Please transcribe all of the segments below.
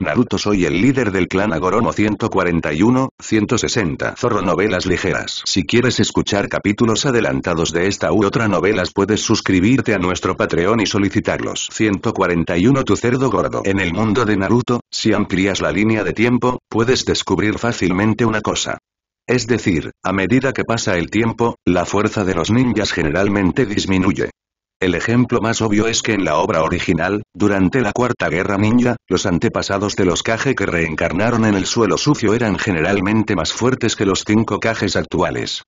Naruto soy el líder del clan Agoromo 141, 160 Zorro Novelas Ligeras Si quieres escuchar capítulos adelantados de esta u otra novelas puedes suscribirte a nuestro Patreon y solicitarlos 141 Tu cerdo gordo En el mundo de Naruto, si amplías la línea de tiempo, puedes descubrir fácilmente una cosa. Es decir, a medida que pasa el tiempo, la fuerza de los ninjas generalmente disminuye. El ejemplo más obvio es que en la obra original, durante la Cuarta Guerra Ninja, los antepasados de los Kage que reencarnaron en el suelo sucio eran generalmente más fuertes que los cinco Kages actuales.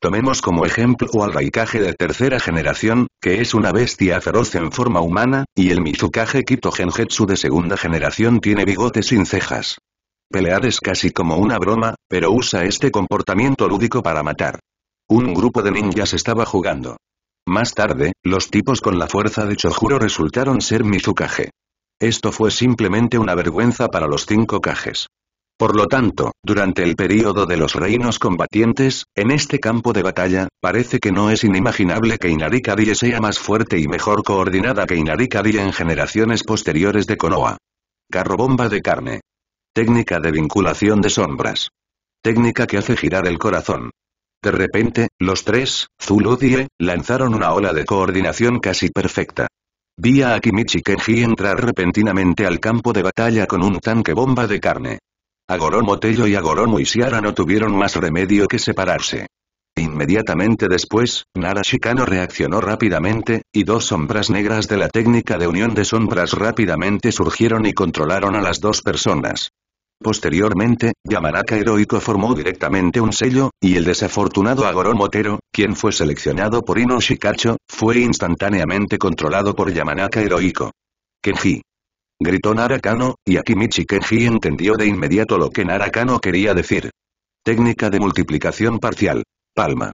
Tomemos como ejemplo al Raikage de tercera generación, que es una bestia feroz en forma humana, y el Mizukage Kito Genjetsu de segunda generación tiene bigotes sin cejas. Pelear es casi como una broma, pero usa este comportamiento lúdico para matar. Un grupo de ninjas estaba jugando. Más tarde, los tipos con la fuerza de Chojuro resultaron ser Mizukage. Esto fue simplemente una vergüenza para los cinco Kages. Por lo tanto, durante el período de los reinos combatientes, en este campo de batalla, parece que no es inimaginable que Inarikadille sea más fuerte y mejor coordinada que Inarikadille en generaciones posteriores de Konoha. Carrobomba de carne. Técnica de vinculación de sombras. Técnica que hace girar el corazón. De repente, los tres, Zuludie, lanzaron una ola de coordinación casi perfecta. Vi a Akimichi Kenji entrar repentinamente al campo de batalla con un tanque bomba de carne. Agoromo Tello y Agoromo Isiara no tuvieron más remedio que separarse. Inmediatamente después, Narashikano reaccionó rápidamente, y dos sombras negras de la técnica de unión de sombras rápidamente surgieron y controlaron a las dos personas. Posteriormente, Yamanaka Heroico formó directamente un sello, y el desafortunado Agoro Motero, quien fue seleccionado por Ino fue instantáneamente controlado por Yamanaka Heroico. Kenji. Gritó Narakano, y Akimichi Kenji entendió de inmediato lo que Narakano quería decir. Técnica de multiplicación parcial. Palma.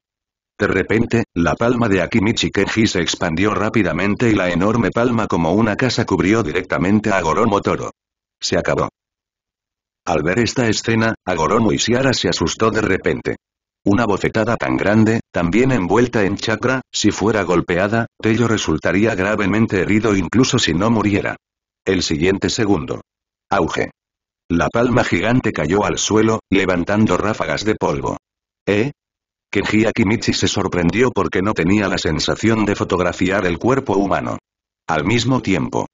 De repente, la palma de Akimichi Kenji se expandió rápidamente y la enorme palma como una casa cubrió directamente a Agoromotoro. Se acabó. Al ver esta escena, Agoromo Siara se asustó de repente. Una bofetada tan grande, también envuelta en chakra, si fuera golpeada, Tello resultaría gravemente herido incluso si no muriera. El siguiente segundo. Auge. La palma gigante cayó al suelo, levantando ráfagas de polvo. ¿Eh? Kenji Akimichi se sorprendió porque no tenía la sensación de fotografiar el cuerpo humano. Al mismo tiempo,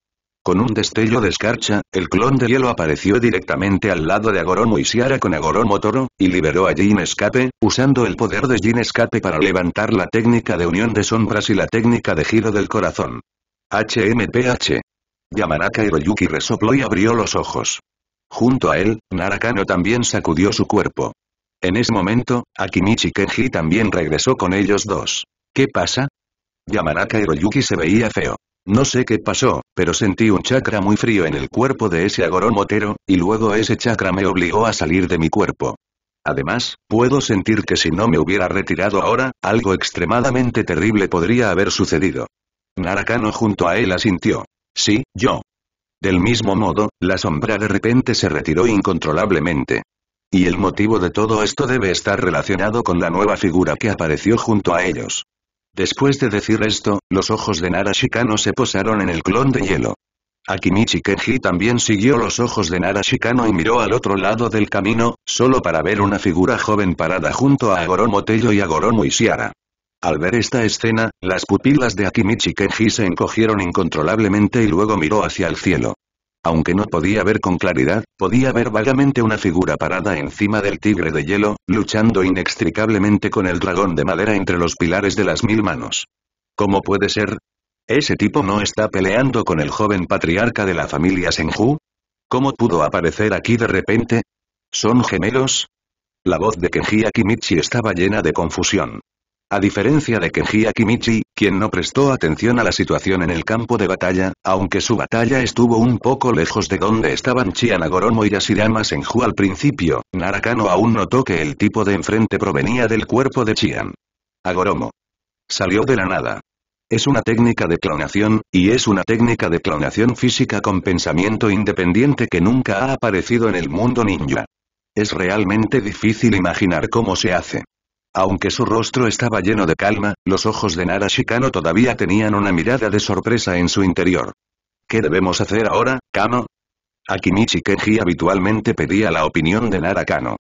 con un destello de escarcha, el clon de hielo apareció directamente al lado de Agoromo y Siara con Agoromo Toro, y liberó a Jin Escape, usando el poder de Jin Escape para levantar la técnica de unión de sombras y la técnica de giro del corazón. HMPH. Yamanaka Hiroyuki resopló y abrió los ojos. Junto a él, Narakano también sacudió su cuerpo. En ese momento, Akimichi Kenji también regresó con ellos dos. ¿Qué pasa? Yamanaka Hiroyuki se veía feo. No sé qué pasó, pero sentí un chakra muy frío en el cuerpo de ese agoromotero, y luego ese chakra me obligó a salir de mi cuerpo. Además, puedo sentir que si no me hubiera retirado ahora, algo extremadamente terrible podría haber sucedido. Narakano junto a él asintió. Sí, yo. Del mismo modo, la sombra de repente se retiró incontrolablemente. Y el motivo de todo esto debe estar relacionado con la nueva figura que apareció junto a ellos. Después de decir esto, los ojos de Nara Shikano se posaron en el clon de hielo. Akimichi Kenji también siguió los ojos de Nara Shikano y miró al otro lado del camino, solo para ver una figura joven parada junto a Agoromo Tello y Agoromo Isiara. Al ver esta escena, las pupilas de Akimichi Kenji se encogieron incontrolablemente y luego miró hacia el cielo. Aunque no podía ver con claridad, podía ver vagamente una figura parada encima del tigre de hielo, luchando inextricablemente con el dragón de madera entre los pilares de las mil manos. ¿Cómo puede ser? ¿Ese tipo no está peleando con el joven patriarca de la familia Senju? ¿Cómo pudo aparecer aquí de repente? ¿Son gemelos? La voz de Kenji Akimichi estaba llena de confusión. A diferencia de Kenji Akimichi, quien no prestó atención a la situación en el campo de batalla, aunque su batalla estuvo un poco lejos de donde estaban Agoromo y Asirama Senju al principio, Narakano aún notó que el tipo de enfrente provenía del cuerpo de Chian. Agoromo. Salió de la nada. Es una técnica de clonación, y es una técnica de clonación física con pensamiento independiente que nunca ha aparecido en el mundo ninja. Es realmente difícil imaginar cómo se hace. Aunque su rostro estaba lleno de calma, los ojos de Nara todavía tenían una mirada de sorpresa en su interior. ¿Qué debemos hacer ahora, Kano? Akimichi Kenji habitualmente pedía la opinión de Nara Kano.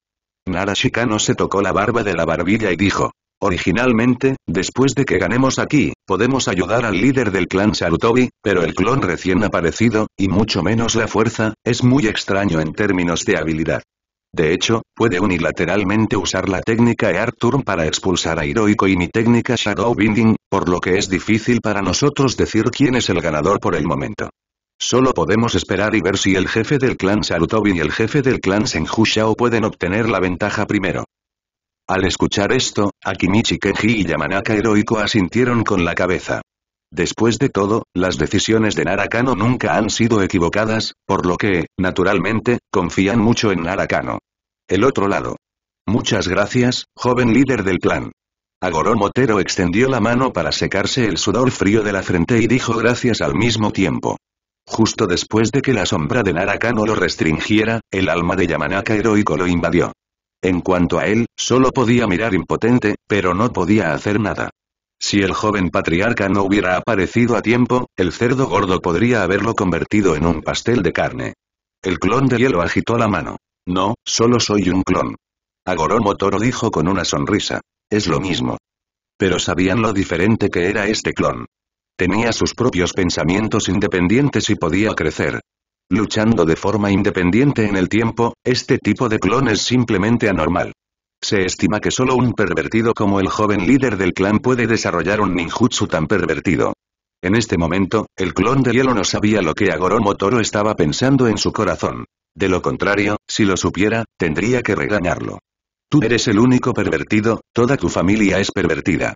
Nara se tocó la barba de la barbilla y dijo, Originalmente, después de que ganemos aquí, podemos ayudar al líder del clan Sarutobi, pero el clon recién aparecido, y mucho menos la fuerza, es muy extraño en términos de habilidad. De hecho, puede unilateralmente usar la técnica Earth para expulsar a Heroico y mi técnica Shadow Binding, por lo que es difícil para nosotros decir quién es el ganador por el momento. Solo podemos esperar y ver si el jefe del clan Sarutobi y el jefe del clan Senju Shao pueden obtener la ventaja primero. Al escuchar esto, Akimichi Kenji y Yamanaka Heroico asintieron con la cabeza. Después de todo, las decisiones de Narakano nunca han sido equivocadas, por lo que, naturalmente, confían mucho en Narakano. El otro lado. Muchas gracias, joven líder del clan. Agoromotero extendió la mano para secarse el sudor frío de la frente y dijo gracias al mismo tiempo. Justo después de que la sombra de Narakano lo restringiera, el alma de Yamanaka heroico lo invadió. En cuanto a él, solo podía mirar impotente, pero no podía hacer nada. Si el joven patriarca no hubiera aparecido a tiempo, el cerdo gordo podría haberlo convertido en un pastel de carne. El clon de hielo agitó la mano. No, solo soy un clon. Agoromo Toro dijo con una sonrisa. Es lo mismo. Pero sabían lo diferente que era este clon. Tenía sus propios pensamientos independientes y podía crecer. Luchando de forma independiente en el tiempo, este tipo de clon es simplemente anormal. Se estima que solo un pervertido como el joven líder del clan puede desarrollar un ninjutsu tan pervertido. En este momento, el clon de hielo no sabía lo que Agoromo Toro estaba pensando en su corazón. De lo contrario, si lo supiera, tendría que regañarlo. Tú eres el único pervertido, toda tu familia es pervertida.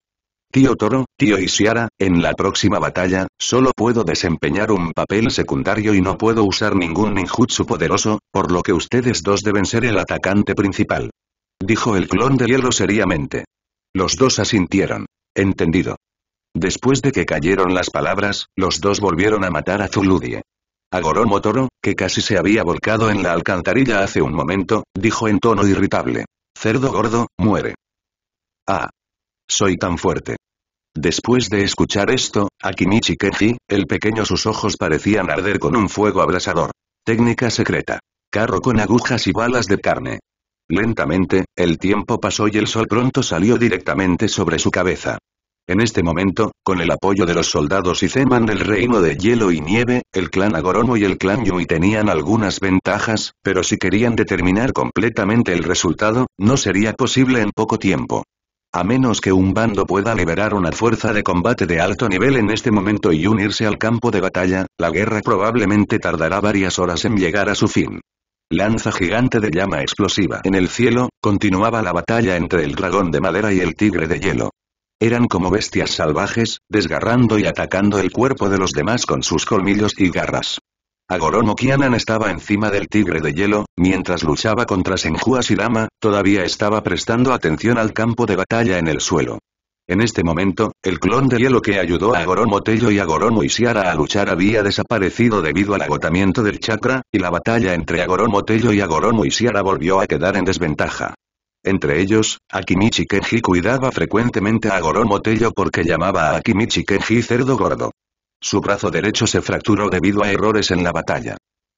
Tío Toro, tío Isiara, en la próxima batalla, solo puedo desempeñar un papel secundario y no puedo usar ningún ninjutsu poderoso, por lo que ustedes dos deben ser el atacante principal. Dijo el clon de hielo seriamente. Los dos asintieron. Entendido. Después de que cayeron las palabras, los dos volvieron a matar a Zuludie. Agoromotoro, que casi se había volcado en la alcantarilla hace un momento, dijo en tono irritable. Cerdo gordo, muere. Ah. Soy tan fuerte. Después de escuchar esto, a Kimichi Kenji, el pequeño sus ojos parecían arder con un fuego abrasador. Técnica secreta. Carro con agujas y balas de carne. Lentamente, el tiempo pasó y el sol pronto salió directamente sobre su cabeza. En este momento, con el apoyo de los soldados y Zeman del Reino de Hielo y Nieve, el clan Agoromo y el clan Yui tenían algunas ventajas, pero si querían determinar completamente el resultado, no sería posible en poco tiempo. A menos que un bando pueda liberar una fuerza de combate de alto nivel en este momento y unirse al campo de batalla, la guerra probablemente tardará varias horas en llegar a su fin. Lanza gigante de llama explosiva. En el cielo, continuaba la batalla entre el dragón de madera y el tigre de hielo. Eran como bestias salvajes, desgarrando y atacando el cuerpo de los demás con sus colmillos y garras. Agoromo Kianan estaba encima del tigre de hielo, mientras luchaba contra y Dama, todavía estaba prestando atención al campo de batalla en el suelo. En este momento, el clon de hielo que ayudó a Agoromo Tello y Agoromo Isiara a luchar había desaparecido debido al agotamiento del chakra, y la batalla entre Agoromo Tello y Agoromo Isiara volvió a quedar en desventaja. Entre ellos, Akimichi Kenji cuidaba frecuentemente a Goromo Tello porque llamaba a Akimichi Kenji cerdo gordo. Su brazo derecho se fracturó debido a errores en la batalla.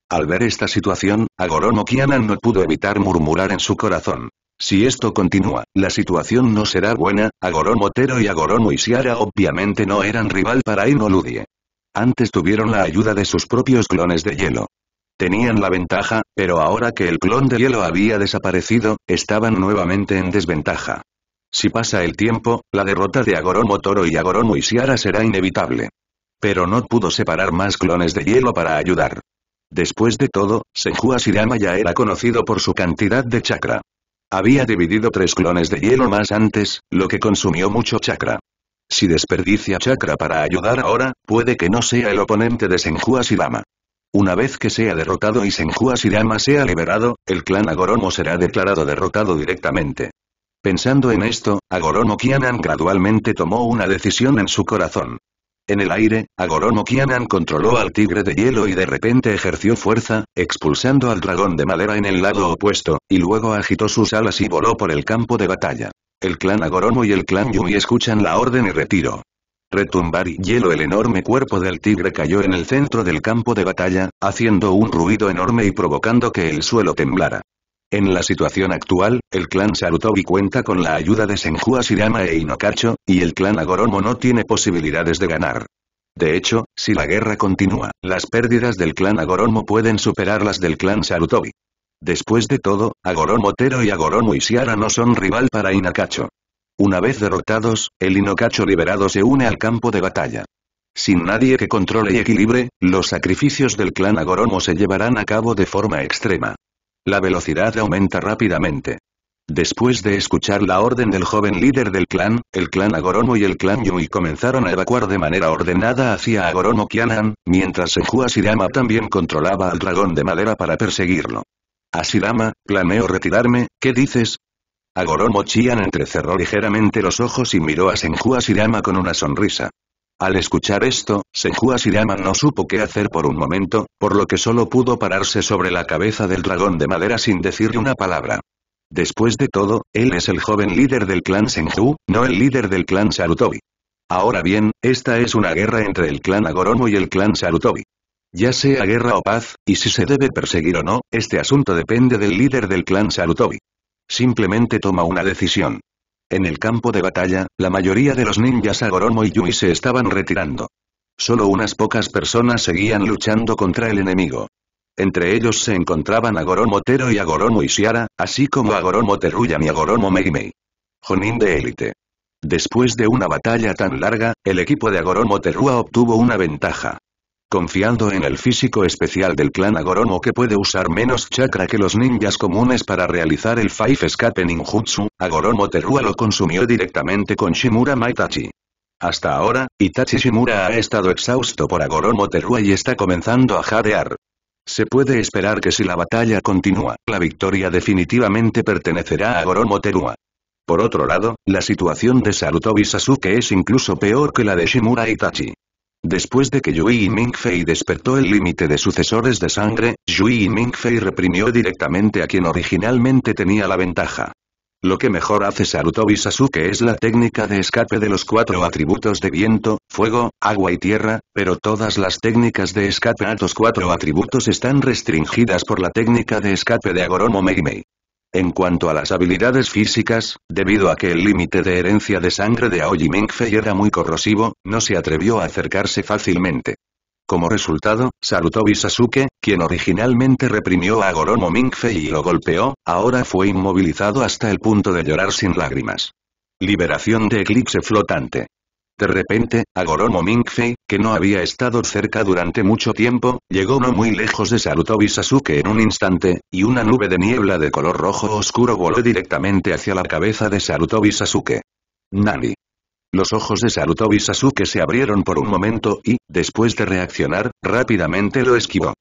Al ver esta situación, Agoromo Kianan no pudo evitar murmurar en su corazón. Si esto continúa, la situación no será buena, Agoromo Tero y Agoromo Isiara obviamente no eran rival para Inoludie. Antes tuvieron la ayuda de sus propios clones de hielo. Tenían la ventaja, pero ahora que el clon de hielo había desaparecido, estaban nuevamente en desventaja. Si pasa el tiempo, la derrota de Agoromo Toro y Agoromo Isiara será inevitable. Pero no pudo separar más clones de hielo para ayudar. Después de todo, Senju Asirama ya era conocido por su cantidad de chakra. Había dividido tres clones de hielo más antes, lo que consumió mucho chakra. Si desperdicia chakra para ayudar ahora, puede que no sea el oponente de Senju Asirama. Una vez que sea derrotado y Senhua Shirama sea liberado, el clan Agoromo será declarado derrotado directamente. Pensando en esto, Agoromo Kianan gradualmente tomó una decisión en su corazón. En el aire, Agoromo Kianan controló al tigre de hielo y de repente ejerció fuerza, expulsando al dragón de madera en el lado opuesto, y luego agitó sus alas y voló por el campo de batalla. El clan Agoromo y el clan Yumi escuchan la orden y retiro retumbar y hielo el enorme cuerpo del tigre cayó en el centro del campo de batalla, haciendo un ruido enorme y provocando que el suelo temblara. En la situación actual, el clan Sarutobi cuenta con la ayuda de Senju Asirama e Inokacho, y el clan Agoromo no tiene posibilidades de ganar. De hecho, si la guerra continúa, las pérdidas del clan Agoromo pueden superar las del clan Sarutobi. Después de todo, Agoromo Tero y Agoromo Isiara no son rival para Inokacho. Una vez derrotados, el Inokacho liberado se une al campo de batalla. Sin nadie que controle y equilibre, los sacrificios del clan Agoromo se llevarán a cabo de forma extrema. La velocidad aumenta rápidamente. Después de escuchar la orden del joven líder del clan, el clan Agoromo y el clan Yui comenzaron a evacuar de manera ordenada hacia Agoromo Kianan, mientras Senju Asirama también controlaba al dragón de madera para perseguirlo. Asirama, planeo retirarme, ¿qué dices? Agoromo Chian entrecerró ligeramente los ojos y miró a Senju Asirama con una sonrisa. Al escuchar esto, Senju Asirama no supo qué hacer por un momento, por lo que solo pudo pararse sobre la cabeza del dragón de madera sin decirle una palabra. Después de todo, él es el joven líder del clan Senju, no el líder del clan Sarutobi. Ahora bien, esta es una guerra entre el clan Agoromo y el clan Sarutobi. Ya sea guerra o paz, y si se debe perseguir o no, este asunto depende del líder del clan Sarutobi. Simplemente toma una decisión. En el campo de batalla, la mayoría de los ninjas Agoromo y Yui se estaban retirando. Solo unas pocas personas seguían luchando contra el enemigo. Entre ellos se encontraban Agoromo Tero y Agoromo Ishiara, así como Agoromo Teruya y Agoromo Meimei. Jonin de élite. Después de una batalla tan larga, el equipo de Agoromo Terua obtuvo una ventaja confiando en el físico especial del clan Agoromo que puede usar menos chakra que los ninjas comunes para realizar el Five Escape Ninjutsu, Agoromo Terua lo consumió directamente con Shimura Maitachi. Hasta ahora, Itachi Shimura ha estado exhausto por Agoromo Terua y está comenzando a jadear. Se puede esperar que si la batalla continúa, la victoria definitivamente pertenecerá a Agoromo Terua. Por otro lado, la situación de Sarutobi Sasuke es incluso peor que la de Shimura Itachi. Después de que Yui Mingfei despertó el límite de sucesores de sangre, Yui y Mingfei reprimió directamente a quien originalmente tenía la ventaja. Lo que mejor hace Saruto Sasuke es la técnica de escape de los cuatro atributos de viento, fuego, agua y tierra, pero todas las técnicas de escape a los cuatro atributos están restringidas por la técnica de escape de Agoromo Meimei. En cuanto a las habilidades físicas, debido a que el límite de herencia de sangre de Aoyi Mingfei era muy corrosivo, no se atrevió a acercarse fácilmente. Como resultado, Sarutobi Sasuke, quien originalmente reprimió a Goromo Mingfei y lo golpeó, ahora fue inmovilizado hasta el punto de llorar sin lágrimas. Liberación de Eclipse Flotante. De repente, Agoromo Minkfei, que no había estado cerca durante mucho tiempo, llegó no muy lejos de Sarutobi Sasuke en un instante, y una nube de niebla de color rojo oscuro voló directamente hacia la cabeza de Sarutobi Sasuke. Nani. Los ojos de Sarutobi Sasuke se abrieron por un momento y, después de reaccionar, rápidamente lo esquivó.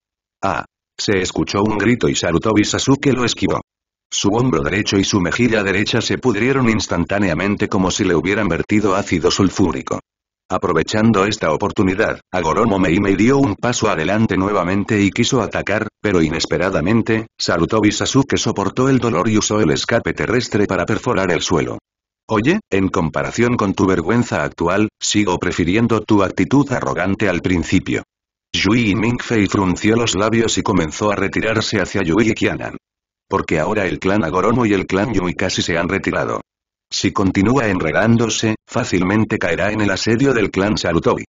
Ah. Se escuchó un grito y Sarutobi Sasuke lo esquivó. Su hombro derecho y su mejilla derecha se pudrieron instantáneamente como si le hubieran vertido ácido sulfúrico. Aprovechando esta oportunidad, Agoromo me dio un paso adelante nuevamente y quiso atacar, pero inesperadamente, Bisasu que soportó el dolor y usó el escape terrestre para perforar el suelo. Oye, en comparación con tu vergüenza actual, sigo prefiriendo tu actitud arrogante al principio. Yui Mingfei frunció los labios y comenzó a retirarse hacia Yui y Qianan porque ahora el clan Agoromo y el clan Yui casi se han retirado. Si continúa enredándose, fácilmente caerá en el asedio del clan Sarutobi.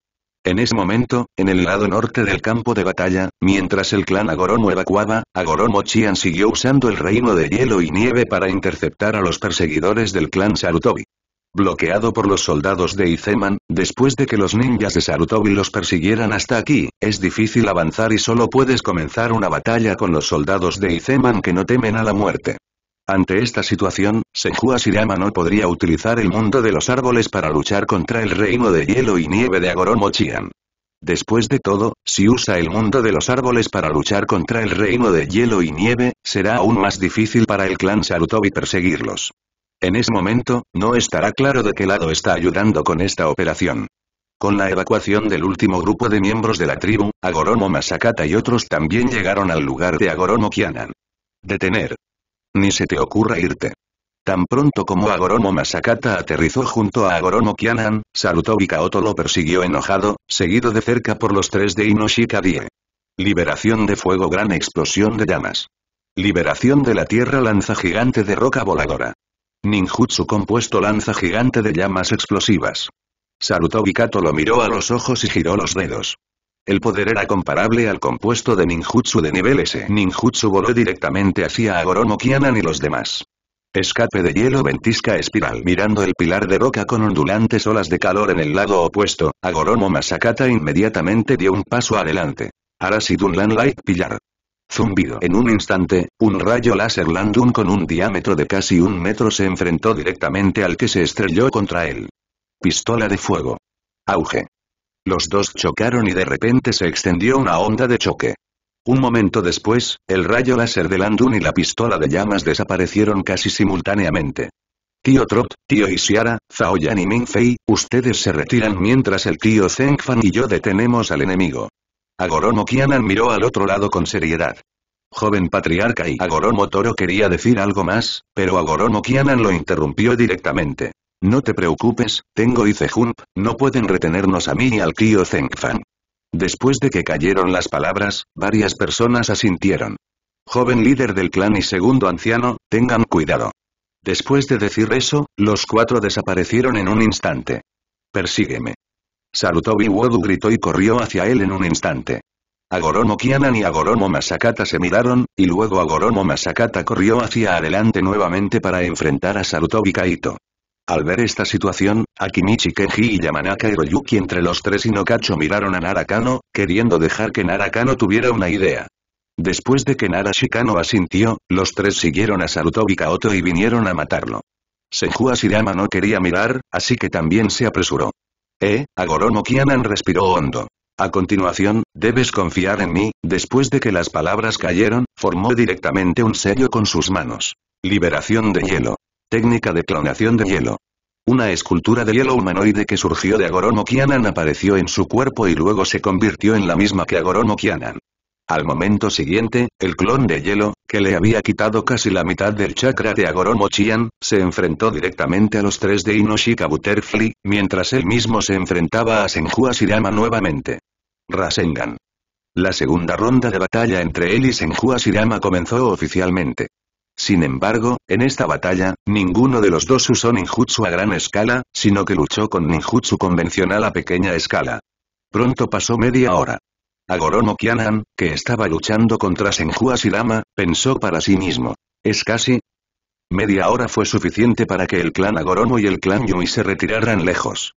En ese momento, en el lado norte del campo de batalla, mientras el clan Agoromo evacuaba, Agoromo Chian siguió usando el reino de hielo y nieve para interceptar a los perseguidores del clan Sarutobi bloqueado por los soldados de Iseman, después de que los ninjas de Sarutobi los persiguieran hasta aquí, es difícil avanzar y solo puedes comenzar una batalla con los soldados de Iseman que no temen a la muerte. Ante esta situación, Senju Asirama no podría utilizar el mundo de los árboles para luchar contra el reino de hielo y nieve de Agoromo Chian. Después de todo, si usa el mundo de los árboles para luchar contra el reino de hielo y nieve, será aún más difícil para el clan Sarutobi perseguirlos. En ese momento, no estará claro de qué lado está ayudando con esta operación. Con la evacuación del último grupo de miembros de la tribu, Agoromo Masakata y otros también llegaron al lugar de Agoromo Kianan. Detener. Ni se te ocurra irte. Tan pronto como Agoromo Masakata aterrizó junto a Agoromo Kianan, y Kaoto lo persiguió enojado, seguido de cerca por los tres de Inoshika Die. Liberación de fuego gran explosión de llamas. Liberación de la tierra lanza gigante de roca voladora. Ninjutsu compuesto lanza gigante de llamas explosivas. Sarutobi Kato lo miró a los ojos y giró los dedos. El poder era comparable al compuesto de ninjutsu de nivel S. Ninjutsu voló directamente hacia Agoromo Kianan y los demás. Escape de hielo ventisca espiral Mirando el pilar de roca con ondulantes olas de calor en el lado opuesto, Agoromo Masakata inmediatamente dio un paso adelante. sí Dunlan Light Pillar. Zumbido. En un instante, un rayo láser Landun con un diámetro de casi un metro se enfrentó directamente al que se estrelló contra él. Pistola de fuego. Auge. Los dos chocaron y de repente se extendió una onda de choque. Un momento después, el rayo láser de Landun y la pistola de llamas desaparecieron casi simultáneamente. Tío Trot, tío Isiara, Zhaoyan y Mingfei, ustedes se retiran mientras el tío Zengfan y yo detenemos al enemigo. Agoromo Kianan miró al otro lado con seriedad. Joven patriarca y Agoromo Toro quería decir algo más, pero Agoromo Kianan lo interrumpió directamente. No te preocupes, Tengo y no pueden retenernos a mí y al Kyo Zengfan. Después de que cayeron las palabras, varias personas asintieron. Joven líder del clan y segundo anciano, tengan cuidado. Después de decir eso, los cuatro desaparecieron en un instante. Persígueme. Sarutobi Wodu gritó y corrió hacia él en un instante. Agoromo Kianan y Agoromo Masakata se miraron, y luego Agoromo Masakata corrió hacia adelante nuevamente para enfrentar a Sarutobi Kaito. Al ver esta situación, Akimichi Kenji y Yamanaka y entre los tres y Nokacho miraron a Narakano, queriendo dejar que Narakano tuviera una idea. Después de que Narashikano asintió, los tres siguieron a Sarutobi Kaoto y vinieron a matarlo. Senju Asirama no quería mirar, así que también se apresuró. Eh, Agoromo Kianan respiró hondo. A continuación, debes confiar en mí, después de que las palabras cayeron, formó directamente un sello con sus manos. Liberación de hielo. Técnica de clonación de hielo. Una escultura de hielo humanoide que surgió de Agoromo Kianan apareció en su cuerpo y luego se convirtió en la misma que Agoromo Kianan. Al momento siguiente, el clon de hielo, que le había quitado casi la mitad del chakra de Agoromo Chian, se enfrentó directamente a los tres de Inoshika Butterfly, mientras él mismo se enfrentaba a Senju Asirama nuevamente. Rasengan. La segunda ronda de batalla entre él y Senju Asirama comenzó oficialmente. Sin embargo, en esta batalla, ninguno de los dos usó ninjutsu a gran escala, sino que luchó con ninjutsu convencional a pequeña escala. Pronto pasó media hora. Agoromo Kianan, que estaba luchando contra Senju Asirama, pensó para sí mismo. Es casi... Media hora fue suficiente para que el clan Agoromo y el clan Yui se retiraran lejos.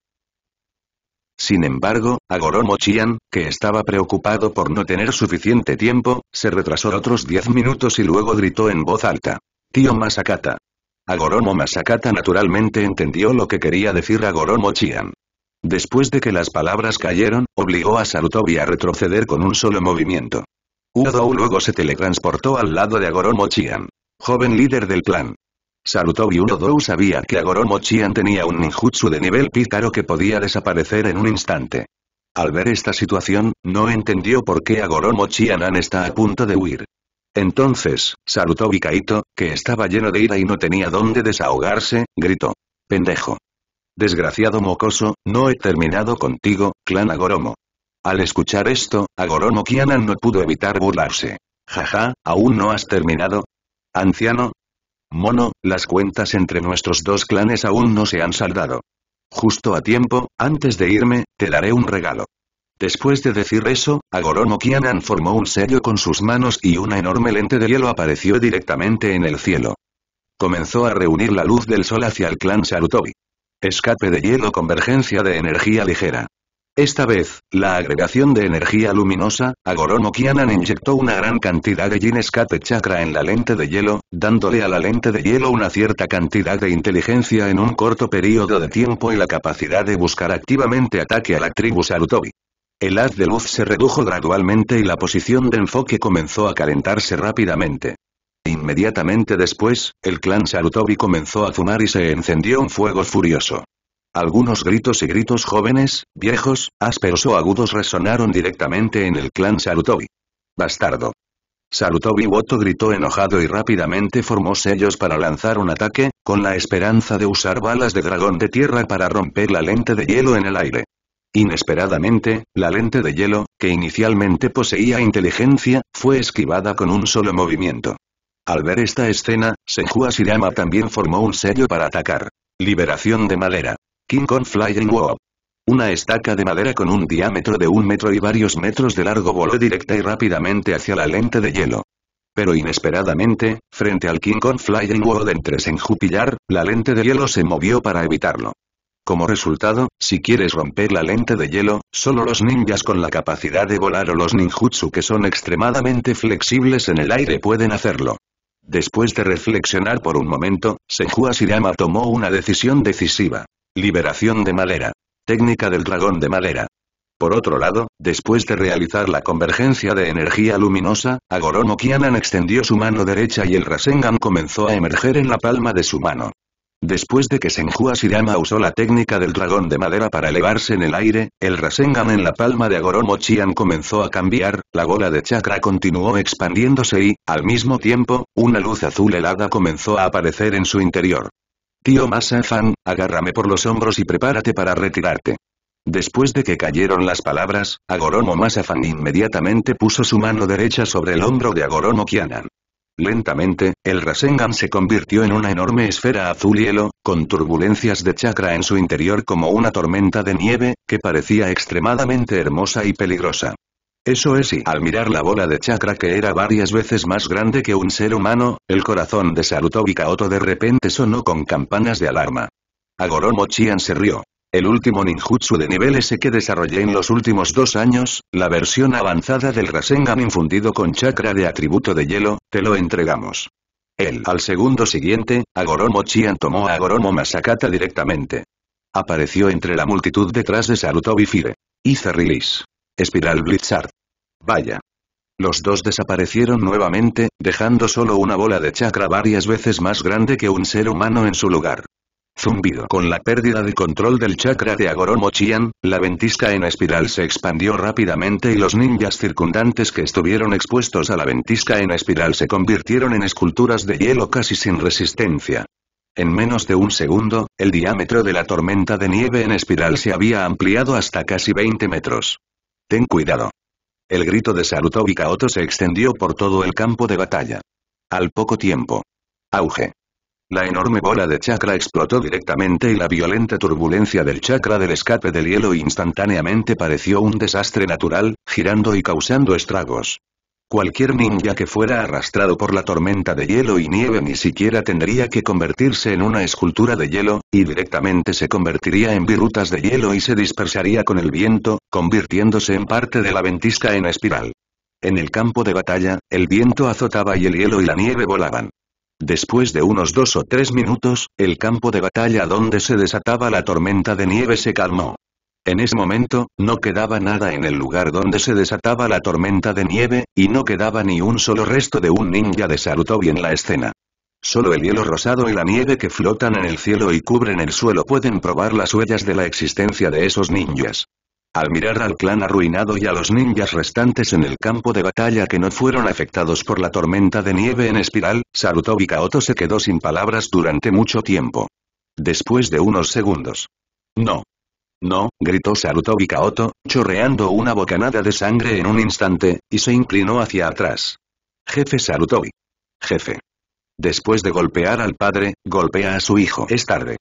Sin embargo, Agoromo Chian, que estaba preocupado por no tener suficiente tiempo, se retrasó otros diez minutos y luego gritó en voz alta. Tío Masakata. Agoromo Masakata naturalmente entendió lo que quería decir Agoromo Chian. Después de que las palabras cayeron, obligó a Sarutobi a retroceder con un solo movimiento. Udou luego se teletransportó al lado de Agoromo Chian. Joven líder del clan. Sarutobi Udou sabía que Agoromo Chian tenía un ninjutsu de nivel pícaro que podía desaparecer en un instante. Al ver esta situación, no entendió por qué Agoromo Chianan está a punto de huir. Entonces, Sarutobi Kaito, que estaba lleno de ira y no tenía dónde desahogarse, gritó. Pendejo. Desgraciado mocoso, no he terminado contigo, clan Agoromo. Al escuchar esto, Agoromo Kianan no pudo evitar burlarse. Jaja, ¿aún no has terminado? Anciano. Mono, las cuentas entre nuestros dos clanes aún no se han saldado. Justo a tiempo, antes de irme, te daré un regalo. Después de decir eso, Agoromo Kianan formó un sello con sus manos y una enorme lente de hielo apareció directamente en el cielo. Comenzó a reunir la luz del sol hacia el clan Sarutobi. Escape de hielo convergencia de energía ligera. Esta vez, la agregación de energía luminosa, Agoromo Kianan inyectó una gran cantidad de Jin Escape Chakra en la lente de hielo, dándole a la lente de hielo una cierta cantidad de inteligencia en un corto periodo de tiempo y la capacidad de buscar activamente ataque a la tribu Sarutobi. El haz de luz se redujo gradualmente y la posición de enfoque comenzó a calentarse rápidamente. Inmediatamente después, el clan Sarutobi comenzó a fumar y se encendió un fuego furioso. Algunos gritos y gritos jóvenes, viejos, ásperos o agudos resonaron directamente en el clan Sarutobi. Bastardo. Sarutobi Woto gritó enojado y rápidamente formó sellos para lanzar un ataque, con la esperanza de usar balas de dragón de tierra para romper la lente de hielo en el aire. Inesperadamente, la lente de hielo, que inicialmente poseía inteligencia, fue esquivada con un solo movimiento. Al ver esta escena, Senju Asirama también formó un sello para atacar. Liberación de madera. King Kong Flying Wo. Una estaca de madera con un diámetro de un metro y varios metros de largo voló directa y rápidamente hacia la lente de hielo. Pero inesperadamente, frente al King Kong Flying World entre Senju Pillar, la lente de hielo se movió para evitarlo. Como resultado, si quieres romper la lente de hielo, solo los ninjas con la capacidad de volar o los ninjutsu que son extremadamente flexibles en el aire pueden hacerlo. Después de reflexionar por un momento, Senju Asirama tomó una decisión decisiva. Liberación de madera. Técnica del dragón de madera. Por otro lado, después de realizar la convergencia de energía luminosa, Agoromo Kianan extendió su mano derecha y el Rasengan comenzó a emerger en la palma de su mano. Después de que Senju Sidama usó la técnica del dragón de madera para elevarse en el aire, el Rasengan en la palma de Agoromo Chian comenzó a cambiar, la bola de chakra continuó expandiéndose y, al mismo tiempo, una luz azul helada comenzó a aparecer en su interior. Tío Masafan, agárrame por los hombros y prepárate para retirarte. Después de que cayeron las palabras, Agoromo Masafan inmediatamente puso su mano derecha sobre el hombro de Agoromo Kianan. Lentamente, el Rasengan se convirtió en una enorme esfera azul hielo, con turbulencias de chakra en su interior como una tormenta de nieve, que parecía extremadamente hermosa y peligrosa. Eso es y al mirar la bola de chakra que era varias veces más grande que un ser humano, el corazón de Sarutobi Kaoto de repente sonó con campanas de alarma. Agoromo Chian se rió el último ninjutsu de nivel S que desarrollé en los últimos dos años, la versión avanzada del Rasengan infundido con chakra de atributo de hielo, te lo entregamos. El al segundo siguiente, Agoromo Chian tomó a Agoromo Masakata directamente. Apareció entre la multitud detrás de Sarutobi Fire. Hice release. Espiral Blitzard. Vaya. Los dos desaparecieron nuevamente, dejando solo una bola de chakra varias veces más grande que un ser humano en su lugar. Zumbido. Con la pérdida de control del chakra de Agoromo Chian, la ventisca en espiral se expandió rápidamente y los ninjas circundantes que estuvieron expuestos a la ventisca en espiral se convirtieron en esculturas de hielo casi sin resistencia. En menos de un segundo, el diámetro de la tormenta de nieve en espiral se había ampliado hasta casi 20 metros. Ten cuidado. El grito de y Kaoto se extendió por todo el campo de batalla. Al poco tiempo. Auge. La enorme bola de chakra explotó directamente y la violenta turbulencia del chakra del escape del hielo instantáneamente pareció un desastre natural, girando y causando estragos. Cualquier ninja que fuera arrastrado por la tormenta de hielo y nieve ni siquiera tendría que convertirse en una escultura de hielo, y directamente se convertiría en virutas de hielo y se dispersaría con el viento, convirtiéndose en parte de la ventisca en espiral. En el campo de batalla, el viento azotaba y el hielo y la nieve volaban. Después de unos dos o tres minutos, el campo de batalla donde se desataba la tormenta de nieve se calmó. En ese momento, no quedaba nada en el lugar donde se desataba la tormenta de nieve, y no quedaba ni un solo resto de un ninja de Sarutobi en la escena. Solo el hielo rosado y la nieve que flotan en el cielo y cubren el suelo pueden probar las huellas de la existencia de esos ninjas al mirar al clan arruinado y a los ninjas restantes en el campo de batalla que no fueron afectados por la tormenta de nieve en espiral, Sarutobi Kaoto se quedó sin palabras durante mucho tiempo. Después de unos segundos. No. No, gritó Sarutobi Kaoto, chorreando una bocanada de sangre en un instante, y se inclinó hacia atrás. Jefe Sarutobi. Jefe. Después de golpear al padre, golpea a su hijo. Es tarde.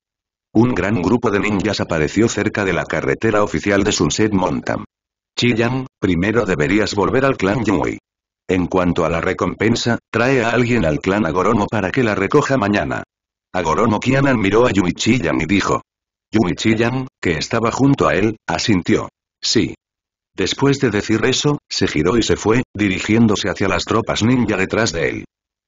Un gran grupo de ninjas apareció cerca de la carretera oficial de Sunset Mountain. Chiyang, primero deberías volver al clan Yui. En cuanto a la recompensa, trae a alguien al clan Agorono para que la recoja mañana. Agoromo Kianan miró a Yui Chiyang y dijo. Yui Chiyang, que estaba junto a él, asintió. Sí. Después de decir eso, se giró y se fue, dirigiéndose hacia las tropas ninja detrás de él.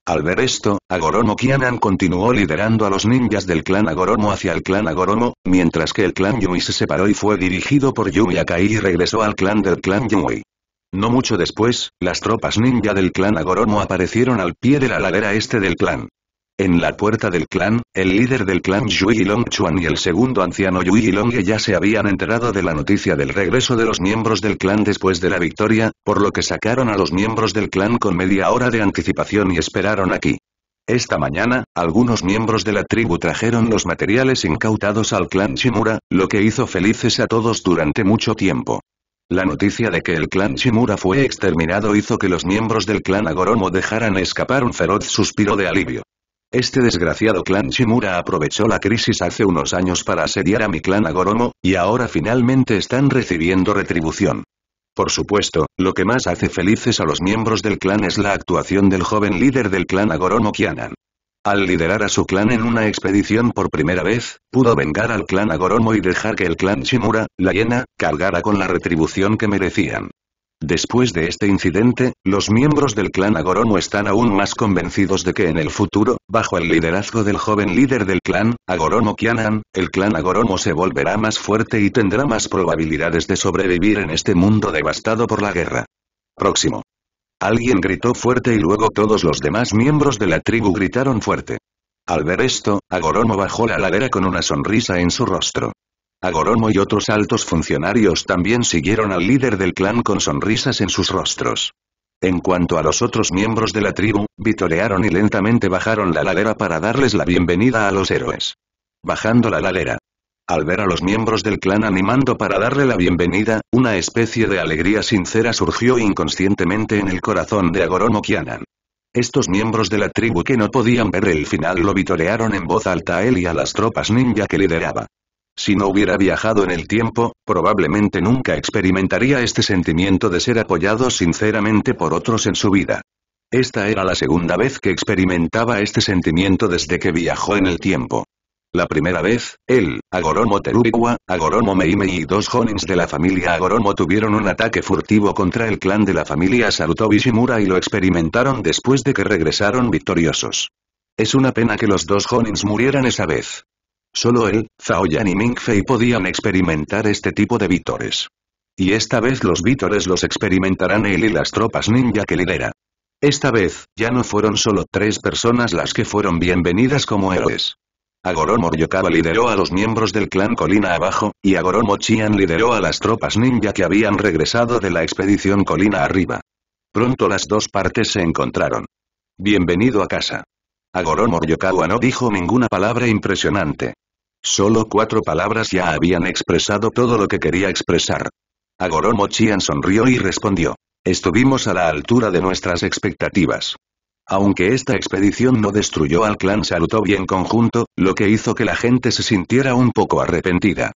Al ver esto, Agoromo Kianan continuó liderando a los ninjas del clan Agoromo hacia el clan Agoromo, mientras que el clan Yui se separó y fue dirigido por Yui Akai y regresó al clan del clan Yui. No mucho después, las tropas ninja del clan Agoromo aparecieron al pie de la ladera este del clan. En la puerta del clan, el líder del clan Yui Long Chuan y el segundo anciano Yui Long ya se habían enterado de la noticia del regreso de los miembros del clan después de la victoria, por lo que sacaron a los miembros del clan con media hora de anticipación y esperaron aquí. Esta mañana, algunos miembros de la tribu trajeron los materiales incautados al clan Shimura, lo que hizo felices a todos durante mucho tiempo. La noticia de que el clan Shimura fue exterminado hizo que los miembros del clan Agoromo dejaran escapar un feroz suspiro de alivio. Este desgraciado clan Shimura aprovechó la crisis hace unos años para asediar a mi clan Agoromo, y ahora finalmente están recibiendo retribución. Por supuesto, lo que más hace felices a los miembros del clan es la actuación del joven líder del clan Agoromo Kianan. Al liderar a su clan en una expedición por primera vez, pudo vengar al clan Agoromo y dejar que el clan Shimura, la hiena, cargara con la retribución que merecían. Después de este incidente, los miembros del clan Agoromo están aún más convencidos de que en el futuro, bajo el liderazgo del joven líder del clan, Agoromo Kianan, el clan Agoromo se volverá más fuerte y tendrá más probabilidades de sobrevivir en este mundo devastado por la guerra. Próximo. Alguien gritó fuerte y luego todos los demás miembros de la tribu gritaron fuerte. Al ver esto, Agoromo bajó la ladera con una sonrisa en su rostro. Agoromo y otros altos funcionarios también siguieron al líder del clan con sonrisas en sus rostros. En cuanto a los otros miembros de la tribu, vitorearon y lentamente bajaron la ladera para darles la bienvenida a los héroes. Bajando la ladera. Al ver a los miembros del clan animando para darle la bienvenida, una especie de alegría sincera surgió inconscientemente en el corazón de Agoromo Kianan. Estos miembros de la tribu que no podían ver el final lo vitorearon en voz alta a él y a las tropas ninja que lideraba. Si no hubiera viajado en el tiempo, probablemente nunca experimentaría este sentimiento de ser apoyado sinceramente por otros en su vida. Esta era la segunda vez que experimentaba este sentimiento desde que viajó en el tiempo. La primera vez, él, Agoromo Terubiwa, Agoromo Meime y dos Honins de la familia Agoromo tuvieron un ataque furtivo contra el clan de la familia Saruto Bishimura y lo experimentaron después de que regresaron victoriosos. Es una pena que los dos Honins murieran esa vez. Solo él, Zhaoyan y Mingfei podían experimentar este tipo de vítores. Y esta vez los vítores los experimentarán él y las tropas ninja que lidera. Esta vez, ya no fueron solo tres personas las que fueron bienvenidas como héroes. Agoromo Yokawa lideró a los miembros del clan Colina Abajo, y Agoromo Chian lideró a las tropas ninja que habían regresado de la expedición Colina Arriba. Pronto las dos partes se encontraron. Bienvenido a casa. Agoromo Yokawa no dijo ninguna palabra impresionante. Solo cuatro palabras ya habían expresado todo lo que quería expresar. Agoromo Chian sonrió y respondió. Estuvimos a la altura de nuestras expectativas. Aunque esta expedición no destruyó al clan Sarutobi en conjunto, lo que hizo que la gente se sintiera un poco arrepentida.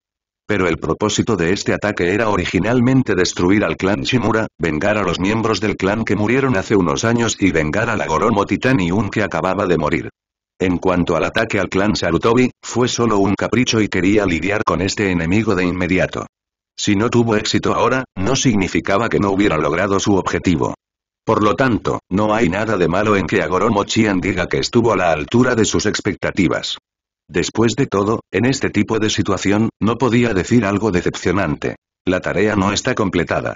Pero el propósito de este ataque era originalmente destruir al clan Shimura, vengar a los miembros del clan que murieron hace unos años y vengar al Agoromo Titanium que acababa de morir. En cuanto al ataque al clan Sarutobi, fue solo un capricho y quería lidiar con este enemigo de inmediato. Si no tuvo éxito ahora, no significaba que no hubiera logrado su objetivo. Por lo tanto, no hay nada de malo en que Agoromo Chian diga que estuvo a la altura de sus expectativas. Después de todo, en este tipo de situación, no podía decir algo decepcionante. La tarea no está completada.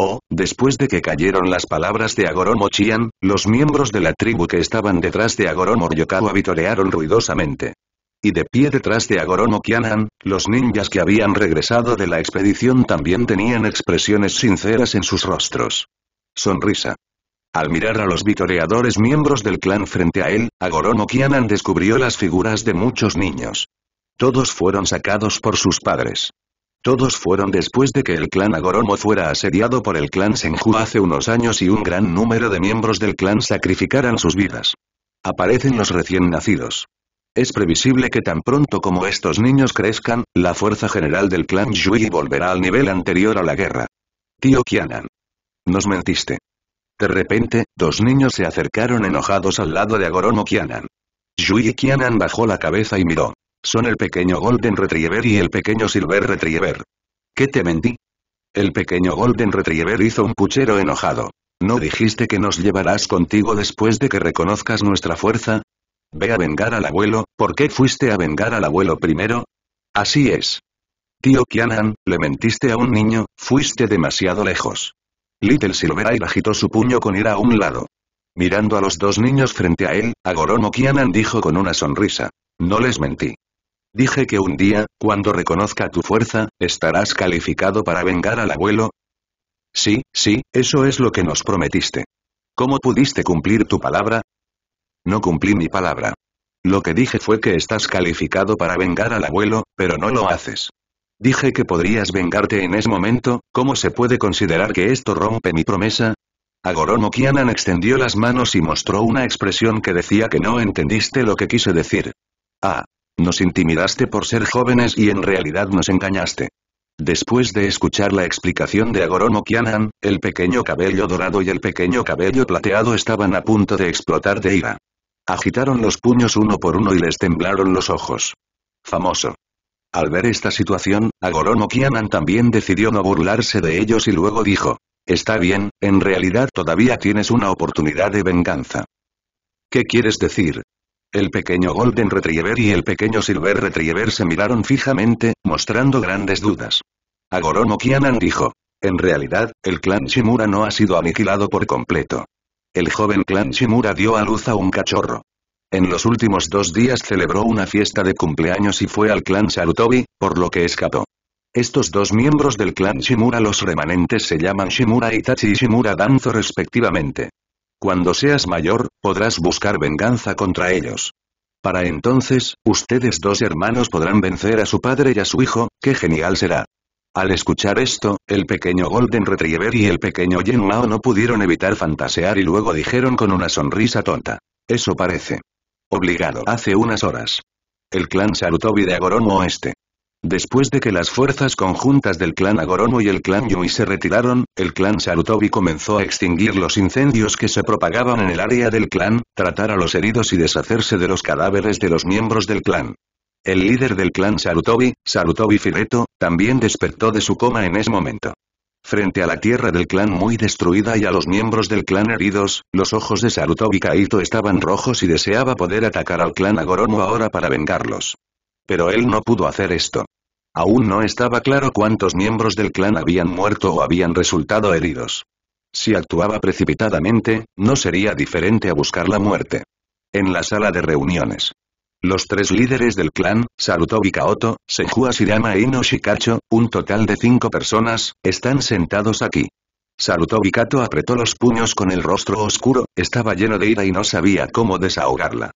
Oh, después de que cayeron las palabras de Agoromo Chian, los miembros de la tribu que estaban detrás de Agoromo Yokawa vitorearon ruidosamente. Y de pie detrás de Agoromo Kianan, los ninjas que habían regresado de la expedición también tenían expresiones sinceras en sus rostros. Sonrisa. Al mirar a los vitoreadores miembros del clan frente a él, Agoromo Kianan descubrió las figuras de muchos niños. Todos fueron sacados por sus padres. Todos fueron después de que el clan Agoromo fuera asediado por el clan Senju hace unos años y un gran número de miembros del clan sacrificaran sus vidas. Aparecen los recién nacidos. Es previsible que tan pronto como estos niños crezcan, la fuerza general del clan Yui volverá al nivel anterior a la guerra. Tío Kianan. Nos mentiste. De repente, dos niños se acercaron enojados al lado de Agoromo Kianan. Yui Kianan bajó la cabeza y miró. Son el pequeño Golden Retriever y el pequeño Silver Retriever. ¿Qué te mentí? El pequeño Golden Retriever hizo un puchero enojado. ¿No dijiste que nos llevarás contigo después de que reconozcas nuestra fuerza? Ve a vengar al abuelo, ¿por qué fuiste a vengar al abuelo primero? Así es. Tío Kianan, le mentiste a un niño, fuiste demasiado lejos. Little Silver Air agitó su puño con ira a un lado. Mirando a los dos niños frente a él, Agoromo Kianan dijo con una sonrisa. No les mentí. Dije que un día, cuando reconozca tu fuerza, estarás calificado para vengar al abuelo. Sí, sí, eso es lo que nos prometiste. ¿Cómo pudiste cumplir tu palabra? No cumplí mi palabra. Lo que dije fue que estás calificado para vengar al abuelo, pero no lo haces. Dije que podrías vengarte en ese momento, ¿cómo se puede considerar que esto rompe mi promesa? Agoromo Kianan extendió las manos y mostró una expresión que decía que no entendiste lo que quise decir. Ah, nos intimidaste por ser jóvenes y en realidad nos engañaste. Después de escuchar la explicación de Agoromo Kianan, el pequeño cabello dorado y el pequeño cabello plateado estaban a punto de explotar de ira. Agitaron los puños uno por uno y les temblaron los ojos. Famoso. Al ver esta situación, Agoromo Kianan también decidió no burlarse de ellos y luego dijo. Está bien, en realidad todavía tienes una oportunidad de venganza. ¿Qué quieres decir? El pequeño Golden Retriever y el pequeño Silver Retriever se miraron fijamente, mostrando grandes dudas. Agoromo Kianan dijo. En realidad, el clan Shimura no ha sido aniquilado por completo. El joven clan Shimura dio a luz a un cachorro. En los últimos dos días celebró una fiesta de cumpleaños y fue al clan Sarutobi, por lo que escapó. Estos dos miembros del clan Shimura los remanentes se llaman Shimura Itachi y Shimura Danzo respectivamente. Cuando seas mayor, podrás buscar venganza contra ellos. Para entonces, ustedes dos hermanos podrán vencer a su padre y a su hijo, ¡qué genial será! Al escuchar esto, el pequeño Golden Retriever y el pequeño Yen no pudieron evitar fantasear y luego dijeron con una sonrisa tonta. Eso parece. Obligado. Hace unas horas. El clan Sarutobi de Agoromo Oeste. Después de que las fuerzas conjuntas del clan Agorono y el clan Yui se retiraron, el clan Sarutobi comenzó a extinguir los incendios que se propagaban en el área del clan, tratar a los heridos y deshacerse de los cadáveres de los miembros del clan. El líder del clan Sarutobi, Sarutobi Fireto, también despertó de su coma en ese momento. Frente a la tierra del clan muy destruida y a los miembros del clan heridos, los ojos de Sarutobi Kaito estaban rojos y deseaba poder atacar al clan Agorono ahora para vengarlos. Pero él no pudo hacer esto. Aún no estaba claro cuántos miembros del clan habían muerto o habían resultado heridos. Si actuaba precipitadamente, no sería diferente a buscar la muerte. En la sala de reuniones. Los tres líderes del clan, Sarutobi Kaoto, Senju y e Inoshikacho, un total de cinco personas, están sentados aquí. Sarutobi Kato apretó los puños con el rostro oscuro, estaba lleno de ira y no sabía cómo desahogarla.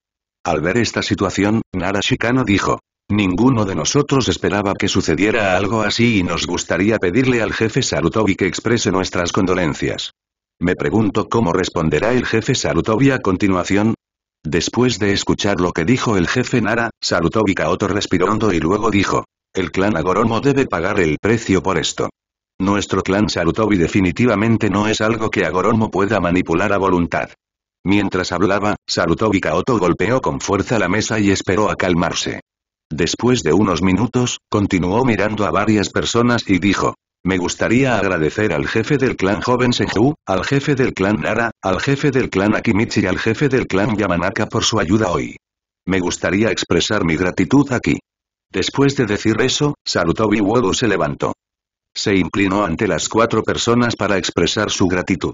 Al ver esta situación, Nara Shikano dijo, Ninguno de nosotros esperaba que sucediera algo así y nos gustaría pedirle al jefe Sarutobi que exprese nuestras condolencias. Me pregunto cómo responderá el jefe Sarutobi a continuación. Después de escuchar lo que dijo el jefe Nara, Sarutobi Kaoto respiró hondo y luego dijo. El clan Agoromo debe pagar el precio por esto. Nuestro clan Sarutobi definitivamente no es algo que Agoromo pueda manipular a voluntad. Mientras hablaba, Sarutobi Kaoto golpeó con fuerza la mesa y esperó a calmarse. Después de unos minutos, continuó mirando a varias personas y dijo. Me gustaría agradecer al jefe del clan Joven Senju, al jefe del clan Nara, al jefe del clan Akimichi y al jefe del clan Yamanaka por su ayuda hoy. Me gustaría expresar mi gratitud aquí. Después de decir eso, Sarutobi Wodo se levantó. Se inclinó ante las cuatro personas para expresar su gratitud.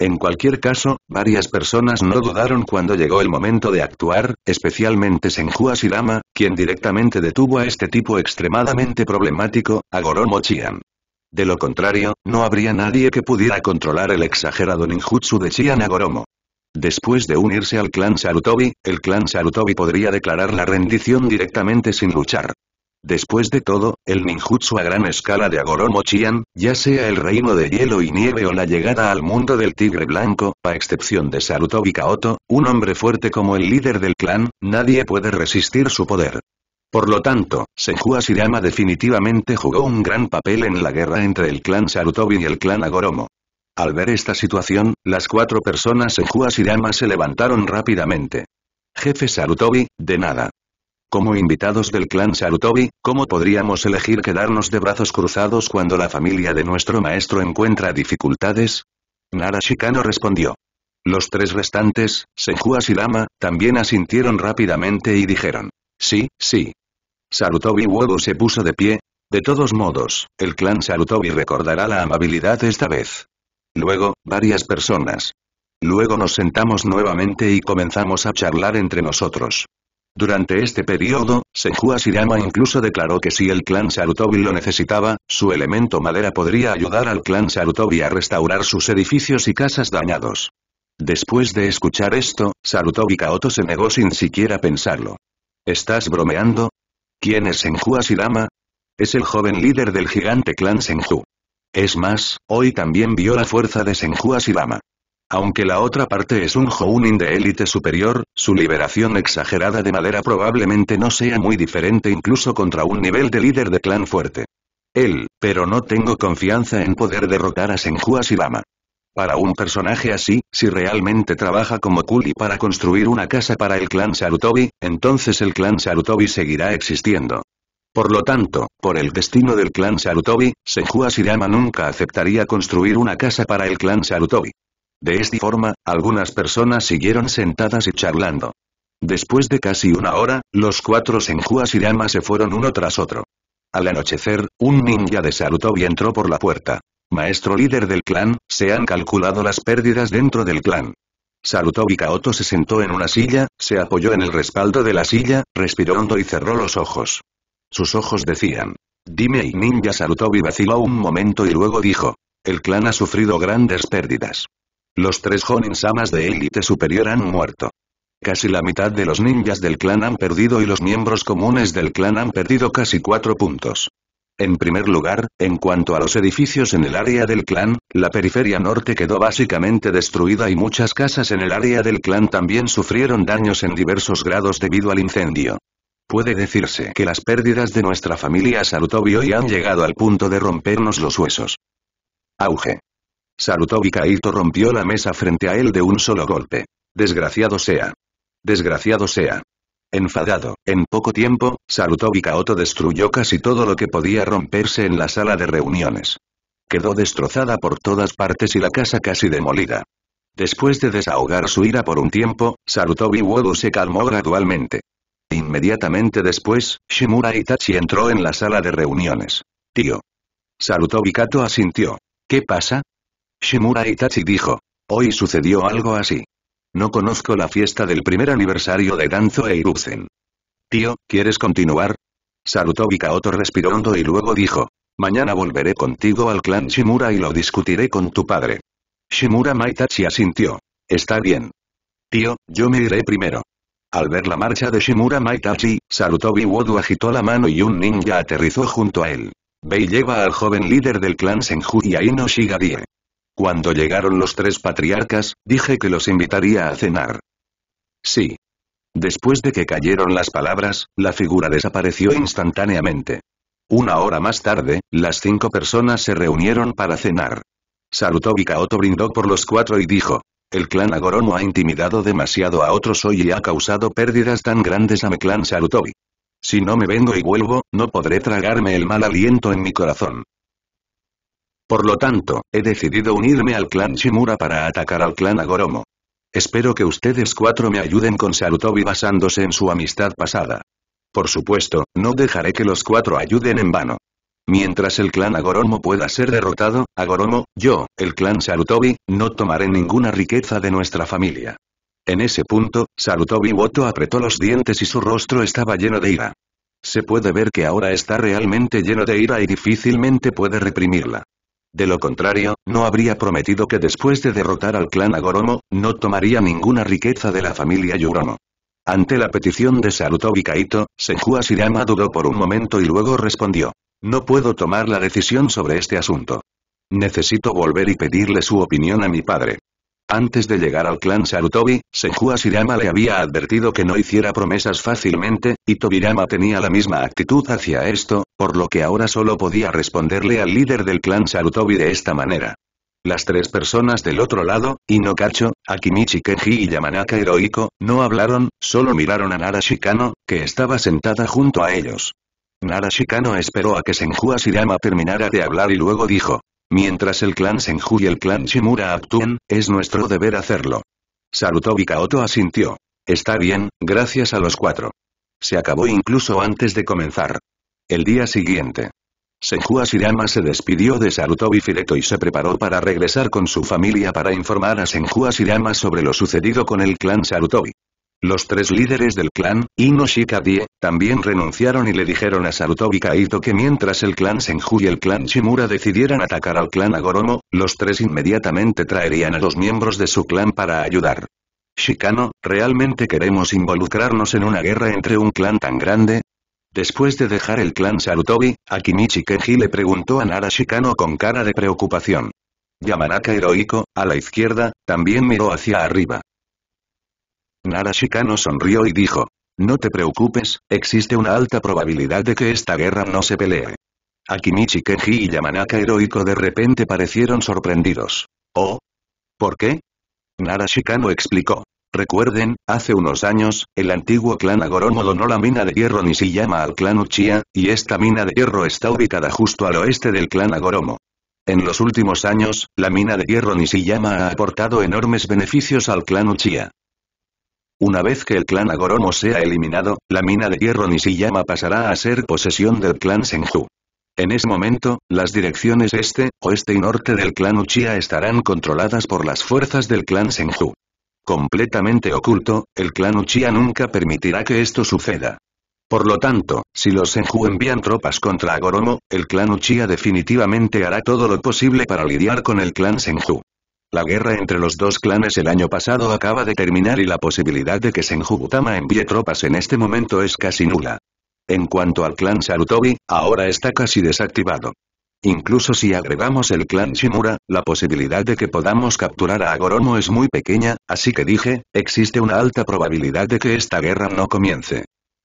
En cualquier caso, varias personas no dudaron cuando llegó el momento de actuar, especialmente Senju Asirama, quien directamente detuvo a este tipo extremadamente problemático, a Chian. De lo contrario, no habría nadie que pudiera controlar el exagerado ninjutsu de Chian a Después de unirse al clan Sarutobi, el clan Sarutobi podría declarar la rendición directamente sin luchar. Después de todo, el ninjutsu a gran escala de Agoromo Chian, ya sea el reino de hielo y nieve o la llegada al mundo del tigre blanco, a excepción de Sarutobi Kaoto, un hombre fuerte como el líder del clan, nadie puede resistir su poder. Por lo tanto, Senju Asirama definitivamente jugó un gran papel en la guerra entre el clan Sarutobi y el clan Agoromo. Al ver esta situación, las cuatro personas Senju Asirama se levantaron rápidamente. Jefe Sarutobi, de nada. Como invitados del clan Sarutobi, ¿cómo podríamos elegir quedarnos de brazos cruzados cuando la familia de nuestro maestro encuentra dificultades? Nara Shikano respondió. Los tres restantes, Senjuas y Lama, también asintieron rápidamente y dijeron. Sí, sí. Sarutobi Huevo se puso de pie. De todos modos, el clan Sarutobi recordará la amabilidad esta vez. Luego, varias personas. Luego nos sentamos nuevamente y comenzamos a charlar entre nosotros. Durante este periodo, Senju Asirama incluso declaró que si el clan Sarutobi lo necesitaba, su elemento madera podría ayudar al clan Sarutobi a restaurar sus edificios y casas dañados. Después de escuchar esto, Sarutobi Kaoto se negó sin siquiera pensarlo. ¿Estás bromeando? ¿Quién es Senju Asirama? Es el joven líder del gigante clan Senju. Es más, hoy también vio la fuerza de Senju Asirama. Aunque la otra parte es un Jounin de élite superior, su liberación exagerada de madera probablemente no sea muy diferente incluso contra un nivel de líder de clan fuerte. Él, pero no tengo confianza en poder derrotar a Senju Asirama. Para un personaje así, si realmente trabaja como Kuli para construir una casa para el clan Sarutobi, entonces el clan Sarutobi seguirá existiendo. Por lo tanto, por el destino del clan Sarutobi, Senju Asirama nunca aceptaría construir una casa para el clan Sarutobi. De esta forma, algunas personas siguieron sentadas y charlando. Después de casi una hora, los cuatro senjuas y dama se fueron uno tras otro. Al anochecer, un ninja de Sarutobi entró por la puerta. Maestro líder del clan, se han calculado las pérdidas dentro del clan. Sarutobi Kaoto se sentó en una silla, se apoyó en el respaldo de la silla, respiró hondo y cerró los ojos. Sus ojos decían. Dime y ninja Sarutobi vaciló un momento y luego dijo. El clan ha sufrido grandes pérdidas. Los tres Jonin-samas de élite superior han muerto. Casi la mitad de los ninjas del clan han perdido y los miembros comunes del clan han perdido casi cuatro puntos. En primer lugar, en cuanto a los edificios en el área del clan, la periferia norte quedó básicamente destruida y muchas casas en el área del clan también sufrieron daños en diversos grados debido al incendio. Puede decirse que las pérdidas de nuestra familia Sarutobio hoy han llegado al punto de rompernos los huesos. Auge. Sarutobi rompió la mesa frente a él de un solo golpe. Desgraciado sea. Desgraciado sea. Enfadado, en poco tiempo, Sarutobi Kaoto destruyó casi todo lo que podía romperse en la sala de reuniones. Quedó destrozada por todas partes y la casa casi demolida. Después de desahogar su ira por un tiempo, Sarutobi Wodo se calmó gradualmente. Inmediatamente después, Shimura Itachi entró en la sala de reuniones. Tío. Sarutobi Kato asintió. ¿Qué pasa? Shimura Itachi dijo. Hoy sucedió algo así. No conozco la fiesta del primer aniversario de Danzo e Tío, ¿quieres continuar? Sarutobi Kaoto respiró hondo y luego dijo. Mañana volveré contigo al clan Shimura y lo discutiré con tu padre. Shimura Maitachi asintió. Está bien. Tío, yo me iré primero. Al ver la marcha de Shimura Maitachi, Sarutobi Wodu agitó la mano y un ninja aterrizó junto a él. Bei lleva al joven líder del clan Senju y a Shigadie. Cuando llegaron los tres patriarcas, dije que los invitaría a cenar. Sí. Después de que cayeron las palabras, la figura desapareció instantáneamente. Una hora más tarde, las cinco personas se reunieron para cenar. Sarutobi Kaoto brindó por los cuatro y dijo, el clan Agoromo ha intimidado demasiado a otros hoy y ha causado pérdidas tan grandes a mi clan Sarutobi. Si no me vengo y vuelvo, no podré tragarme el mal aliento en mi corazón. Por lo tanto, he decidido unirme al clan Shimura para atacar al clan Agoromo. Espero que ustedes cuatro me ayuden con Sarutobi basándose en su amistad pasada. Por supuesto, no dejaré que los cuatro ayuden en vano. Mientras el clan Agoromo pueda ser derrotado, Agoromo, yo, el clan Sarutobi, no tomaré ninguna riqueza de nuestra familia. En ese punto, Sarutobi Woto apretó los dientes y su rostro estaba lleno de ira. Se puede ver que ahora está realmente lleno de ira y difícilmente puede reprimirla de lo contrario, no habría prometido que después de derrotar al clan Agoromo, no tomaría ninguna riqueza de la familia Yuromo. Ante la petición de Sarutobi Kaito, Senju Asirama dudó por un momento y luego respondió. No puedo tomar la decisión sobre este asunto. Necesito volver y pedirle su opinión a mi padre. Antes de llegar al clan Sarutobi, Senju Asirama le había advertido que no hiciera promesas fácilmente, y Tobirama tenía la misma actitud hacia esto, por lo que ahora solo podía responderle al líder del clan Sarutobi de esta manera. Las tres personas del otro lado, Inokacho, Akimichi Kenji y Yamanaka Heroico, no hablaron, solo miraron a Narashikano, Shikano, que estaba sentada junto a ellos. Narashikano Shikano esperó a que Senju Asirama terminara de hablar y luego dijo, Mientras el clan Senju y el clan Shimura actúen, es nuestro deber hacerlo. Sarutobi Kaoto asintió. Está bien, gracias a los cuatro. Se acabó incluso antes de comenzar. El día siguiente. Senju Asirama se despidió de Sarutobi Fireto y se preparó para regresar con su familia para informar a Senju Asirama sobre lo sucedido con el clan Sarutobi. Los tres líderes del clan, Ino Shikadie, también renunciaron y le dijeron a Sarutobi Kaito que mientras el clan Senju y el clan Shimura decidieran atacar al clan Agoromo, los tres inmediatamente traerían a los miembros de su clan para ayudar. Shikano, ¿realmente queremos involucrarnos en una guerra entre un clan tan grande? Después de dejar el clan Sarutobi, Akimichi Kenji le preguntó a Nara Shikano con cara de preocupación. Yamanaka heroico, a la izquierda, también miró hacia arriba. Narashikano sonrió y dijo. No te preocupes, existe una alta probabilidad de que esta guerra no se pelee. Akimichi Kenji y Yamanaka heroico de repente parecieron sorprendidos. ¿Oh? ¿Por qué? Narashikano explicó. Recuerden, hace unos años, el antiguo clan Agoromo donó la mina de hierro llama al clan Uchiha, y esta mina de hierro está ubicada justo al oeste del clan Agoromo. En los últimos años, la mina de hierro Nishiyama ha aportado enormes beneficios al clan Uchiha. Una vez que el clan Agoromo sea eliminado, la mina de hierro Nishiyama pasará a ser posesión del clan Senju. En ese momento, las direcciones este, oeste y norte del clan Uchiha estarán controladas por las fuerzas del clan Senju. Completamente oculto, el clan Uchiha nunca permitirá que esto suceda. Por lo tanto, si los Senju envían tropas contra Agoromo, el clan Uchiha definitivamente hará todo lo posible para lidiar con el clan Senju. La guerra entre los dos clanes el año pasado acaba de terminar y la posibilidad de que Senjubutama envíe tropas en este momento es casi nula. En cuanto al clan Sarutobi, ahora está casi desactivado. Incluso si agregamos el clan Shimura, la posibilidad de que podamos capturar a Agoromo es muy pequeña, así que dije, existe una alta probabilidad de que esta guerra no comience.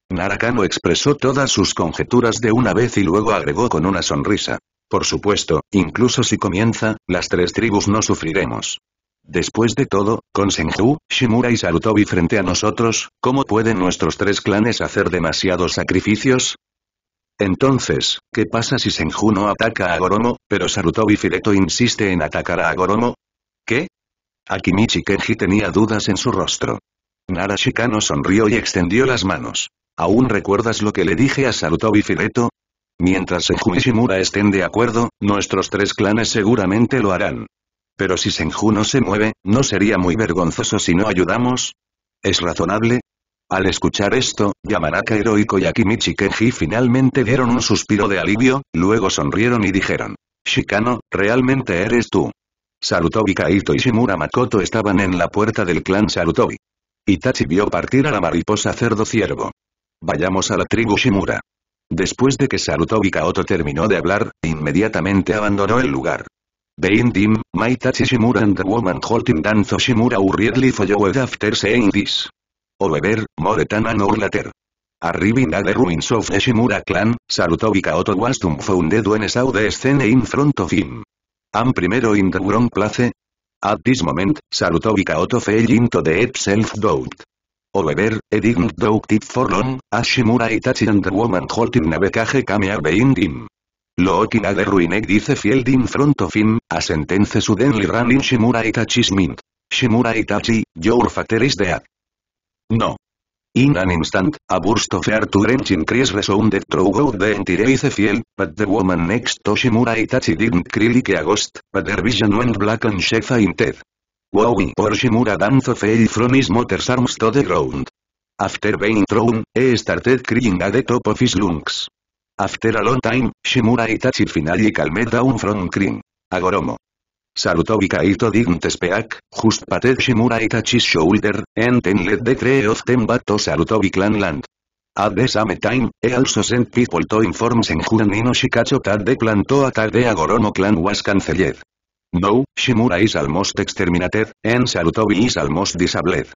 Narakano expresó todas sus conjeturas de una vez y luego agregó con una sonrisa. Por supuesto, incluso si comienza, las tres tribus no sufriremos. Después de todo, con Senju, Shimura y Sarutobi frente a nosotros, ¿cómo pueden nuestros tres clanes hacer demasiados sacrificios? Entonces, ¿qué pasa si Senju no ataca a Goromo, pero Sarutobi Fireto insiste en atacar a Goromo? ¿Qué? Akimichi Kenji tenía dudas en su rostro. Nara Shikano sonrió y extendió las manos. ¿Aún recuerdas lo que le dije a Sarutobi Fireto? Mientras Senju y Shimura estén de acuerdo, nuestros tres clanes seguramente lo harán. Pero si Senju no se mueve, ¿no sería muy vergonzoso si no ayudamos? ¿Es razonable? Al escuchar esto, Yamanaka Heroico y Akimichi Kenji finalmente dieron un suspiro de alivio, luego sonrieron y dijeron. Shikano, realmente eres tú. Sarutobi Kaito y Shimura Makoto estaban en la puerta del clan Sarutobi. Itachi vio partir a la mariposa cerdo ciervo. Vayamos a la tribu Shimura. Después de que Sarutobi Kaoto terminó de hablar, inmediatamente abandonó el lugar. The Dim, Maitachi Shimura and the Woman Holding Danzo Shimura hurriedly Followed After saying This. than an and later. Arriving at the ruins of the Shimura clan, Sarutobi Kaoto was founded when saw the scene in front of him. Am primero in the wrong place? At this moment, Sarutobi Kaoto fell into the self-doubt. However, he didn't doubt it for long, as Shimura Itachi and the woman holding navecaje came out behind him. Looking at dice field in front of him, a sentence suddenly ran in Shimura Itachi's mind. Shimura Itachi, your father is dead. No. In an instant, a burst of air to cries resounded throughout the entire ice field, but the woman next to Shimura Itachi didn't cry like a ghost, but her vision went black and Shefa fainted. Wowie por Shimura Danzo fell from his mother's arms to the ground. After being thrown, he started crying at the top of his lungs. After a long time, Shimura Itachi finally calmed down from crying. Agoromo. Sarutobi Kaito didn't speak, just patted Shimura Itachi's shoulder, and then led the three of them back to Sarutobi clan land. At the same time, he also sent people to inform no Shikacho that the plan to attack the Agoromo clan was cancelled. No, Shimura is almost exterminated, and Salutobi is almost disabled.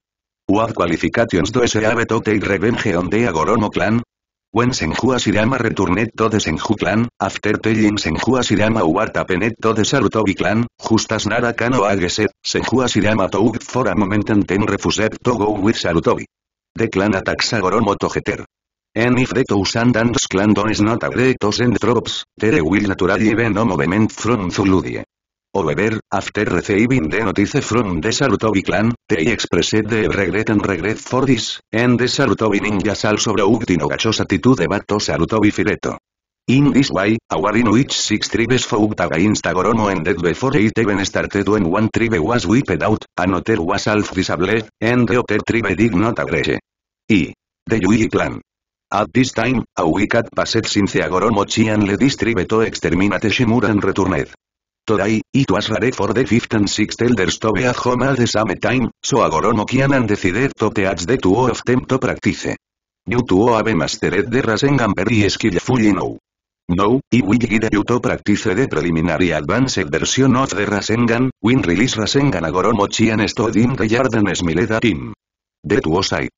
What qualifications do se have to take revenge on the Agoromo clan? When Senju Asirama returned to the Senju clan, after telling Senju Asirama what happened to the Sarutobi clan, just as Narakano Kano said, Senju Asirama took for a moment and then refused to go with salutobi. The clan attacks Agoromo to And if the Thousand clan is not agree to send troops, there will naturally be no movement from Zuludie. However, after receiving the notice from the Sarutobi clan, they expressed de regret and regret for this, and the Sarutobi ninjas sal sobre in Ogacho's attitude about to Sarutobi Fireto. In this way, a war in which six tribes fought against Agoromo ended before it even started when one tribe was wiped out, another was half disabled, and the other tribe did not agree. E. The Yui clan. At this time, a wicked passed since Agoromo Chian le to exterminate Shimura and returned y, it was rare for the fifth and sixth elders to be at home at the same time, so Kianan decided to teach the two of them to practice. You two have mastered the Rasengan very skillfully now. Now, I will guide you to practice the preliminary advanced version of the Rasengan, win release Rasengan esto in the Yarden Smileda team. tu two side.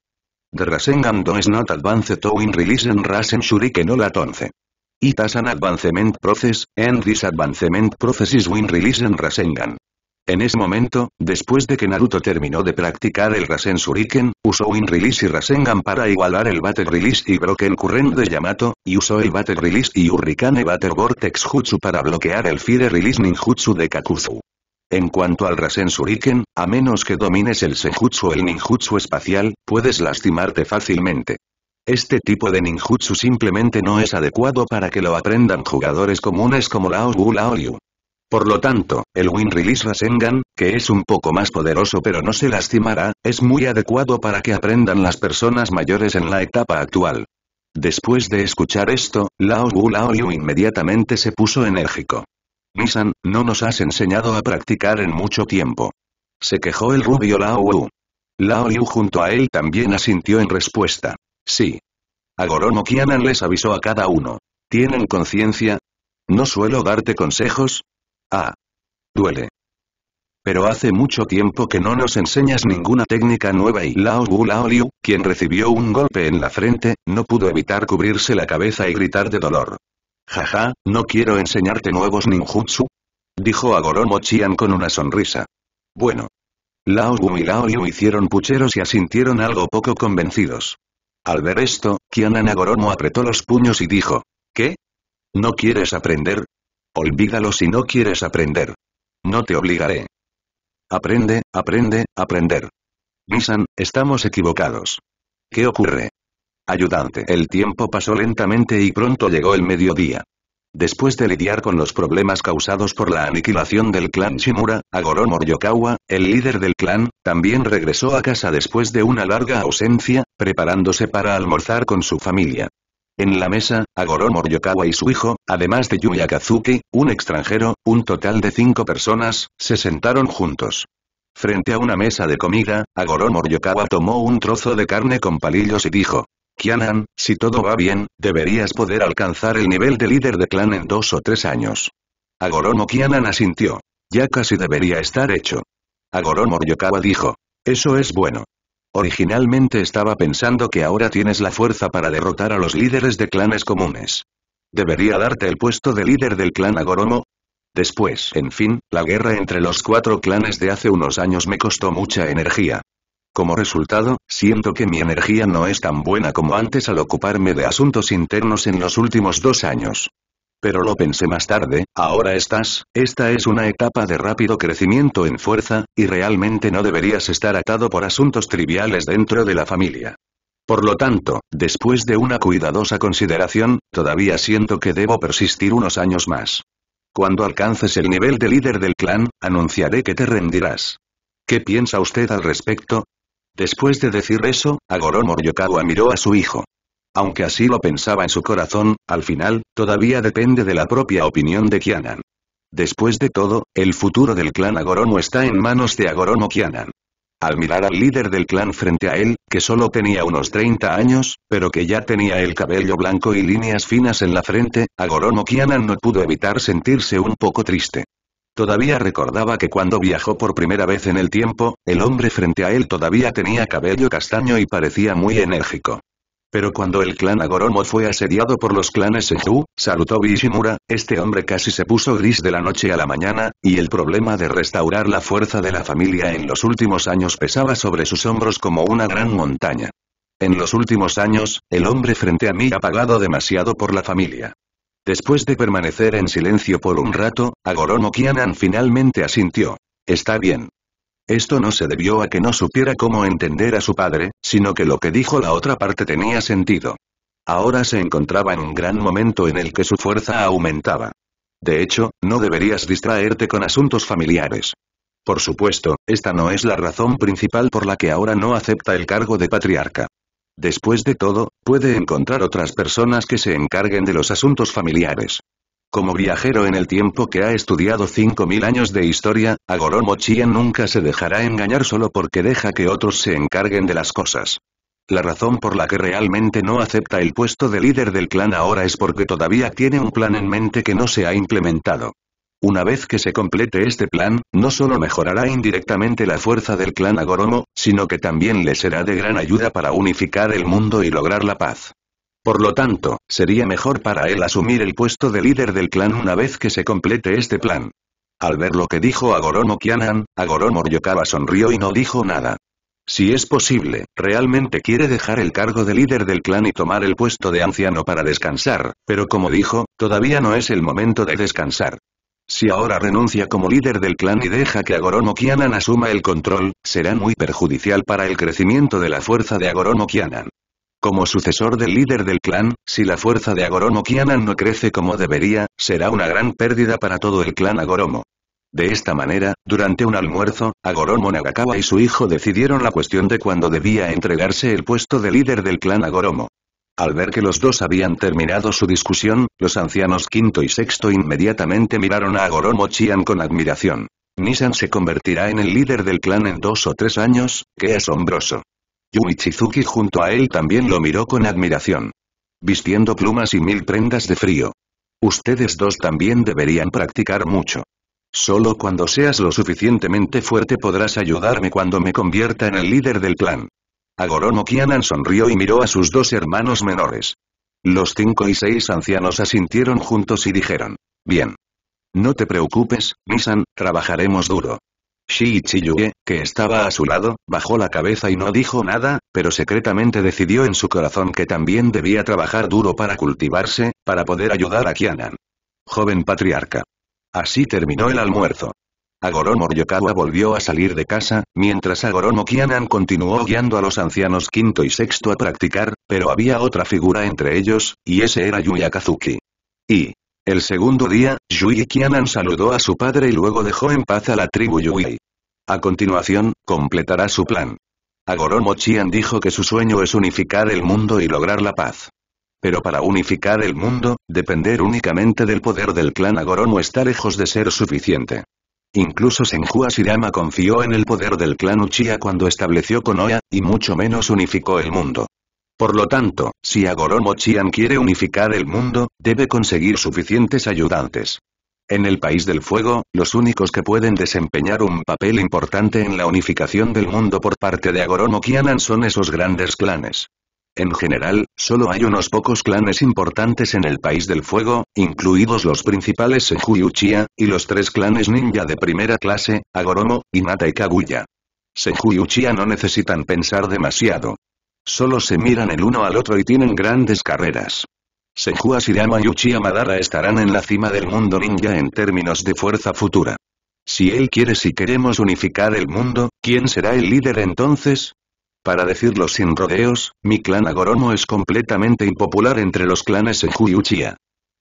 The Rasengan does not advance to win release and Rasen Shuriken Olatonce. 11. Itasan Tasan advancement process, and this advancement process is release and Rasengan. En ese momento, después de que Naruto terminó de practicar el Rasen Shuriken, usó Win Release y Rasengan para igualar el Battle Release y Broken Current de Yamato, y usó el Battle Release y Hurricane Battle Vortex Jutsu para bloquear el Fire Release Ninjutsu de Kakuzu. En cuanto al Rasen Shuriken, a menos que domines el Senjutsu o el Ninjutsu espacial, puedes lastimarte fácilmente. Este tipo de ninjutsu simplemente no es adecuado para que lo aprendan jugadores comunes como Lao Wu Lao Yu. Por lo tanto, el Win Release Rasengan, que es un poco más poderoso pero no se lastimará, es muy adecuado para que aprendan las personas mayores en la etapa actual. Después de escuchar esto, Lao Wu Lao inmediatamente se puso enérgico. Misan, no nos has enseñado a practicar en mucho tiempo. Se quejó el rubio Lao Wu. Lao Yu junto a él también asintió en respuesta. Sí. Agoromo Kianan les avisó a cada uno. ¿Tienen conciencia? No suelo darte consejos. Ah. Duele. Pero hace mucho tiempo que no nos enseñas ninguna técnica nueva y Lao Wu Lao Liu, quien recibió un golpe en la frente, no pudo evitar cubrirse la cabeza y gritar de dolor. Jaja, no quiero enseñarte nuevos ninjutsu. Dijo Agoromo Chian con una sonrisa. Bueno. Lao Wu y Lao Liu hicieron pucheros y asintieron algo poco convencidos. Al ver esto, Kiana Nagoromo apretó los puños y dijo. ¿Qué? ¿No quieres aprender? Olvídalo si no quieres aprender. No te obligaré. Aprende, aprende, aprender. Misan, estamos equivocados. ¿Qué ocurre? Ayudante. El tiempo pasó lentamente y pronto llegó el mediodía. Después de lidiar con los problemas causados por la aniquilación del clan Shimura, Agoromo Moriokawa, el líder del clan, también regresó a casa después de una larga ausencia, preparándose para almorzar con su familia. En la mesa, Agoromo Moriokawa y su hijo, además de Yuya Kazuki, un extranjero, un total de cinco personas, se sentaron juntos. Frente a una mesa de comida, Agoromo Moriokawa tomó un trozo de carne con palillos y dijo, Kianan, si todo va bien, deberías poder alcanzar el nivel de líder de clan en dos o tres años. Agoromo Kianan asintió. Ya casi debería estar hecho. Agoromo Yokawa dijo. Eso es bueno. Originalmente estaba pensando que ahora tienes la fuerza para derrotar a los líderes de clanes comunes. ¿Debería darte el puesto de líder del clan Agoromo? Después, en fin, la guerra entre los cuatro clanes de hace unos años me costó mucha energía. Como resultado, siento que mi energía no es tan buena como antes al ocuparme de asuntos internos en los últimos dos años. Pero lo pensé más tarde, ahora estás, esta es una etapa de rápido crecimiento en fuerza, y realmente no deberías estar atado por asuntos triviales dentro de la familia. Por lo tanto, después de una cuidadosa consideración, todavía siento que debo persistir unos años más. Cuando alcances el nivel de líder del clan, anunciaré que te rendirás. ¿Qué piensa usted al respecto? Después de decir eso, Agoromo Yokawa miró a su hijo. Aunque así lo pensaba en su corazón, al final, todavía depende de la propia opinión de Kianan. Después de todo, el futuro del clan Agoromo está en manos de Agorono Kianan. Al mirar al líder del clan frente a él, que solo tenía unos 30 años, pero que ya tenía el cabello blanco y líneas finas en la frente, Agoromo Kianan no pudo evitar sentirse un poco triste. Todavía recordaba que cuando viajó por primera vez en el tiempo, el hombre frente a él todavía tenía cabello castaño y parecía muy enérgico. Pero cuando el clan Agoromo fue asediado por los clanes Seju, salutó Bishimura, este hombre casi se puso gris de la noche a la mañana, y el problema de restaurar la fuerza de la familia en los últimos años pesaba sobre sus hombros como una gran montaña. En los últimos años, el hombre frente a mí ha pagado demasiado por la familia. Después de permanecer en silencio por un rato, Agoromo Kianan finalmente asintió. Está bien. Esto no se debió a que no supiera cómo entender a su padre, sino que lo que dijo la otra parte tenía sentido. Ahora se encontraba en un gran momento en el que su fuerza aumentaba. De hecho, no deberías distraerte con asuntos familiares. Por supuesto, esta no es la razón principal por la que ahora no acepta el cargo de patriarca. Después de todo, puede encontrar otras personas que se encarguen de los asuntos familiares. Como viajero en el tiempo que ha estudiado 5.000 años de historia, Agoromo Chien nunca se dejará engañar solo porque deja que otros se encarguen de las cosas. La razón por la que realmente no acepta el puesto de líder del clan ahora es porque todavía tiene un plan en mente que no se ha implementado. Una vez que se complete este plan, no solo mejorará indirectamente la fuerza del clan Agoromo, sino que también le será de gran ayuda para unificar el mundo y lograr la paz. Por lo tanto, sería mejor para él asumir el puesto de líder del clan una vez que se complete este plan. Al ver lo que dijo Agoromo Kianan, Agoromo Ryokaba sonrió y no dijo nada. Si es posible, realmente quiere dejar el cargo de líder del clan y tomar el puesto de anciano para descansar, pero como dijo, todavía no es el momento de descansar. Si ahora renuncia como líder del clan y deja que Agoromo Kianan asuma el control, será muy perjudicial para el crecimiento de la fuerza de Agoromo Kianan. Como sucesor del líder del clan, si la fuerza de Agoromo Kianan no crece como debería, será una gran pérdida para todo el clan Agoromo. De esta manera, durante un almuerzo, Agoromo Nagakawa y su hijo decidieron la cuestión de cuándo debía entregarse el puesto de líder del clan Agoromo. Al ver que los dos habían terminado su discusión, los ancianos quinto y sexto inmediatamente miraron a Goromo Chian con admiración. Nissan se convertirá en el líder del clan en dos o tres años, ¡qué asombroso! Yuichizuki junto a él también lo miró con admiración. Vistiendo plumas y mil prendas de frío. Ustedes dos también deberían practicar mucho. Solo cuando seas lo suficientemente fuerte podrás ayudarme cuando me convierta en el líder del clan. Agoromo Kianan sonrió y miró a sus dos hermanos menores. Los cinco y seis ancianos asintieron juntos y dijeron. Bien. No te preocupes, Misan, trabajaremos duro. Shi Chiyue, que estaba a su lado, bajó la cabeza y no dijo nada, pero secretamente decidió en su corazón que también debía trabajar duro para cultivarse, para poder ayudar a Kianan. Joven patriarca. Así terminó el almuerzo. Agoromo Yokawa volvió a salir de casa, mientras Agoromo Kianan continuó guiando a los ancianos quinto y sexto a practicar, pero había otra figura entre ellos, y ese era Yuya Kazuki. Y, el segundo día, Yui Kianan saludó a su padre y luego dejó en paz a la tribu Yui. A continuación, completará su plan. Agoromo Chian dijo que su sueño es unificar el mundo y lograr la paz. Pero para unificar el mundo, depender únicamente del poder del clan Agoromo está lejos de ser suficiente. Incluso Senju Shirama confió en el poder del clan Uchiha cuando estableció Konoha, y mucho menos unificó el mundo. Por lo tanto, si Agoromo Chian quiere unificar el mundo, debe conseguir suficientes ayudantes. En el País del Fuego, los únicos que pueden desempeñar un papel importante en la unificación del mundo por parte de Agoromo Kianan son esos grandes clanes. En general, solo hay unos pocos clanes importantes en el País del Fuego, incluidos los principales Senju y Uchiha, y los tres clanes ninja de primera clase, Agoromo, Hinata y Kaguya. Senju y Uchiha no necesitan pensar demasiado. Solo se miran el uno al otro y tienen grandes carreras. Senju Asirama y Uchiha Madara estarán en la cima del mundo ninja en términos de fuerza futura. Si él quiere si queremos unificar el mundo, ¿quién será el líder entonces? Para decirlo sin rodeos, mi clan Agoromo es completamente impopular entre los clanes Senju y Uchiha.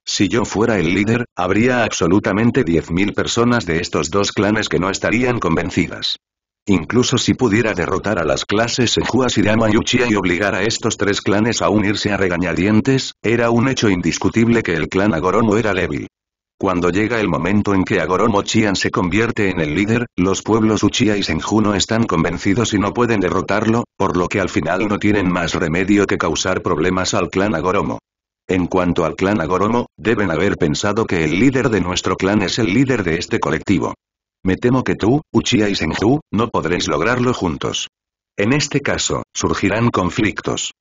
Si yo fuera el líder, habría absolutamente 10.000 personas de estos dos clanes que no estarían convencidas. Incluso si pudiera derrotar a las clases Senju y Uchiha y obligar a estos tres clanes a unirse a regañadientes, era un hecho indiscutible que el clan Agoromo era débil. Cuando llega el momento en que Agoromo Chian se convierte en el líder, los pueblos Uchiha y Senjuno están convencidos y no pueden derrotarlo, por lo que al final no tienen más remedio que causar problemas al clan Agoromo. En cuanto al clan Agoromo, deben haber pensado que el líder de nuestro clan es el líder de este colectivo. Me temo que tú, Uchiha y Senju, no podréis lograrlo juntos. En este caso, surgirán conflictos.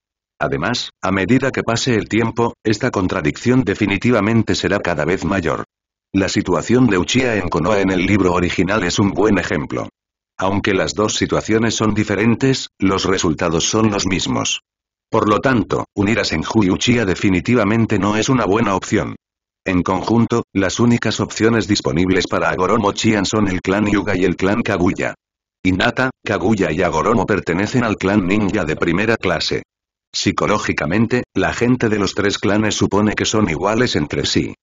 Además, a medida que pase el tiempo, esta contradicción definitivamente será cada vez mayor. La situación de Uchiha en Konoha en el libro original es un buen ejemplo. Aunque las dos situaciones son diferentes, los resultados son los mismos. Por lo tanto, unir a Senju y Uchiha definitivamente no es una buena opción. En conjunto, las únicas opciones disponibles para Agoromo Chian son el clan Yuga y el clan Kaguya. Inata, Kaguya y Agoromo pertenecen al clan ninja de primera clase. Psicológicamente, la gente de los tres clanes supone que son iguales entre sí.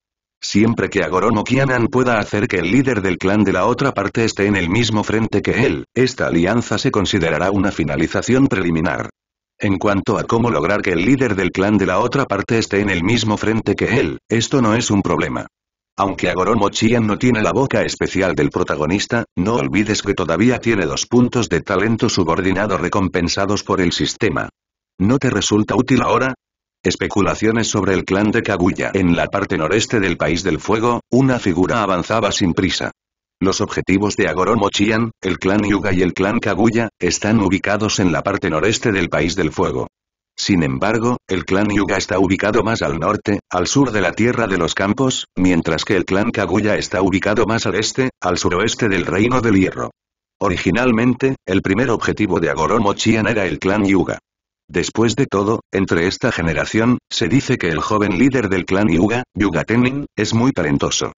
Siempre que Agoromo Kianan pueda hacer que el líder del clan de la otra parte esté en el mismo frente que él, esta alianza se considerará una finalización preliminar. En cuanto a cómo lograr que el líder del clan de la otra parte esté en el mismo frente que él, esto no es un problema. Aunque Agoromo Chian no tiene la boca especial del protagonista, no olvides que todavía tiene dos puntos de talento subordinado recompensados por el sistema. ¿No te resulta útil ahora? Especulaciones sobre el clan de Kaguya en la parte noreste del País del Fuego, una figura avanzaba sin prisa. Los objetivos de Agoromo Chian, el clan Yuga y el clan Kaguya, están ubicados en la parte noreste del País del Fuego. Sin embargo, el clan Yuga está ubicado más al norte, al sur de la Tierra de los Campos, mientras que el clan Kaguya está ubicado más al este, al suroeste del Reino del Hierro. Originalmente, el primer objetivo de Agoromo Chian era el clan Yuga. Después de todo, entre esta generación, se dice que el joven líder del clan Yuga, Yuga Tenin, es muy talentoso.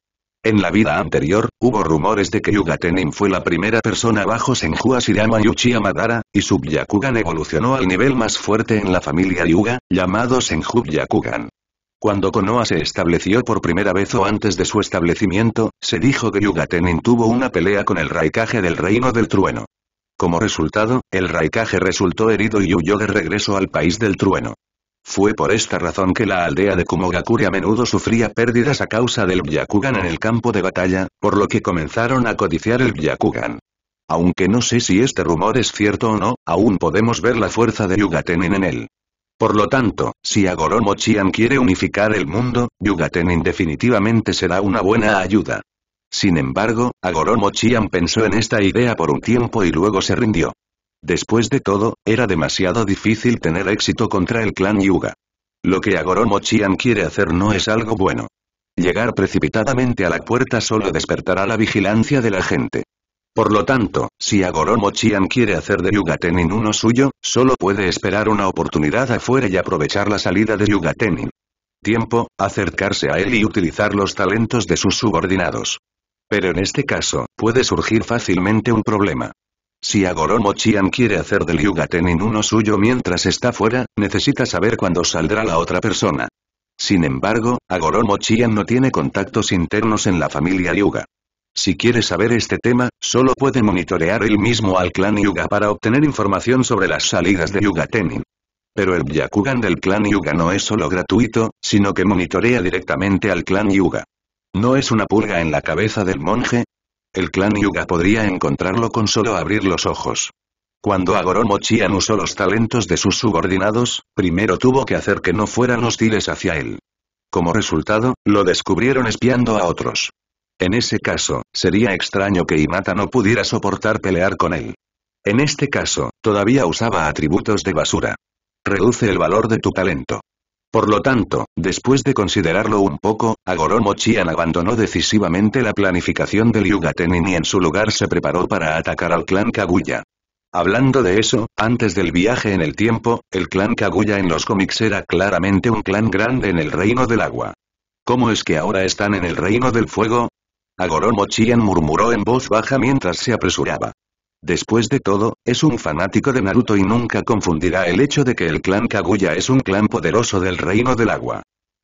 En la vida anterior, hubo rumores de que Yuga Tenin fue la primera persona bajo Senjua Shirama y Madara, y Subyakugan evolucionó al nivel más fuerte en la familia Yuga, llamado Senju Yakugan. Cuando Konoha se estableció por primera vez o antes de su establecimiento, se dijo que Yuga tuvo una pelea con el Raikage del Reino del Trueno. Como resultado, el Raikage resultó herido y huyó de regreso al país del trueno. Fue por esta razón que la aldea de Kumogakure a menudo sufría pérdidas a causa del Byakugan en el campo de batalla, por lo que comenzaron a codiciar el Byakugan. Aunque no sé si este rumor es cierto o no, aún podemos ver la fuerza de Yugatenin en él. Por lo tanto, si Agoromo Chian quiere unificar el mundo, Yugatenin definitivamente será una buena ayuda. Sin embargo, Agoromo Chian pensó en esta idea por un tiempo y luego se rindió. Después de todo, era demasiado difícil tener éxito contra el clan Yuga. Lo que Agoromo Chian quiere hacer no es algo bueno. Llegar precipitadamente a la puerta solo despertará la vigilancia de la gente. Por lo tanto, si Agoromo Chian quiere hacer de Tenin uno suyo, solo puede esperar una oportunidad afuera y aprovechar la salida de Yuga Tenin. Tiempo, acercarse a él y utilizar los talentos de sus subordinados. Pero en este caso, puede surgir fácilmente un problema. Si Agoromo Chian quiere hacer del Yuga Tenin uno suyo mientras está fuera, necesita saber cuándo saldrá la otra persona. Sin embargo, Agoromo Chian no tiene contactos internos en la familia Yuga. Si quiere saber este tema, solo puede monitorear él mismo al clan Yuga para obtener información sobre las salidas de Tenin. Pero el Yakugan del clan Yuga no es solo gratuito, sino que monitorea directamente al clan Yuga. ¿No es una purga en la cabeza del monje? El clan Yuga podría encontrarlo con solo abrir los ojos. Cuando Agoromo Chian usó los talentos de sus subordinados, primero tuvo que hacer que no fueran hostiles hacia él. Como resultado, lo descubrieron espiando a otros. En ese caso, sería extraño que Imata no pudiera soportar pelear con él. En este caso, todavía usaba atributos de basura. Reduce el valor de tu talento. Por lo tanto, después de considerarlo un poco, Agoromo Chian abandonó decisivamente la planificación del Yugatenin y en su lugar se preparó para atacar al clan Kaguya. Hablando de eso, antes del viaje en el tiempo, el clan Kaguya en los cómics era claramente un clan grande en el reino del agua. ¿Cómo es que ahora están en el reino del fuego? Agoromo Chian murmuró en voz baja mientras se apresuraba. Después de todo, es un fanático de Naruto y nunca confundirá el hecho de que el clan Kaguya es un clan poderoso del Reino del Agua.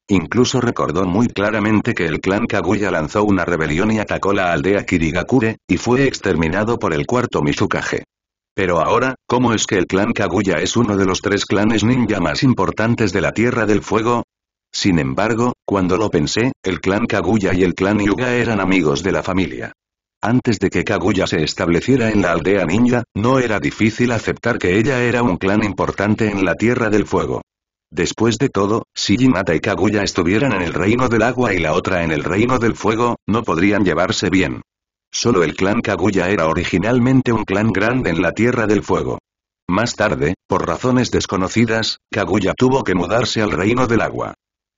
Incluso recordó muy claramente que el clan Kaguya lanzó una rebelión y atacó la aldea Kirigakure, y fue exterminado por el cuarto Mizukage. Pero ahora, ¿cómo es que el clan Kaguya es uno de los tres clanes ninja más importantes de la Tierra del Fuego? Sin embargo, cuando lo pensé, el clan Kaguya y el clan Yuga eran amigos de la familia. Antes de que Kaguya se estableciera en la aldea ninja, no era difícil aceptar que ella era un clan importante en la Tierra del Fuego. Después de todo, si Hinata y Kaguya estuvieran en el Reino del Agua y la otra en el Reino del Fuego, no podrían llevarse bien. Solo el clan Kaguya era originalmente un clan grande en la Tierra del Fuego. Más tarde, por razones desconocidas, Kaguya tuvo que mudarse al Reino del Agua.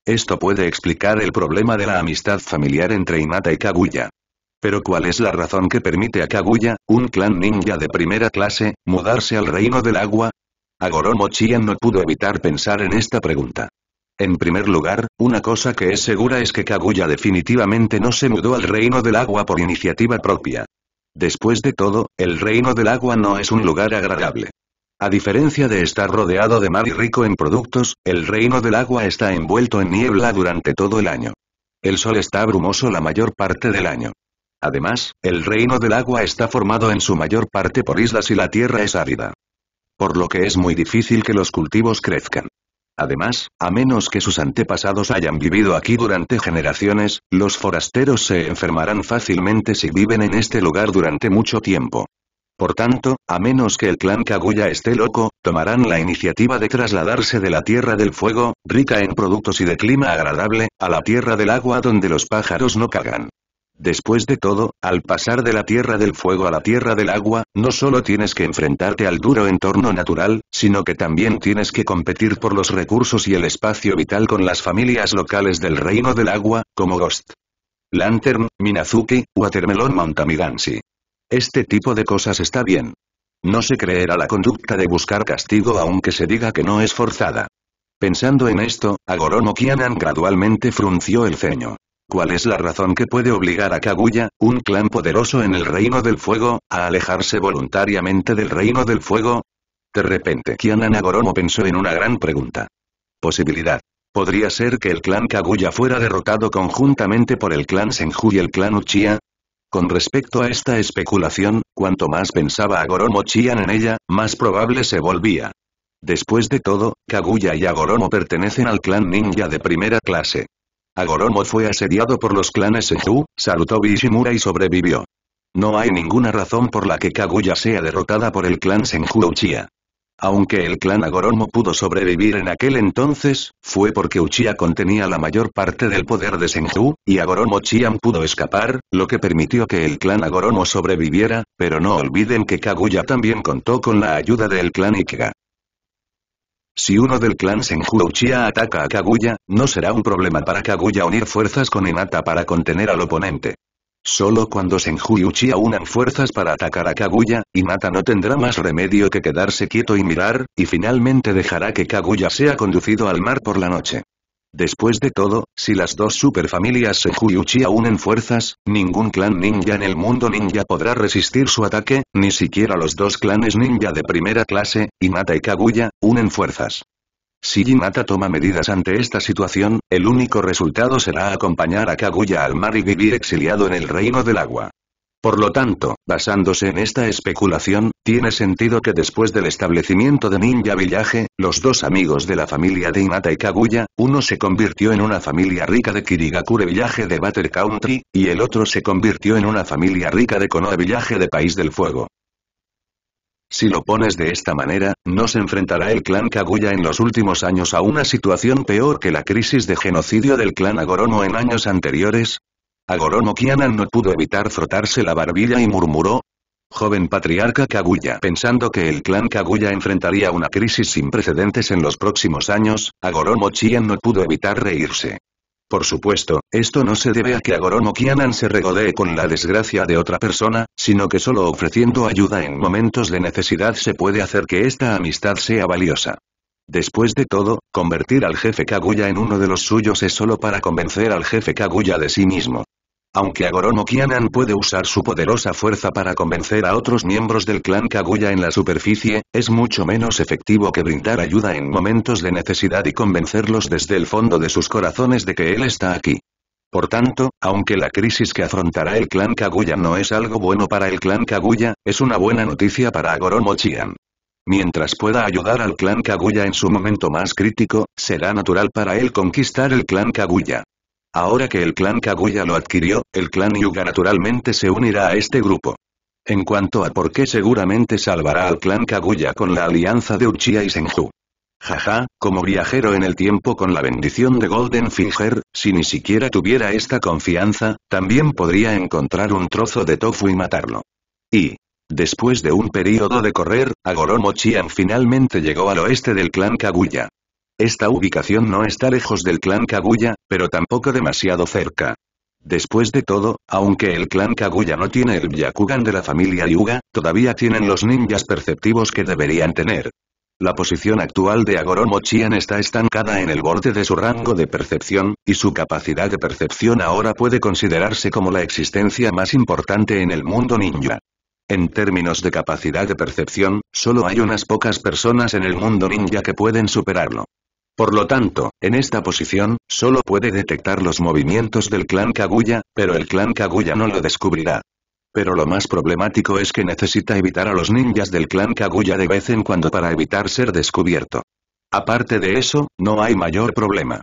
Esto puede explicar el problema de la amistad familiar entre Inata y Kaguya. Pero ¿cuál es la razón que permite a Kaguya, un clan ninja de primera clase, mudarse al reino del agua? Agoromo Chian no pudo evitar pensar en esta pregunta. En primer lugar, una cosa que es segura es que Kaguya definitivamente no se mudó al reino del agua por iniciativa propia. Después de todo, el reino del agua no es un lugar agradable. A diferencia de estar rodeado de mar y rico en productos, el reino del agua está envuelto en niebla durante todo el año. El sol está brumoso la mayor parte del año. Además, el reino del agua está formado en su mayor parte por islas y la tierra es árida. Por lo que es muy difícil que los cultivos crezcan. Además, a menos que sus antepasados hayan vivido aquí durante generaciones, los forasteros se enfermarán fácilmente si viven en este lugar durante mucho tiempo. Por tanto, a menos que el clan Kaguya esté loco, tomarán la iniciativa de trasladarse de la Tierra del Fuego, rica en productos y de clima agradable, a la Tierra del Agua donde los pájaros no cagan. Después de todo, al pasar de la tierra del fuego a la tierra del agua, no solo tienes que enfrentarte al duro entorno natural, sino que también tienes que competir por los recursos y el espacio vital con las familias locales del reino del agua, como Ghost. Lantern, Minazuki, Watermelon Montamigansi. Este tipo de cosas está bien. No se creerá la conducta de buscar castigo aunque se diga que no es forzada. Pensando en esto, Agoromo Kianan gradualmente frunció el ceño. ¿Cuál es la razón que puede obligar a Kaguya, un clan poderoso en el Reino del Fuego, a alejarse voluntariamente del Reino del Fuego? De repente Kiana Nagoromo pensó en una gran pregunta. Posibilidad. ¿Podría ser que el clan Kaguya fuera derrotado conjuntamente por el clan Senju y el clan Uchiha? Con respecto a esta especulación, cuanto más pensaba Agoromo Chian en ella, más probable se volvía. Después de todo, Kaguya y Agoromo pertenecen al clan ninja de primera clase. Agoromo fue asediado por los clanes Senju, Sarutobi y y sobrevivió. No hay ninguna razón por la que Kaguya sea derrotada por el clan Senju Uchiha. Aunque el clan Agoromo pudo sobrevivir en aquel entonces, fue porque Uchiha contenía la mayor parte del poder de Senju, y Agoromo Chian pudo escapar, lo que permitió que el clan Agoromo sobreviviera, pero no olviden que Kaguya también contó con la ayuda del clan Ikiga. Si uno del clan Senju Uchiha ataca a Kaguya, no será un problema para Kaguya unir fuerzas con Inata para contener al oponente. Solo cuando Senju y unan fuerzas para atacar a Kaguya, Inata no tendrá más remedio que quedarse quieto y mirar, y finalmente dejará que Kaguya sea conducido al mar por la noche. Después de todo, si las dos superfamilias Seju y unen fuerzas, ningún clan ninja en el mundo ninja podrá resistir su ataque, ni siquiera los dos clanes ninja de primera clase, Inata y Kaguya, unen fuerzas. Si Hinata toma medidas ante esta situación, el único resultado será acompañar a Kaguya al mar y vivir exiliado en el reino del agua. Por lo tanto, basándose en esta especulación, tiene sentido que después del establecimiento de Ninja Villaje, los dos amigos de la familia de Inata y Kaguya, uno se convirtió en una familia rica de Kirigakure Villaje de Butter Country, y el otro se convirtió en una familia rica de Konoha Villaje de País del Fuego. Si lo pones de esta manera, no se enfrentará el clan Kaguya en los últimos años a una situación peor que la crisis de genocidio del clan Agorono en años anteriores, Agoromo Kianan no pudo evitar frotarse la barbilla y murmuró. Joven patriarca Kaguya Pensando que el clan Kaguya enfrentaría una crisis sin precedentes en los próximos años, Agoromo Chian no pudo evitar reírse. Por supuesto, esto no se debe a que Agoromo Kianan se regodee con la desgracia de otra persona, sino que solo ofreciendo ayuda en momentos de necesidad se puede hacer que esta amistad sea valiosa. Después de todo, convertir al jefe Kaguya en uno de los suyos es solo para convencer al jefe Kaguya de sí mismo. Aunque Agoromo Kianan puede usar su poderosa fuerza para convencer a otros miembros del clan Kaguya en la superficie, es mucho menos efectivo que brindar ayuda en momentos de necesidad y convencerlos desde el fondo de sus corazones de que él está aquí. Por tanto, aunque la crisis que afrontará el clan Kaguya no es algo bueno para el clan Kaguya, es una buena noticia para Agoromo Chian. Mientras pueda ayudar al clan Kaguya en su momento más crítico, será natural para él conquistar el clan Kaguya. Ahora que el clan Kaguya lo adquirió, el clan Yuga naturalmente se unirá a este grupo. En cuanto a por qué seguramente salvará al clan Kaguya con la alianza de Uchiha y Senju. Jaja, como viajero en el tiempo con la bendición de Golden Finger, si ni siquiera tuviera esta confianza, también podría encontrar un trozo de tofu y matarlo. Y, después de un periodo de correr, Agoromo Chian finalmente llegó al oeste del clan Kaguya. Esta ubicación no está lejos del clan Kaguya, pero tampoco demasiado cerca. Después de todo, aunque el clan Kaguya no tiene el Byakugan de la familia Yuga, todavía tienen los ninjas perceptivos que deberían tener. La posición actual de Agoromo Chian está estancada en el borde de su rango de percepción, y su capacidad de percepción ahora puede considerarse como la existencia más importante en el mundo ninja. En términos de capacidad de percepción, solo hay unas pocas personas en el mundo ninja que pueden superarlo. Por lo tanto, en esta posición, solo puede detectar los movimientos del clan Kaguya, pero el clan Kaguya no lo descubrirá. Pero lo más problemático es que necesita evitar a los ninjas del clan Kaguya de vez en cuando para evitar ser descubierto. Aparte de eso, no hay mayor problema.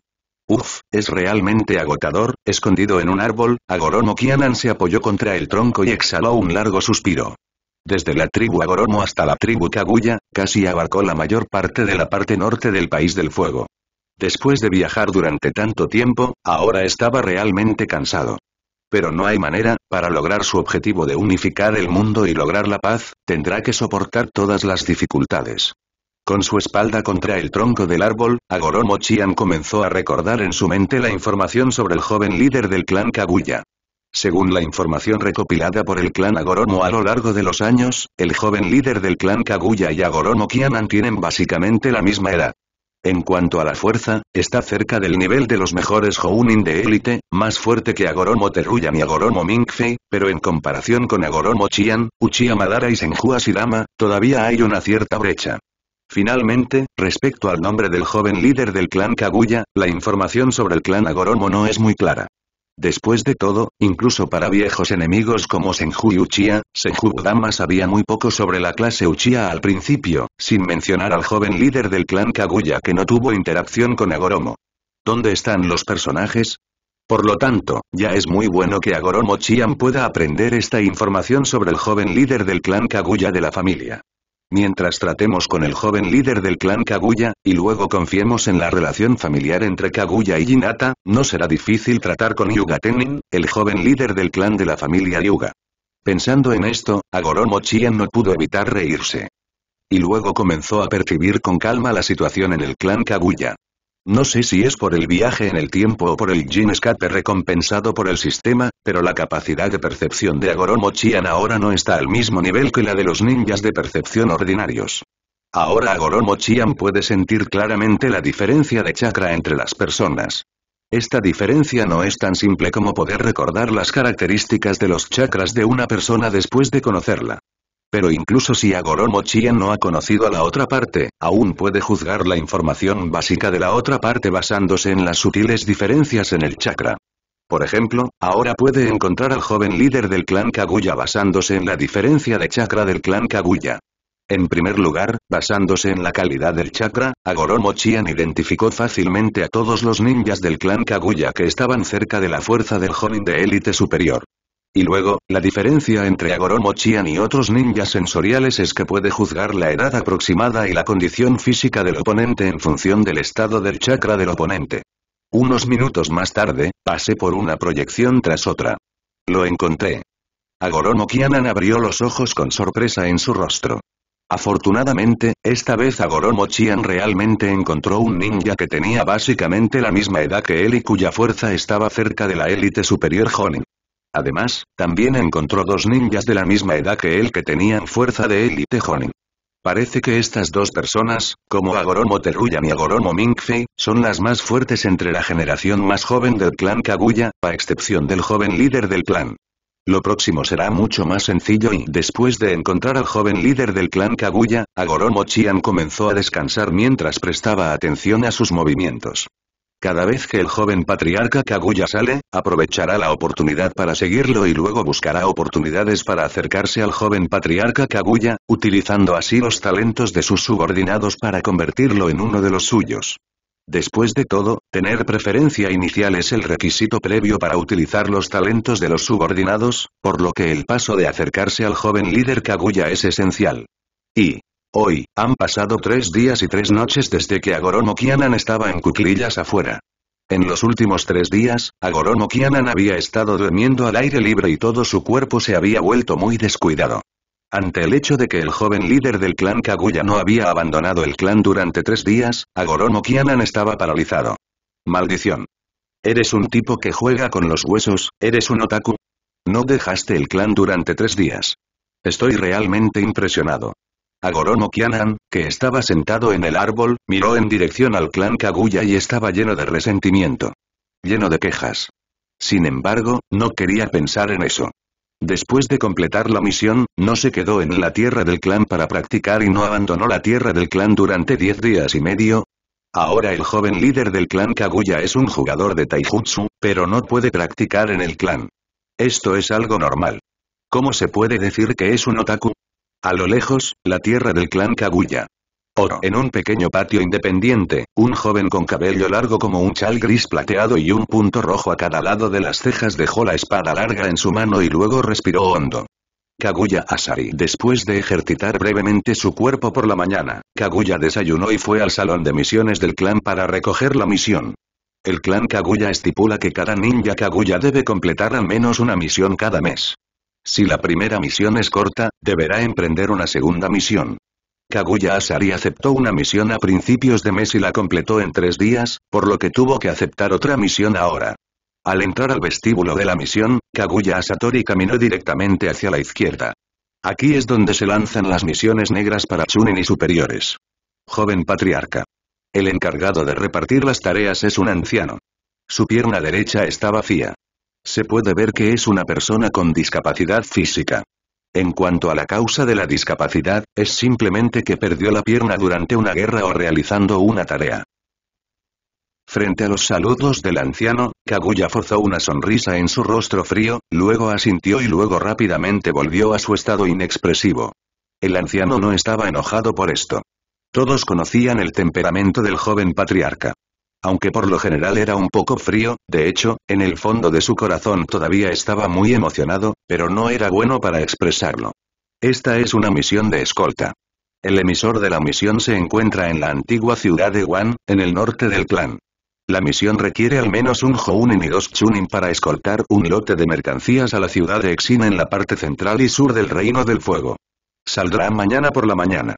Uf, es realmente agotador, escondido en un árbol, Agoromo Kianan se apoyó contra el tronco y exhaló un largo suspiro. Desde la tribu Agoromo hasta la tribu Kaguya, casi abarcó la mayor parte de la parte norte del País del Fuego. Después de viajar durante tanto tiempo, ahora estaba realmente cansado. Pero no hay manera, para lograr su objetivo de unificar el mundo y lograr la paz, tendrá que soportar todas las dificultades. Con su espalda contra el tronco del árbol, Agoromo Chian comenzó a recordar en su mente la información sobre el joven líder del clan Kaguya. Según la información recopilada por el clan Agoromo a lo largo de los años, el joven líder del clan Kaguya y Agoromo Kianan tienen básicamente la misma edad. En cuanto a la fuerza, está cerca del nivel de los mejores Hounin de élite, más fuerte que Agoromo Teruyan y Agoromo Mingfei, pero en comparación con Agoromo Chian, Uchiha Madara y Senju Asidama, todavía hay una cierta brecha. Finalmente, respecto al nombre del joven líder del clan Kaguya, la información sobre el clan Agoromo no es muy clara. Después de todo, incluso para viejos enemigos como Senju y Uchiha, Senju Dama sabía muy poco sobre la clase Uchiha al principio, sin mencionar al joven líder del clan Kaguya que no tuvo interacción con Agoromo. ¿Dónde están los personajes? Por lo tanto, ya es muy bueno que Agoromo Chian pueda aprender esta información sobre el joven líder del clan Kaguya de la familia mientras tratemos con el joven líder del clan Kaguya, y luego confiemos en la relación familiar entre Kaguya y Hinata, no será difícil tratar con Yuga Tenin, el joven líder del clan de la familia Yuga. Pensando en esto, Agoromo no pudo evitar reírse. Y luego comenzó a percibir con calma la situación en el clan Kaguya. No sé si es por el viaje en el tiempo o por el Jin escape recompensado por el sistema, pero la capacidad de percepción de Agoromo Chian ahora no está al mismo nivel que la de los ninjas de percepción ordinarios. Ahora Agoromo Chian puede sentir claramente la diferencia de chakra entre las personas. Esta diferencia no es tan simple como poder recordar las características de los chakras de una persona después de conocerla. Pero incluso si Agoromo Chian no ha conocido a la otra parte, aún puede juzgar la información básica de la otra parte basándose en las sutiles diferencias en el chakra. Por ejemplo, ahora puede encontrar al joven líder del clan Kaguya basándose en la diferencia de chakra del clan Kaguya. En primer lugar, basándose en la calidad del chakra, Agoromo Chian identificó fácilmente a todos los ninjas del clan Kaguya que estaban cerca de la fuerza del Jonin de élite superior. Y luego, la diferencia entre Agoromo Chian y otros ninjas sensoriales es que puede juzgar la edad aproximada y la condición física del oponente en función del estado del chakra del oponente. Unos minutos más tarde, pasé por una proyección tras otra. Lo encontré. Agoromo Kianan abrió los ojos con sorpresa en su rostro. Afortunadamente, esta vez Agoromo Chian realmente encontró un ninja que tenía básicamente la misma edad que él y cuya fuerza estaba cerca de la élite superior Honin. Además, también encontró dos ninjas de la misma edad que él que tenían fuerza de élite Honin. Parece que estas dos personas, como Agoromo Teruyan y Agoromo Mingfei, son las más fuertes entre la generación más joven del clan Kaguya, a excepción del joven líder del clan. Lo próximo será mucho más sencillo y, después de encontrar al joven líder del clan Kaguya, Agoromo Chian comenzó a descansar mientras prestaba atención a sus movimientos. Cada vez que el joven patriarca Kaguya sale, aprovechará la oportunidad para seguirlo y luego buscará oportunidades para acercarse al joven patriarca Kaguya, utilizando así los talentos de sus subordinados para convertirlo en uno de los suyos. Después de todo, tener preferencia inicial es el requisito previo para utilizar los talentos de los subordinados, por lo que el paso de acercarse al joven líder Kaguya es esencial. Y, Hoy, han pasado tres días y tres noches desde que Agoromo Kianan estaba en cuclillas afuera. En los últimos tres días, Agoromo Kianan había estado durmiendo al aire libre y todo su cuerpo se había vuelto muy descuidado. Ante el hecho de que el joven líder del clan Kaguya no había abandonado el clan durante tres días, Agoromo Kianan estaba paralizado. Maldición. Eres un tipo que juega con los huesos, eres un otaku. No dejaste el clan durante tres días. Estoy realmente impresionado. Agoromo Kianan, que estaba sentado en el árbol, miró en dirección al clan Kaguya y estaba lleno de resentimiento. Lleno de quejas. Sin embargo, no quería pensar en eso. Después de completar la misión, no se quedó en la tierra del clan para practicar y no abandonó la tierra del clan durante diez días y medio. Ahora el joven líder del clan Kaguya es un jugador de taijutsu, pero no puede practicar en el clan. Esto es algo normal. ¿Cómo se puede decir que es un otaku? A lo lejos, la tierra del clan Kaguya. Oro. En un pequeño patio independiente, un joven con cabello largo como un chal gris plateado y un punto rojo a cada lado de las cejas dejó la espada larga en su mano y luego respiró hondo. Kaguya Asari. Después de ejercitar brevemente su cuerpo por la mañana, Kaguya desayunó y fue al salón de misiones del clan para recoger la misión. El clan Kaguya estipula que cada ninja Kaguya debe completar al menos una misión cada mes. Si la primera misión es corta, deberá emprender una segunda misión. Kaguya Asari aceptó una misión a principios de mes y la completó en tres días, por lo que tuvo que aceptar otra misión ahora. Al entrar al vestíbulo de la misión, Kaguya Asatori caminó directamente hacia la izquierda. Aquí es donde se lanzan las misiones negras para Chunin y superiores. Joven patriarca. El encargado de repartir las tareas es un anciano. Su pierna derecha está vacía. Se puede ver que es una persona con discapacidad física. En cuanto a la causa de la discapacidad, es simplemente que perdió la pierna durante una guerra o realizando una tarea. Frente a los saludos del anciano, Kaguya forzó una sonrisa en su rostro frío, luego asintió y luego rápidamente volvió a su estado inexpresivo. El anciano no estaba enojado por esto. Todos conocían el temperamento del joven patriarca. Aunque por lo general era un poco frío, de hecho, en el fondo de su corazón todavía estaba muy emocionado, pero no era bueno para expresarlo. Esta es una misión de escolta. El emisor de la misión se encuentra en la antigua ciudad de Wan, en el norte del clan. La misión requiere al menos un Hounin y dos Chunin para escoltar un lote de mercancías a la ciudad de Exin en la parte central y sur del Reino del Fuego. Saldrá mañana por la mañana.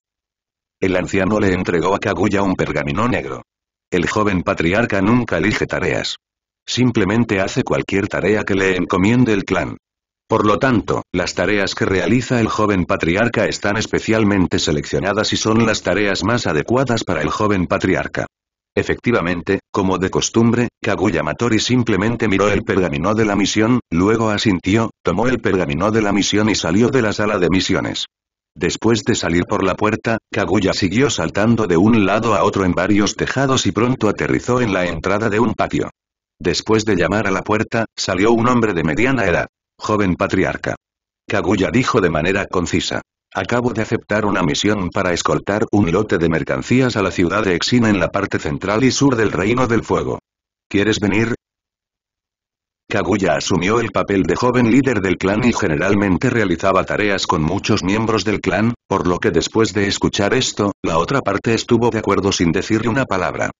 El anciano le entregó a Kaguya un pergamino negro el joven patriarca nunca elige tareas. Simplemente hace cualquier tarea que le encomiende el clan. Por lo tanto, las tareas que realiza el joven patriarca están especialmente seleccionadas y son las tareas más adecuadas para el joven patriarca. Efectivamente, como de costumbre, Kaguya Matori simplemente miró el pergamino de la misión, luego asintió, tomó el pergamino de la misión y salió de la sala de misiones. Después de salir por la puerta, Kaguya siguió saltando de un lado a otro en varios tejados y pronto aterrizó en la entrada de un patio. Después de llamar a la puerta, salió un hombre de mediana edad. Joven patriarca. Kaguya dijo de manera concisa. Acabo de aceptar una misión para escoltar un lote de mercancías a la ciudad de Exina en la parte central y sur del Reino del Fuego. ¿Quieres venir? Kaguya asumió el papel de joven líder del clan y generalmente realizaba tareas con muchos miembros del clan, por lo que después de escuchar esto, la otra parte estuvo de acuerdo sin decirle una palabra.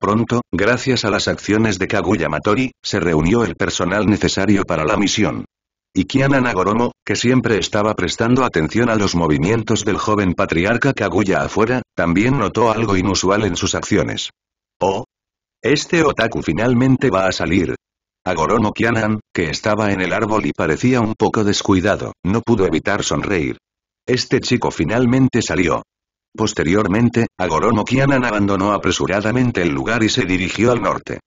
Pronto, gracias a las acciones de Kaguya Matori, se reunió el personal necesario para la misión. Y Kiana Nagoromo, que siempre estaba prestando atención a los movimientos del joven patriarca Kaguya afuera, también notó algo inusual en sus acciones. Oh, este otaku finalmente va a salir, a Kianan, que estaba en el árbol y parecía un poco descuidado, no pudo evitar sonreír. Este chico finalmente salió. Posteriormente, Agoromo Kianan abandonó apresuradamente el lugar y se dirigió al norte.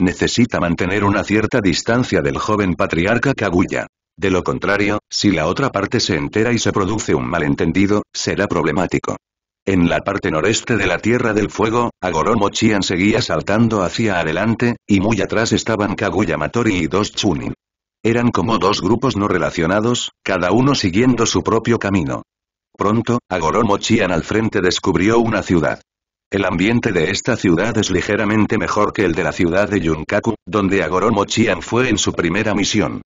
Necesita mantener una cierta distancia del joven patriarca Kaguya. De lo contrario, si la otra parte se entera y se produce un malentendido, será problemático. En la parte noreste de la Tierra del Fuego, Agoromo Chian seguía saltando hacia adelante, y muy atrás estaban Kaguya Matori y dos Chunin. Eran como dos grupos no relacionados, cada uno siguiendo su propio camino. Pronto, Agoromo Chian al frente descubrió una ciudad. El ambiente de esta ciudad es ligeramente mejor que el de la ciudad de Yunkaku, donde Agoromo Chian fue en su primera misión.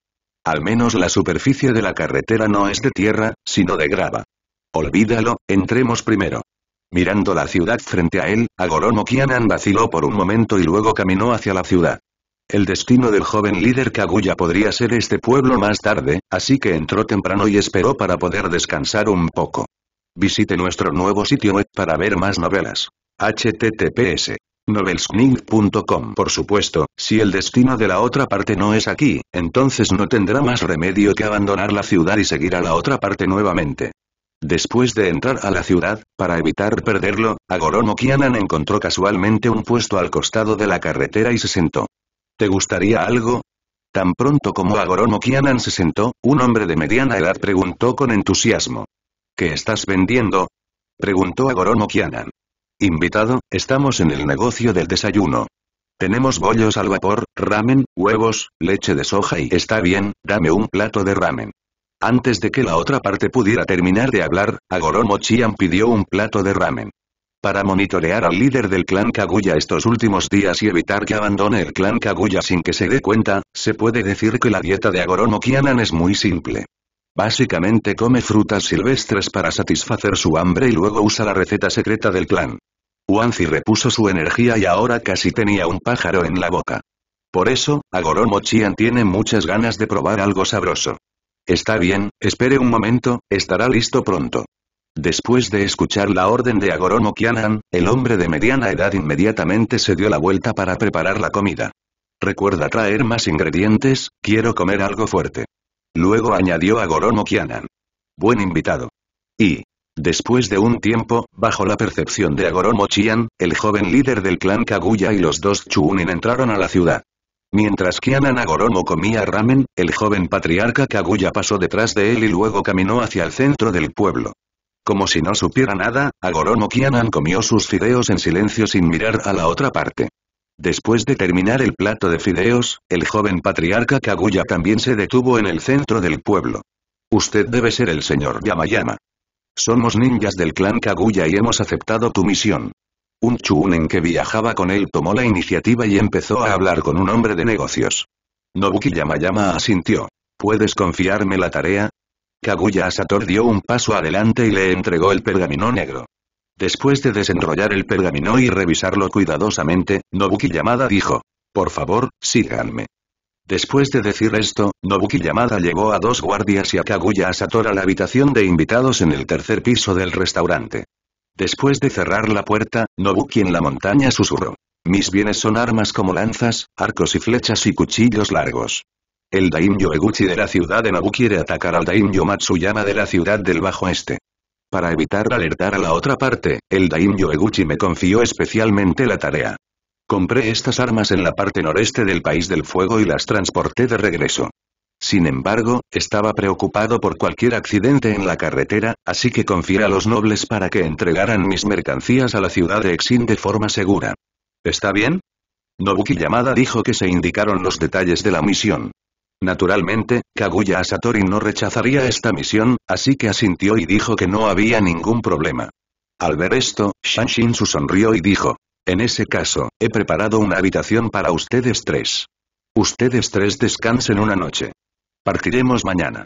Al menos la superficie de la carretera no es de tierra, sino de grava. Olvídalo, entremos primero. Mirando la ciudad frente a él, Agoromo Kianan vaciló por un momento y luego caminó hacia la ciudad. El destino del joven líder Kaguya podría ser este pueblo más tarde, así que entró temprano y esperó para poder descansar un poco. Visite nuestro nuevo sitio web para ver más novelas. https novelsning.com Por supuesto, si el destino de la otra parte no es aquí, entonces no tendrá más remedio que abandonar la ciudad y seguir a la otra parte nuevamente. Después de entrar a la ciudad, para evitar perderlo, Agoromo Kianan encontró casualmente un puesto al costado de la carretera y se sentó. ¿Te gustaría algo? Tan pronto como Agoromo Kianan se sentó, un hombre de mediana edad preguntó con entusiasmo. ¿Qué estás vendiendo? Preguntó Agoromo Kianan. Invitado, estamos en el negocio del desayuno. Tenemos bollos al vapor, ramen, huevos, leche de soja y... Está bien, dame un plato de ramen. Antes de que la otra parte pudiera terminar de hablar, Agoromo Chian pidió un plato de ramen. Para monitorear al líder del clan Kaguya estos últimos días y evitar que abandone el clan Kaguya sin que se dé cuenta, se puede decir que la dieta de Agoromo Kianan es muy simple. Básicamente come frutas silvestres para satisfacer su hambre y luego usa la receta secreta del clan. Wanzi repuso su energía y ahora casi tenía un pájaro en la boca. Por eso, Agoromo Chian tiene muchas ganas de probar algo sabroso. Está bien, espere un momento, estará listo pronto. Después de escuchar la orden de Agoromo Kianan, el hombre de mediana edad inmediatamente se dio la vuelta para preparar la comida. Recuerda traer más ingredientes, quiero comer algo fuerte. Luego añadió Agoromo Kianan. Buen invitado. Y, Después de un tiempo, bajo la percepción de Agoromo Chian, el joven líder del clan Kaguya y los dos Chunin entraron a la ciudad. Mientras Kianan Agoromo comía ramen, el joven patriarca Kaguya pasó detrás de él y luego caminó hacia el centro del pueblo. Como si no supiera nada, Agoromo Kianan comió sus fideos en silencio sin mirar a la otra parte. Después de terminar el plato de fideos, el joven patriarca Kaguya también se detuvo en el centro del pueblo. Usted debe ser el señor Yamayama. Somos ninjas del clan Kaguya y hemos aceptado tu misión. Un chunen que viajaba con él tomó la iniciativa y empezó a hablar con un hombre de negocios. Nobuki Yamayama asintió. ¿Puedes confiarme la tarea? Kaguya Asator dio un paso adelante y le entregó el pergamino negro. Después de desenrollar el pergamino y revisarlo cuidadosamente, Nobuki Yamada dijo. Por favor, síganme. Después de decir esto, Nobuki Yamada llevó a dos guardias y a Kaguya Asator a la habitación de invitados en el tercer piso del restaurante. Después de cerrar la puerta, Nobuki en la montaña susurró. Mis bienes son armas como lanzas, arcos y flechas y cuchillos largos. El Daimyo Eguchi de la ciudad de Nobu quiere atacar al Daimyo Matsuyama de la ciudad del Bajo Este. Para evitar alertar a la otra parte, el Daimyo Eguchi me confió especialmente la tarea. Compré estas armas en la parte noreste del País del Fuego y las transporté de regreso. Sin embargo, estaba preocupado por cualquier accidente en la carretera, así que confié a los nobles para que entregaran mis mercancías a la ciudad de Exin de forma segura. ¿Está bien? Nobuki Yamada dijo que se indicaron los detalles de la misión. Naturalmente, Kaguya Asatori no rechazaría esta misión, así que asintió y dijo que no había ningún problema. Al ver esto, Shanshin su sonrió y dijo, en ese caso, he preparado una habitación para ustedes tres. Ustedes tres descansen una noche. Partiremos mañana.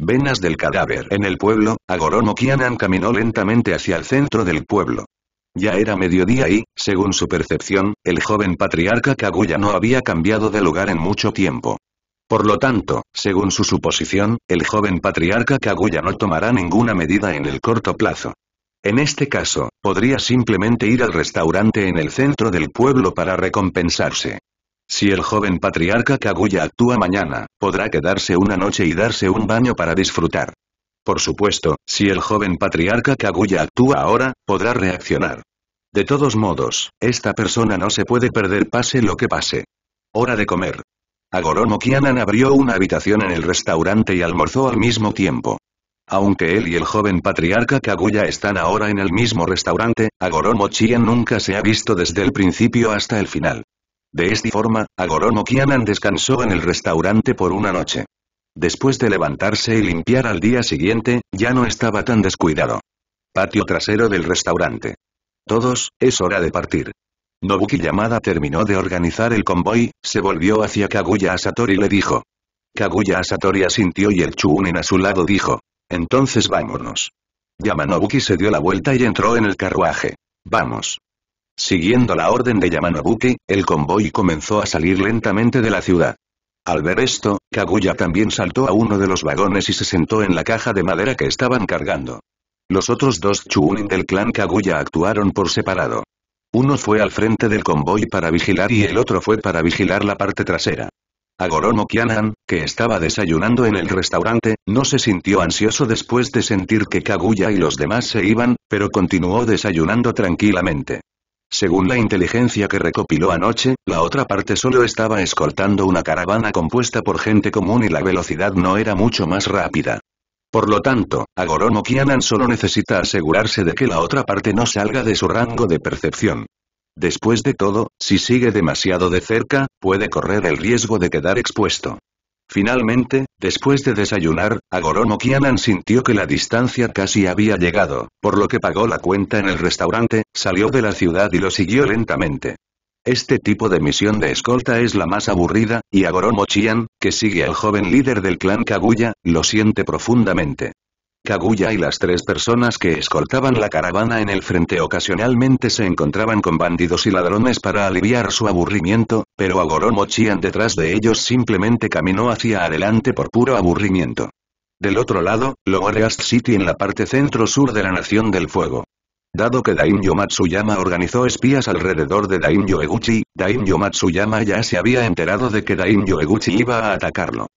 Venas del cadáver en el pueblo, Agoromo Kianan caminó lentamente hacia el centro del pueblo. Ya era mediodía y, según su percepción, el joven patriarca Kaguya no había cambiado de lugar en mucho tiempo. Por lo tanto, según su suposición, el joven patriarca Kaguya no tomará ninguna medida en el corto plazo. En este caso, podría simplemente ir al restaurante en el centro del pueblo para recompensarse. Si el joven patriarca Kaguya actúa mañana, podrá quedarse una noche y darse un baño para disfrutar. Por supuesto, si el joven patriarca Kaguya actúa ahora, podrá reaccionar. De todos modos, esta persona no se puede perder pase lo que pase. Hora de comer. Agoromo Kianan abrió una habitación en el restaurante y almorzó al mismo tiempo. Aunque él y el joven patriarca Kaguya están ahora en el mismo restaurante, Agoromo Chien nunca se ha visto desde el principio hasta el final. De esta forma, Agoromo Kianan descansó en el restaurante por una noche. Después de levantarse y limpiar al día siguiente, ya no estaba tan descuidado. Patio trasero del restaurante. Todos, es hora de partir. Nobuki Yamada terminó de organizar el convoy, se volvió hacia Kaguya Asatori y le dijo. Kaguya Asatori asintió y el Chunin a su lado dijo. Entonces vámonos. Yamanobuki se dio la vuelta y entró en el carruaje. Vamos. Siguiendo la orden de Yamanobuki, el convoy comenzó a salir lentamente de la ciudad. Al ver esto, Kaguya también saltó a uno de los vagones y se sentó en la caja de madera que estaban cargando. Los otros dos Chunin del clan Kaguya actuaron por separado. Uno fue al frente del convoy para vigilar y el otro fue para vigilar la parte trasera. Agoromo Kianan, que estaba desayunando en el restaurante, no se sintió ansioso después de sentir que Kaguya y los demás se iban, pero continuó desayunando tranquilamente. Según la inteligencia que recopiló anoche, la otra parte solo estaba escoltando una caravana compuesta por gente común y la velocidad no era mucho más rápida. Por lo tanto, Agoromo Kianan solo necesita asegurarse de que la otra parte no salga de su rango de percepción. Después de todo, si sigue demasiado de cerca, puede correr el riesgo de quedar expuesto. Finalmente, después de desayunar, Agoromo Kianan sintió que la distancia casi había llegado, por lo que pagó la cuenta en el restaurante, salió de la ciudad y lo siguió lentamente. Este tipo de misión de escolta es la más aburrida, y Agoromo Chian, que sigue al joven líder del clan Kaguya, lo siente profundamente. Kaguya y las tres personas que escoltaban la caravana en el frente ocasionalmente se encontraban con bandidos y ladrones para aliviar su aburrimiento, pero Agoromo Chian detrás de ellos simplemente caminó hacia adelante por puro aburrimiento. Del otro lado, lo City en la parte centro-sur de la Nación del Fuego. Dado que Daimyo Matsuyama organizó espías alrededor de Daimyo Eguchi, Daimyo Matsuyama ya se había enterado de que Daimyo Eguchi iba a atacarlo.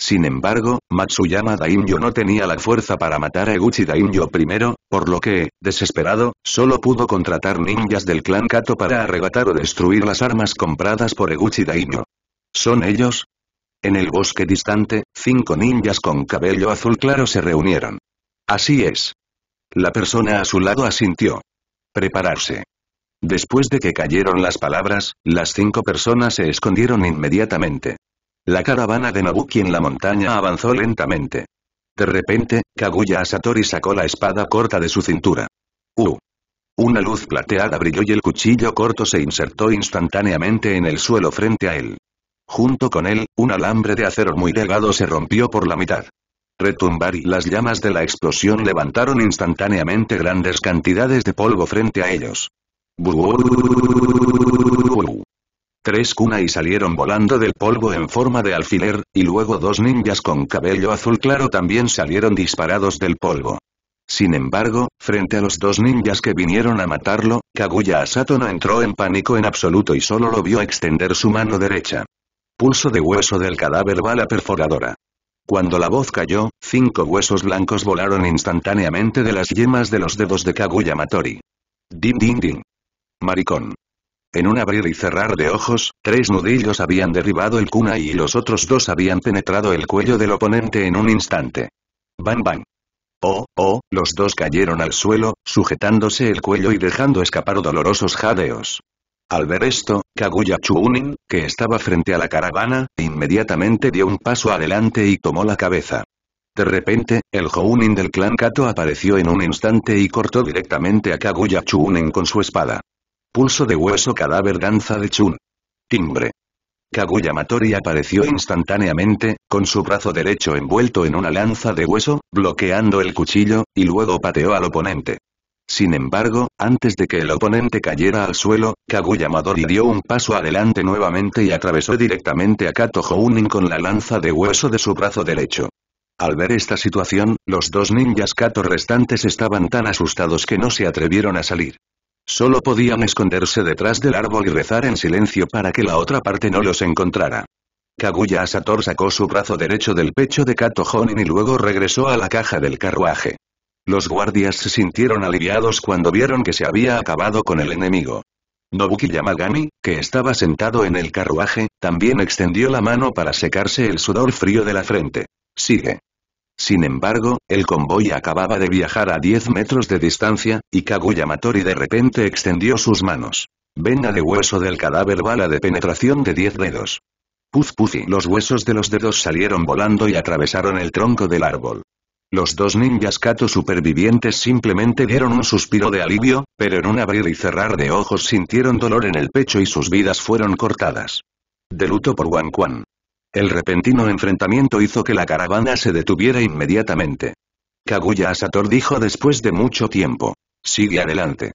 Sin embargo, Matsuyama Daimyo no tenía la fuerza para matar a Eguchi Daimyo primero, por lo que, desesperado, solo pudo contratar ninjas del clan Kato para arrebatar o destruir las armas compradas por Eguchi Daimyo. ¿Son ellos? En el bosque distante, cinco ninjas con cabello azul claro se reunieron. Así es. La persona a su lado asintió. Prepararse. Después de que cayeron las palabras, las cinco personas se escondieron inmediatamente. La caravana de Nabuki en la montaña avanzó lentamente. De repente, Kaguya Asatori sacó la espada corta de su cintura. ¡Uh! Una luz plateada brilló y el cuchillo corto se insertó instantáneamente en el suelo frente a él. Junto con él, un alambre de acero muy delgado se rompió por la mitad. Retumbar y las llamas de la explosión levantaron instantáneamente grandes cantidades de polvo frente a ellos tres kunai y salieron volando del polvo en forma de alfiler, y luego dos ninjas con cabello azul claro también salieron disparados del polvo. Sin embargo, frente a los dos ninjas que vinieron a matarlo, Kaguya Asato no entró en pánico en absoluto y solo lo vio extender su mano derecha. Pulso de hueso del cadáver bala perforadora. Cuando la voz cayó, cinco huesos blancos volaron instantáneamente de las yemas de los dedos de Kaguya Matori. Din din din. Maricón. En un abrir y cerrar de ojos, tres nudillos habían derribado el cuna y los otros dos habían penetrado el cuello del oponente en un instante. ¡Bam-bam! Oh, oh, los dos cayeron al suelo, sujetándose el cuello y dejando escapar dolorosos jadeos. Al ver esto, Kaguya Chunin, que estaba frente a la caravana, inmediatamente dio un paso adelante y tomó la cabeza. De repente, el Jounin del clan Kato apareció en un instante y cortó directamente a Kaguya Chunin con su espada. Pulso de hueso cadáver danza de Chun. Timbre. Kaguya Matori apareció instantáneamente, con su brazo derecho envuelto en una lanza de hueso, bloqueando el cuchillo, y luego pateó al oponente. Sin embargo, antes de que el oponente cayera al suelo, Kaguya dio un paso adelante nuevamente y atravesó directamente a Kato Hounin con la lanza de hueso de su brazo derecho. Al ver esta situación, los dos ninjas Kato restantes estaban tan asustados que no se atrevieron a salir. Solo podían esconderse detrás del árbol y rezar en silencio para que la otra parte no los encontrara. Kaguya Asator sacó su brazo derecho del pecho de Kato Honin y luego regresó a la caja del carruaje. Los guardias se sintieron aliviados cuando vieron que se había acabado con el enemigo. Nobuki Yamagami, que estaba sentado en el carruaje, también extendió la mano para secarse el sudor frío de la frente. Sigue. Sin embargo, el convoy acababa de viajar a 10 metros de distancia, y Kaguya Matori de repente extendió sus manos. Vena de hueso del cadáver bala de penetración de 10 dedos. Puz puz los huesos de los dedos salieron volando y atravesaron el tronco del árbol. Los dos ninjas kato supervivientes simplemente dieron un suspiro de alivio, pero en un abrir y cerrar de ojos sintieron dolor en el pecho y sus vidas fueron cortadas. De luto por Wan Kwan. El repentino enfrentamiento hizo que la caravana se detuviera inmediatamente. Kaguya Asator dijo después de mucho tiempo. Sigue adelante.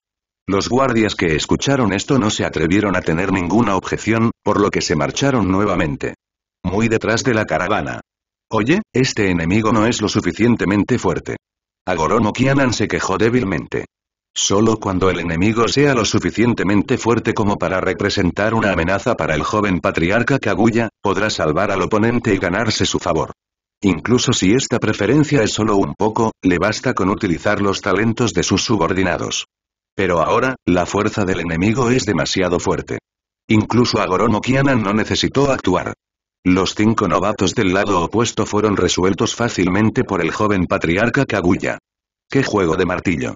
Los guardias que escucharon esto no se atrevieron a tener ninguna objeción, por lo que se marcharon nuevamente. Muy detrás de la caravana. Oye, este enemigo no es lo suficientemente fuerte. Agoromo Kianan se quejó débilmente. Solo cuando el enemigo sea lo suficientemente fuerte como para representar una amenaza para el joven patriarca Kaguya, podrá salvar al oponente y ganarse su favor. Incluso si esta preferencia es solo un poco, le basta con utilizar los talentos de sus subordinados. Pero ahora, la fuerza del enemigo es demasiado fuerte. Incluso Agoromo Kiana no necesitó actuar. Los cinco novatos del lado opuesto fueron resueltos fácilmente por el joven patriarca Kaguya. ¡Qué juego de martillo!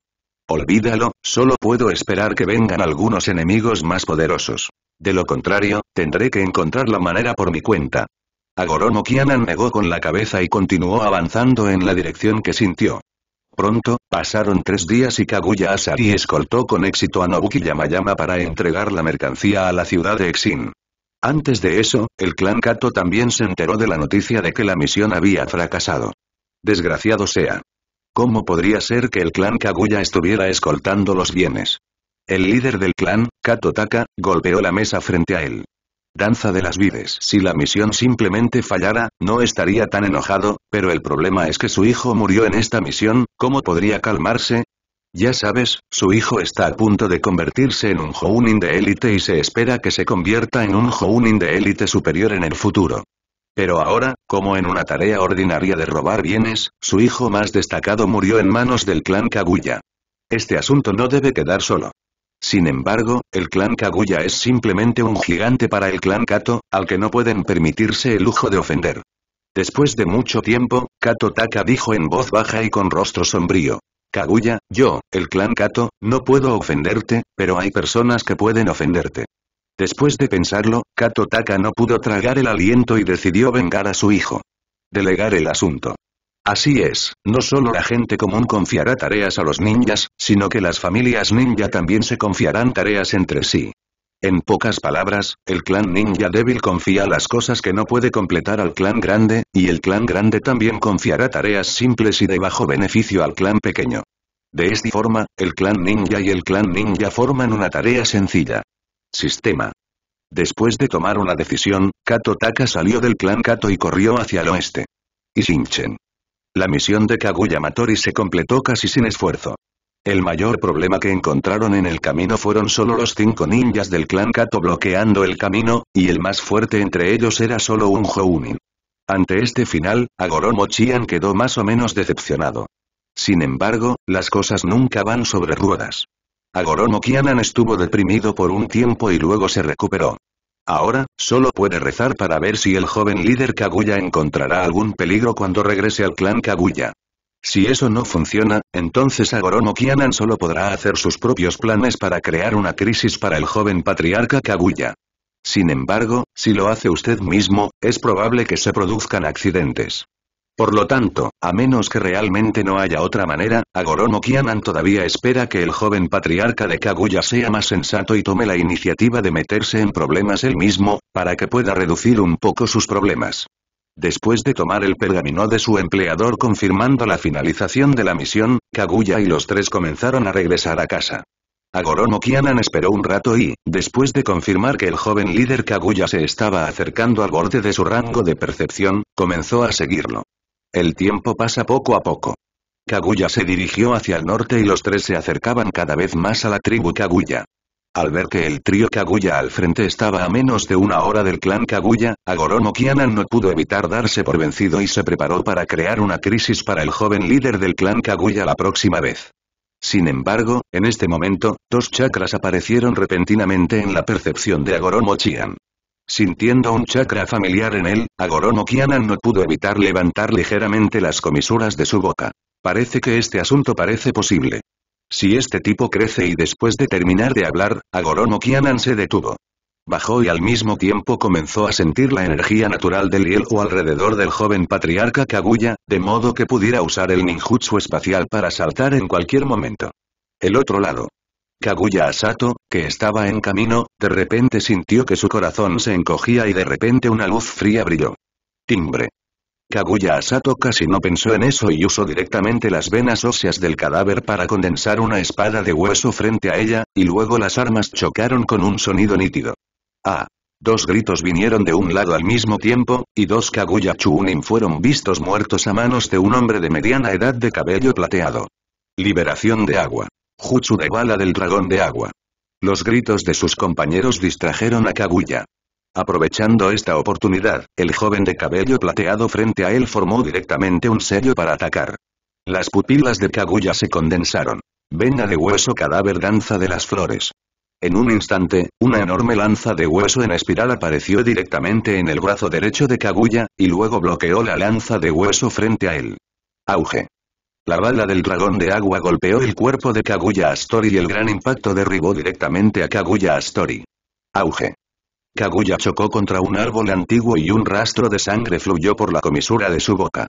Olvídalo, solo puedo esperar que vengan algunos enemigos más poderosos. De lo contrario, tendré que encontrar la manera por mi cuenta. Agoromo Kianan negó con la cabeza y continuó avanzando en la dirección que sintió. Pronto, pasaron tres días y Kaguya Asari escoltó con éxito a Nobuki Yamayama para entregar la mercancía a la ciudad de Exin. Antes de eso, el clan Kato también se enteró de la noticia de que la misión había fracasado. Desgraciado sea. ¿Cómo podría ser que el clan Kaguya estuviera escoltando los bienes? El líder del clan, Kato Taka, golpeó la mesa frente a él. Danza de las vides. Si la misión simplemente fallara, no estaría tan enojado, pero el problema es que su hijo murió en esta misión, ¿cómo podría calmarse? Ya sabes, su hijo está a punto de convertirse en un Jounin de élite y se espera que se convierta en un Jounin de élite superior en el futuro. Pero ahora, como en una tarea ordinaria de robar bienes, su hijo más destacado murió en manos del clan Kaguya. Este asunto no debe quedar solo. Sin embargo, el clan Kaguya es simplemente un gigante para el clan Kato, al que no pueden permitirse el lujo de ofender. Después de mucho tiempo, Kato Taka dijo en voz baja y con rostro sombrío. Kaguya, yo, el clan Kato, no puedo ofenderte, pero hay personas que pueden ofenderte. Después de pensarlo, Kato Taka no pudo tragar el aliento y decidió vengar a su hijo. Delegar el asunto. Así es, no solo la gente común confiará tareas a los ninjas, sino que las familias ninja también se confiarán tareas entre sí. En pocas palabras, el clan ninja débil confía las cosas que no puede completar al clan grande, y el clan grande también confiará tareas simples y de bajo beneficio al clan pequeño. De esta forma, el clan ninja y el clan ninja forman una tarea sencilla. Sistema. Después de tomar una decisión, Kato Taka salió del clan Kato y corrió hacia el oeste. Y Shinchen. La misión de Kaguya Matori se completó casi sin esfuerzo. El mayor problema que encontraron en el camino fueron solo los cinco ninjas del clan Kato bloqueando el camino, y el más fuerte entre ellos era solo un Jounin. Ante este final, Agoromo Chian quedó más o menos decepcionado. Sin embargo, las cosas nunca van sobre ruedas. Agoromo Kianan estuvo deprimido por un tiempo y luego se recuperó. Ahora, solo puede rezar para ver si el joven líder Kaguya encontrará algún peligro cuando regrese al clan Kaguya. Si eso no funciona, entonces Agoromo Kianan solo podrá hacer sus propios planes para crear una crisis para el joven patriarca Kaguya. Sin embargo, si lo hace usted mismo, es probable que se produzcan accidentes. Por lo tanto, a menos que realmente no haya otra manera, Agoromo Kianan todavía espera que el joven patriarca de Kaguya sea más sensato y tome la iniciativa de meterse en problemas él mismo, para que pueda reducir un poco sus problemas. Después de tomar el pergamino de su empleador confirmando la finalización de la misión, Kaguya y los tres comenzaron a regresar a casa. Agoromo Kianan esperó un rato y, después de confirmar que el joven líder Kaguya se estaba acercando al borde de su rango de percepción, comenzó a seguirlo. El tiempo pasa poco a poco. Kaguya se dirigió hacia el norte y los tres se acercaban cada vez más a la tribu Kaguya. Al ver que el trío Kaguya al frente estaba a menos de una hora del clan Kaguya, Agoromo Kianan no pudo evitar darse por vencido y se preparó para crear una crisis para el joven líder del clan Kaguya la próxima vez. Sin embargo, en este momento, dos chakras aparecieron repentinamente en la percepción de Agoromo Chian. Sintiendo un chakra familiar en él, Agorono Kianan no pudo evitar levantar ligeramente las comisuras de su boca. Parece que este asunto parece posible. Si este tipo crece y después de terminar de hablar, Agorono Kianan se detuvo. Bajó y al mismo tiempo comenzó a sentir la energía natural del hielo alrededor del joven patriarca Kaguya, de modo que pudiera usar el ninjutsu espacial para saltar en cualquier momento. El otro lado. Kaguya Asato, que estaba en camino, de repente sintió que su corazón se encogía y de repente una luz fría brilló. Timbre. Kaguya Asato casi no pensó en eso y usó directamente las venas óseas del cadáver para condensar una espada de hueso frente a ella, y luego las armas chocaron con un sonido nítido. ¡Ah! Dos gritos vinieron de un lado al mismo tiempo, y dos Kaguya Chunin fueron vistos muertos a manos de un hombre de mediana edad de cabello plateado. Liberación de agua. Jutsu de bala del dragón de agua. Los gritos de sus compañeros distrajeron a Kaguya. Aprovechando esta oportunidad, el joven de cabello plateado frente a él formó directamente un sello para atacar. Las pupilas de Kaguya se condensaron. Venga de hueso cadáver danza de las flores. En un instante, una enorme lanza de hueso en espiral apareció directamente en el brazo derecho de Kaguya, y luego bloqueó la lanza de hueso frente a él. Auge. La bala del dragón de agua golpeó el cuerpo de Kaguya Astori y el gran impacto derribó directamente a Kaguya Astori. Auge. Kaguya chocó contra un árbol antiguo y un rastro de sangre fluyó por la comisura de su boca.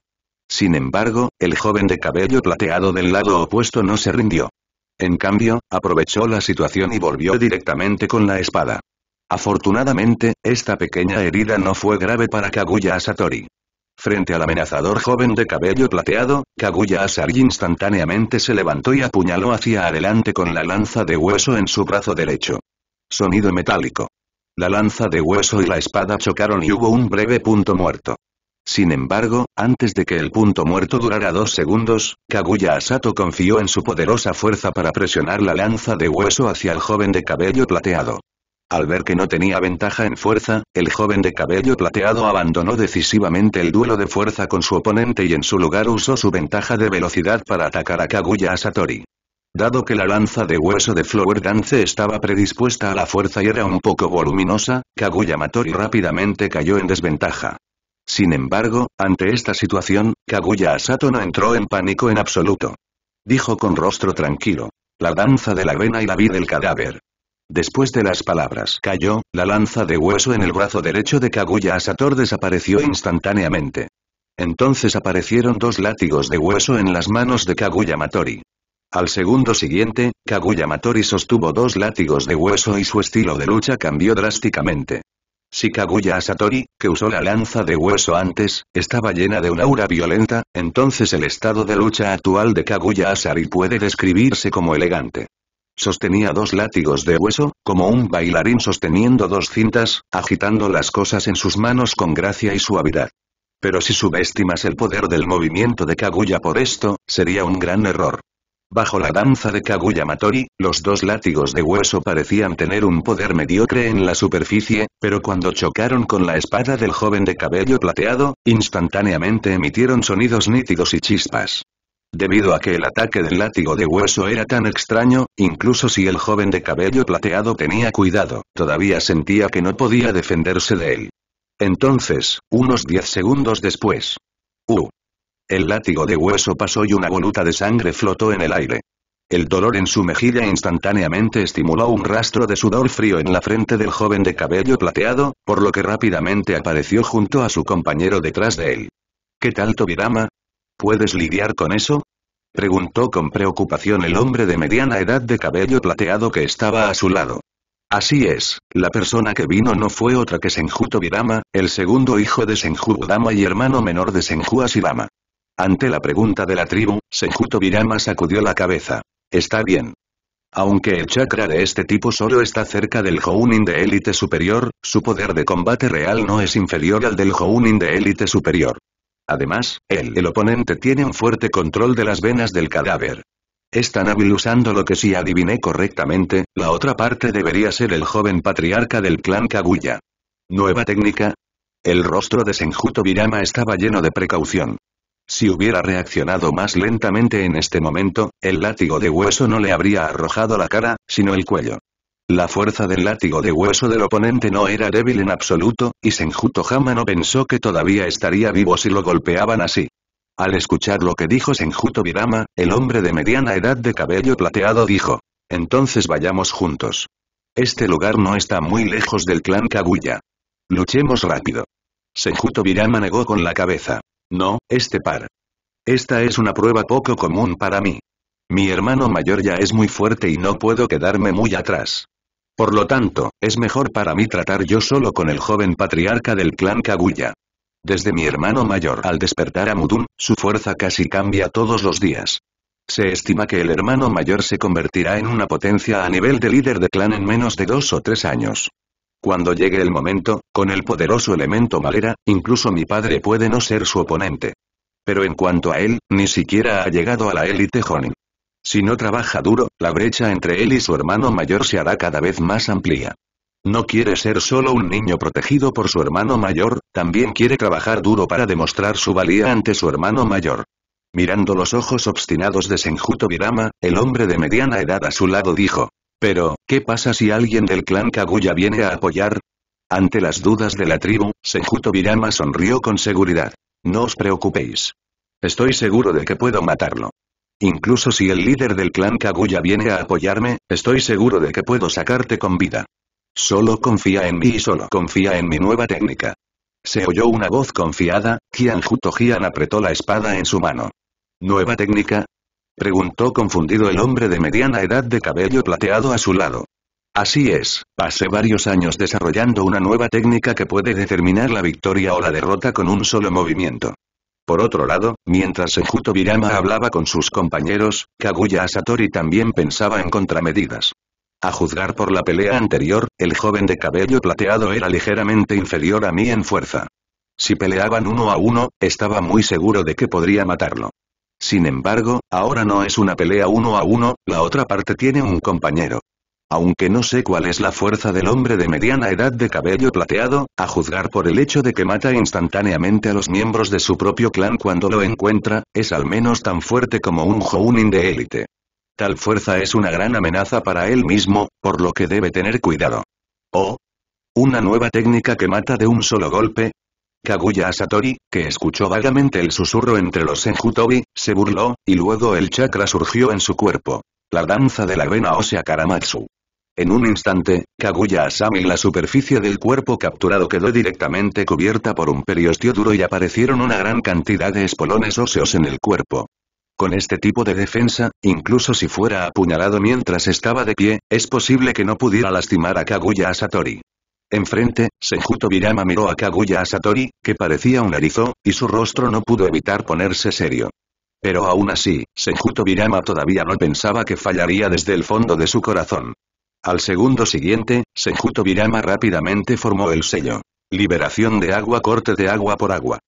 Sin embargo, el joven de cabello plateado del lado opuesto no se rindió. En cambio, aprovechó la situación y volvió directamente con la espada. Afortunadamente, esta pequeña herida no fue grave para Kaguya Astori. Frente al amenazador joven de cabello plateado, Kaguya Asari instantáneamente se levantó y apuñaló hacia adelante con la lanza de hueso en su brazo derecho. Sonido metálico. La lanza de hueso y la espada chocaron y hubo un breve punto muerto. Sin embargo, antes de que el punto muerto durara dos segundos, Kaguya Asato confió en su poderosa fuerza para presionar la lanza de hueso hacia el joven de cabello plateado. Al ver que no tenía ventaja en fuerza, el joven de cabello plateado abandonó decisivamente el duelo de fuerza con su oponente y en su lugar usó su ventaja de velocidad para atacar a Kaguya Asatori. Dado que la lanza de hueso de Flower Dance estaba predispuesta a la fuerza y era un poco voluminosa, Kaguya Matori rápidamente cayó en desventaja. Sin embargo, ante esta situación, Kaguya Asato no entró en pánico en absoluto. Dijo con rostro tranquilo. La danza de la vena y la vida del cadáver. Después de las palabras cayó, la lanza de hueso en el brazo derecho de Kaguya Asator desapareció instantáneamente. Entonces aparecieron dos látigos de hueso en las manos de Kaguya Matori. Al segundo siguiente, Kaguya Matori sostuvo dos látigos de hueso y su estilo de lucha cambió drásticamente. Si Kaguya Asatori, que usó la lanza de hueso antes, estaba llena de un aura violenta, entonces el estado de lucha actual de Kaguya Asari puede describirse como elegante. Sostenía dos látigos de hueso, como un bailarín sosteniendo dos cintas, agitando las cosas en sus manos con gracia y suavidad. Pero si subestimas el poder del movimiento de Kaguya por esto, sería un gran error. Bajo la danza de Kaguya Matori, los dos látigos de hueso parecían tener un poder mediocre en la superficie, pero cuando chocaron con la espada del joven de cabello plateado, instantáneamente emitieron sonidos nítidos y chispas. Debido a que el ataque del látigo de hueso era tan extraño, incluso si el joven de cabello plateado tenía cuidado, todavía sentía que no podía defenderse de él. Entonces, unos diez segundos después. ¡Uh! El látigo de hueso pasó y una voluta de sangre flotó en el aire. El dolor en su mejilla instantáneamente estimuló un rastro de sudor frío en la frente del joven de cabello plateado, por lo que rápidamente apareció junto a su compañero detrás de él. ¿Qué tal Tobirama? ¿Puedes lidiar con eso? Preguntó con preocupación el hombre de mediana edad de cabello plateado que estaba a su lado. Así es, la persona que vino no fue otra que Senju el segundo hijo de Senju Dama y hermano menor de Senju Asirama. Ante la pregunta de la tribu, Senju sacudió la cabeza. Está bien. Aunque el chakra de este tipo solo está cerca del Hounin de élite superior, su poder de combate real no es inferior al del jounin de élite superior. Además, él, el oponente tiene un fuerte control de las venas del cadáver. Es tan hábil usando lo que si adiviné correctamente, la otra parte debería ser el joven patriarca del clan Kaguya. Nueva técnica. El rostro de Senjuto Virama estaba lleno de precaución. Si hubiera reaccionado más lentamente en este momento, el látigo de hueso no le habría arrojado la cara, sino el cuello. La fuerza del látigo de hueso del oponente no era débil en absoluto, y Senjuto Hama no pensó que todavía estaría vivo si lo golpeaban así. Al escuchar lo que dijo Senjuto Tobirama, el hombre de mediana edad de cabello plateado dijo. Entonces vayamos juntos. Este lugar no está muy lejos del clan Kaguya. Luchemos rápido. Senjuto Tobirama negó con la cabeza. No, este par. Esta es una prueba poco común para mí. Mi hermano mayor ya es muy fuerte y no puedo quedarme muy atrás. Por lo tanto, es mejor para mí tratar yo solo con el joven patriarca del clan Kaguya. Desde mi hermano mayor al despertar a Mudun, su fuerza casi cambia todos los días. Se estima que el hermano mayor se convertirá en una potencia a nivel de líder de clan en menos de dos o tres años. Cuando llegue el momento, con el poderoso elemento Malera, incluso mi padre puede no ser su oponente. Pero en cuanto a él, ni siquiera ha llegado a la élite Honin. Si no trabaja duro, la brecha entre él y su hermano mayor se hará cada vez más amplia. No quiere ser solo un niño protegido por su hermano mayor, también quiere trabajar duro para demostrar su valía ante su hermano mayor. Mirando los ojos obstinados de Senjuto el hombre de mediana edad a su lado dijo. Pero, ¿qué pasa si alguien del clan Kaguya viene a apoyar? Ante las dudas de la tribu, Senjuto sonrió con seguridad. No os preocupéis. Estoy seguro de que puedo matarlo. Incluso si el líder del clan Kaguya viene a apoyarme, estoy seguro de que puedo sacarte con vida. Solo confía en mí y solo confía en mi nueva técnica. Se oyó una voz confiada, Kian Juto apretó la espada en su mano. ¿Nueva técnica? Preguntó confundido el hombre de mediana edad de cabello plateado a su lado. Así es, pasé varios años desarrollando una nueva técnica que puede determinar la victoria o la derrota con un solo movimiento. Por otro lado, mientras Enjuto Birama hablaba con sus compañeros, Kaguya Asatori también pensaba en contramedidas. A juzgar por la pelea anterior, el joven de cabello plateado era ligeramente inferior a mí en fuerza. Si peleaban uno a uno, estaba muy seguro de que podría matarlo. Sin embargo, ahora no es una pelea uno a uno, la otra parte tiene un compañero. Aunque no sé cuál es la fuerza del hombre de mediana edad de cabello plateado, a juzgar por el hecho de que mata instantáneamente a los miembros de su propio clan cuando lo encuentra, es al menos tan fuerte como un Jounin de élite. Tal fuerza es una gran amenaza para él mismo, por lo que debe tener cuidado. ¿O? Oh, ¿Una nueva técnica que mata de un solo golpe? Kaguya Asatori, que escuchó vagamente el susurro entre los enjutobi, se burló, y luego el chakra surgió en su cuerpo. La danza de la vena Osea Karamatsu. En un instante, Kaguya Asami y la superficie del cuerpo capturado quedó directamente cubierta por un periostio duro y aparecieron una gran cantidad de espolones óseos en el cuerpo. Con este tipo de defensa, incluso si fuera apuñalado mientras estaba de pie, es posible que no pudiera lastimar a Kaguya Asatori. Enfrente, Senjuto Birama miró a Kaguya Asatori, que parecía un erizo, y su rostro no pudo evitar ponerse serio. Pero aún así, Senjuto Birama todavía no pensaba que fallaría desde el fondo de su corazón. Al segundo siguiente, Senjuto Virama rápidamente formó el sello. Liberación de agua corte de agua por agua.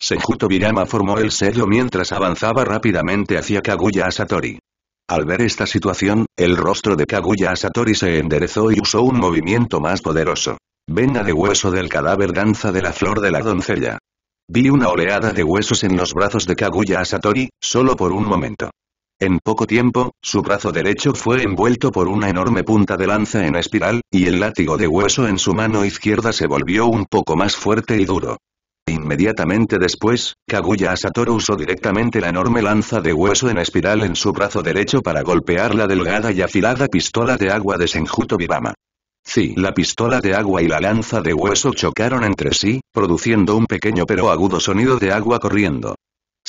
Senjuto Virama formó el sello mientras avanzaba rápidamente hacia Kaguya Asatori. Al ver esta situación, el rostro de Kaguya Asatori se enderezó y usó un movimiento más poderoso. Vena de hueso del cadáver danza de la flor de la doncella. Vi una oleada de huesos en los brazos de Kaguya Asatori, solo por un momento. En poco tiempo, su brazo derecho fue envuelto por una enorme punta de lanza en espiral, y el látigo de hueso en su mano izquierda se volvió un poco más fuerte y duro. Inmediatamente después, Kaguya Asatoro usó directamente la enorme lanza de hueso en espiral en su brazo derecho para golpear la delgada y afilada pistola de agua de Senjuto Bibama. Sí, la pistola de agua y la lanza de hueso chocaron entre sí, produciendo un pequeño pero agudo sonido de agua corriendo.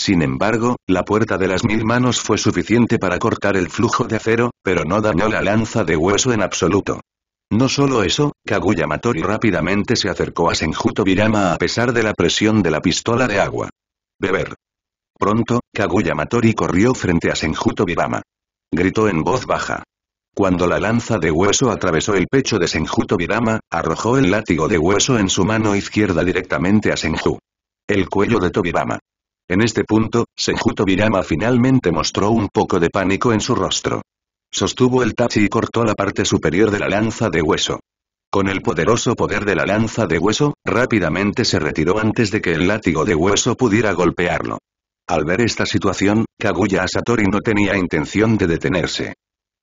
Sin embargo, la puerta de las mil manos fue suficiente para cortar el flujo de acero, pero no dañó la lanza de hueso en absoluto. No solo eso, Kaguya Matori rápidamente se acercó a Senjuto Birama a pesar de la presión de la pistola de agua. Beber. Pronto, Kaguya Matori corrió frente a Senjuto Tobirama. Gritó en voz baja. Cuando la lanza de hueso atravesó el pecho de Senjuto Tobirama, arrojó el látigo de hueso en su mano izquierda directamente a Senju. El cuello de Tobirama. En este punto, Senjuto Birama finalmente mostró un poco de pánico en su rostro. Sostuvo el tachi y cortó la parte superior de la lanza de hueso. Con el poderoso poder de la lanza de hueso, rápidamente se retiró antes de que el látigo de hueso pudiera golpearlo. Al ver esta situación, Kaguya Asatori no tenía intención de detenerse.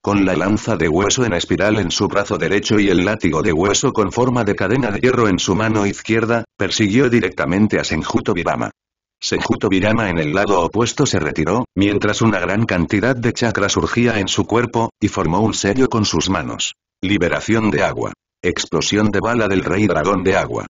Con la lanza de hueso en espiral en su brazo derecho y el látigo de hueso con forma de cadena de hierro en su mano izquierda, persiguió directamente a Senjuto Birama. Sejuto Virama en el lado opuesto se retiró, mientras una gran cantidad de chakra surgía en su cuerpo, y formó un sello con sus manos. Liberación de agua. Explosión de bala del rey dragón de agua.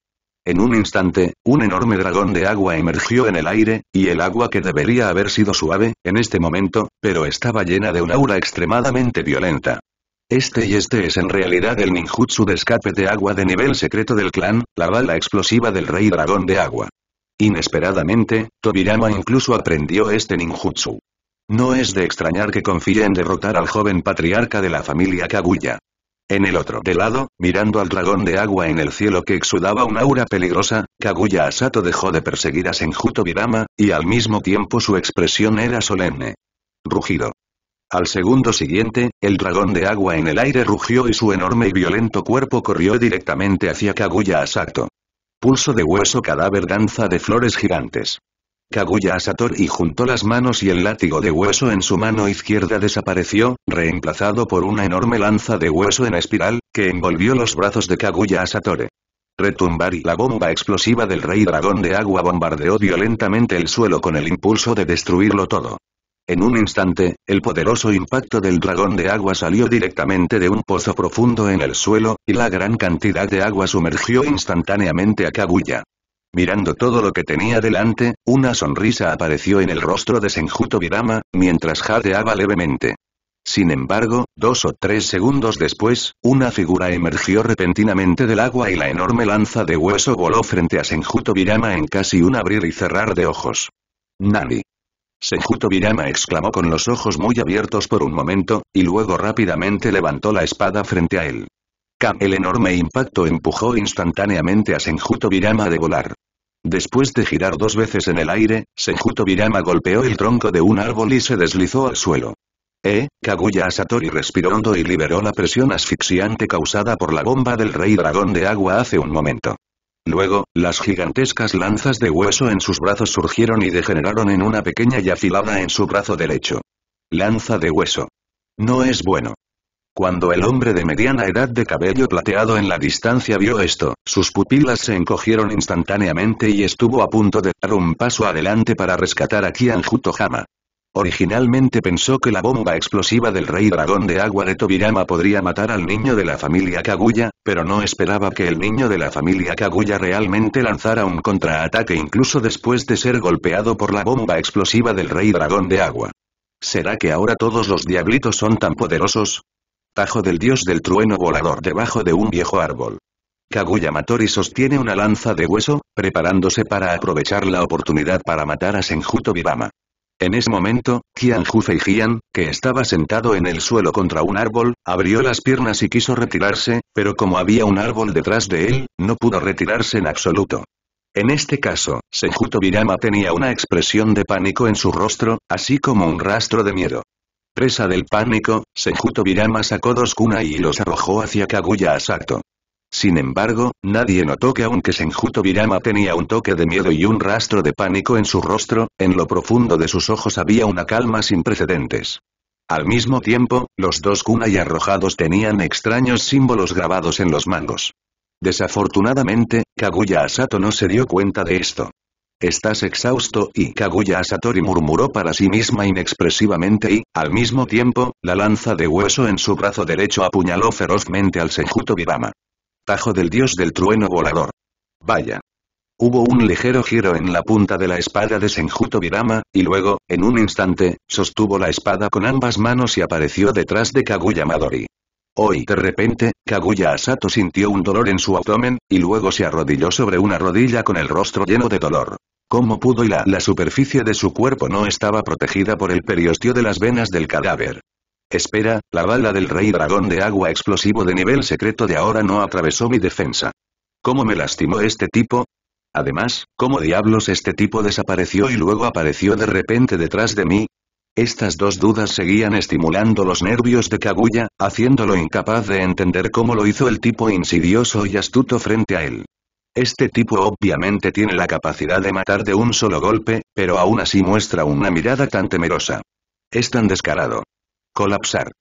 En un instante, un enorme dragón de agua emergió en el aire, y el agua que debería haber sido suave, en este momento, pero estaba llena de un aura extremadamente violenta. Este y este es en realidad el ninjutsu de escape de agua de nivel secreto del clan, la bala explosiva del rey dragón de agua. Inesperadamente, Tobirama incluso aprendió este ninjutsu. No es de extrañar que confíe en derrotar al joven patriarca de la familia Kaguya. En el otro de lado, mirando al dragón de agua en el cielo que exudaba un aura peligrosa, Kaguya Asato dejó de perseguir a Senju Tobirama, y al mismo tiempo su expresión era solemne. Rugido. Al segundo siguiente, el dragón de agua en el aire rugió y su enorme y violento cuerpo corrió directamente hacia Kaguya Asato. Pulso de hueso cadáver danza de flores gigantes. Kaguya y juntó las manos y el látigo de hueso en su mano izquierda desapareció, reemplazado por una enorme lanza de hueso en espiral, que envolvió los brazos de Kaguya Asatore. Retumbar y la bomba explosiva del rey dragón de agua bombardeó violentamente el suelo con el impulso de destruirlo todo. En un instante, el poderoso impacto del dragón de agua salió directamente de un pozo profundo en el suelo, y la gran cantidad de agua sumergió instantáneamente a Kaguya. Mirando todo lo que tenía delante, una sonrisa apareció en el rostro de Senjuto Virama, mientras jadeaba levemente. Sin embargo, dos o tres segundos después, una figura emergió repentinamente del agua y la enorme lanza de hueso voló frente a Senjuto Virama en casi un abrir y cerrar de ojos. Nani. Senjuto exclamó con los ojos muy abiertos por un momento, y luego rápidamente levantó la espada frente a él. El enorme impacto empujó instantáneamente a Senjuto Virama de volar. Después de girar dos veces en el aire, Senjuto Virama golpeó el tronco de un árbol y se deslizó al suelo. Eh, Kaguya Asatori respiró hondo y liberó la presión asfixiante causada por la bomba del rey dragón de agua hace un momento. Luego, las gigantescas lanzas de hueso en sus brazos surgieron y degeneraron en una pequeña y afilada en su brazo derecho. Lanza de hueso. No es bueno. Cuando el hombre de mediana edad de cabello plateado en la distancia vio esto, sus pupilas se encogieron instantáneamente y estuvo a punto de dar un paso adelante para rescatar a Kian Jutohama. Originalmente pensó que la bomba explosiva del rey dragón de agua de Tobirama podría matar al niño de la familia Kaguya, pero no esperaba que el niño de la familia Kaguya realmente lanzara un contraataque incluso después de ser golpeado por la bomba explosiva del rey dragón de agua. ¿Será que ahora todos los diablitos son tan poderosos? Tajo del dios del trueno volador debajo de un viejo árbol. Kaguya Matori sostiene una lanza de hueso, preparándose para aprovechar la oportunidad para matar a Senjuto Birama. En ese momento, Qian Hu que estaba sentado en el suelo contra un árbol, abrió las piernas y quiso retirarse, pero como había un árbol detrás de él, no pudo retirarse en absoluto. En este caso, Senjuto Virama tenía una expresión de pánico en su rostro, así como un rastro de miedo. Presa del pánico, Senjuto Virama sacó dos kunai y los arrojó hacia Kaguya Asato. Sin embargo, nadie notó que aunque Senjuto tenía un toque de miedo y un rastro de pánico en su rostro, en lo profundo de sus ojos había una calma sin precedentes. Al mismo tiempo, los dos kunai arrojados tenían extraños símbolos grabados en los mangos. Desafortunadamente, Kaguya Asato no se dio cuenta de esto. Estás exhausto y Kaguya Asatori murmuró para sí misma inexpresivamente y, al mismo tiempo, la lanza de hueso en su brazo derecho apuñaló ferozmente al Senjuto Birama. Tajo del dios del trueno volador. Vaya. Hubo un ligero giro en la punta de la espada de Senjuto Virama, y luego, en un instante, sostuvo la espada con ambas manos y apareció detrás de Kaguya Madori. Hoy de repente, Kaguya Asato sintió un dolor en su abdomen, y luego se arrodilló sobre una rodilla con el rostro lleno de dolor. ¿Cómo pudo y la, superficie de su cuerpo no estaba protegida por el periostio de las venas del cadáver? Espera, la bala del rey dragón de agua explosivo de nivel secreto de ahora no atravesó mi defensa. ¿Cómo me lastimó este tipo? Además, ¿cómo diablos este tipo desapareció y luego apareció de repente detrás de mí? Estas dos dudas seguían estimulando los nervios de Kaguya, haciéndolo incapaz de entender cómo lo hizo el tipo insidioso y astuto frente a él. Este tipo obviamente tiene la capacidad de matar de un solo golpe, pero aún así muestra una mirada tan temerosa. Es tan descarado colapsar.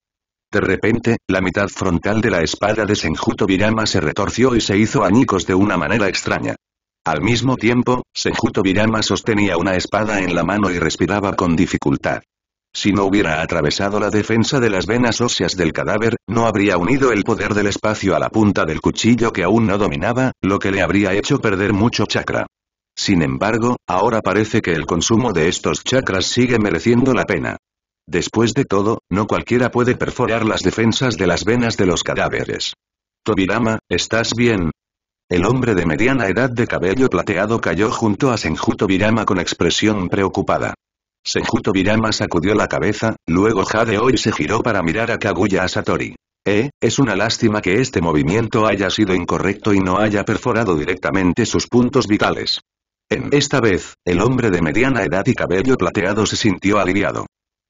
De repente, la mitad frontal de la espada de Senjuto Virama se retorció y se hizo añicos de una manera extraña. Al mismo tiempo, Senjuto Virama sostenía una espada en la mano y respiraba con dificultad. Si no hubiera atravesado la defensa de las venas óseas del cadáver, no habría unido el poder del espacio a la punta del cuchillo que aún no dominaba, lo que le habría hecho perder mucho chakra. Sin embargo, ahora parece que el consumo de estos chakras sigue mereciendo la pena. Después de todo, no cualquiera puede perforar las defensas de las venas de los cadáveres. Tobirama, ¿estás bien? El hombre de mediana edad de cabello plateado cayó junto a Senju Tobirama con expresión preocupada. Senju Tobirama sacudió la cabeza, luego jadeó y se giró para mirar a Kaguya Satori. Eh, es una lástima que este movimiento haya sido incorrecto y no haya perforado directamente sus puntos vitales. En esta vez, el hombre de mediana edad y cabello plateado se sintió aliviado.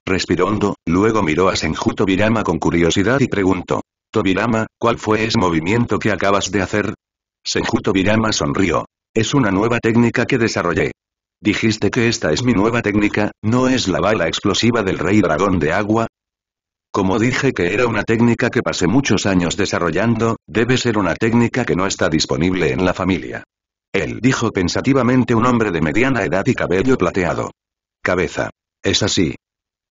Respiró hondo, luego miró a Senju Tobirama con curiosidad y preguntó. Tobirama, ¿cuál fue ese movimiento que acabas de hacer? Senju Tobirama sonrió. Es una nueva técnica que desarrollé. Dijiste que esta es mi nueva técnica, ¿no es la bala explosiva del rey dragón de agua? Como dije que era una técnica que pasé muchos años desarrollando, debe ser una técnica que no está disponible en la familia. Él dijo pensativamente un hombre de mediana edad y cabello plateado. Cabeza. Es así,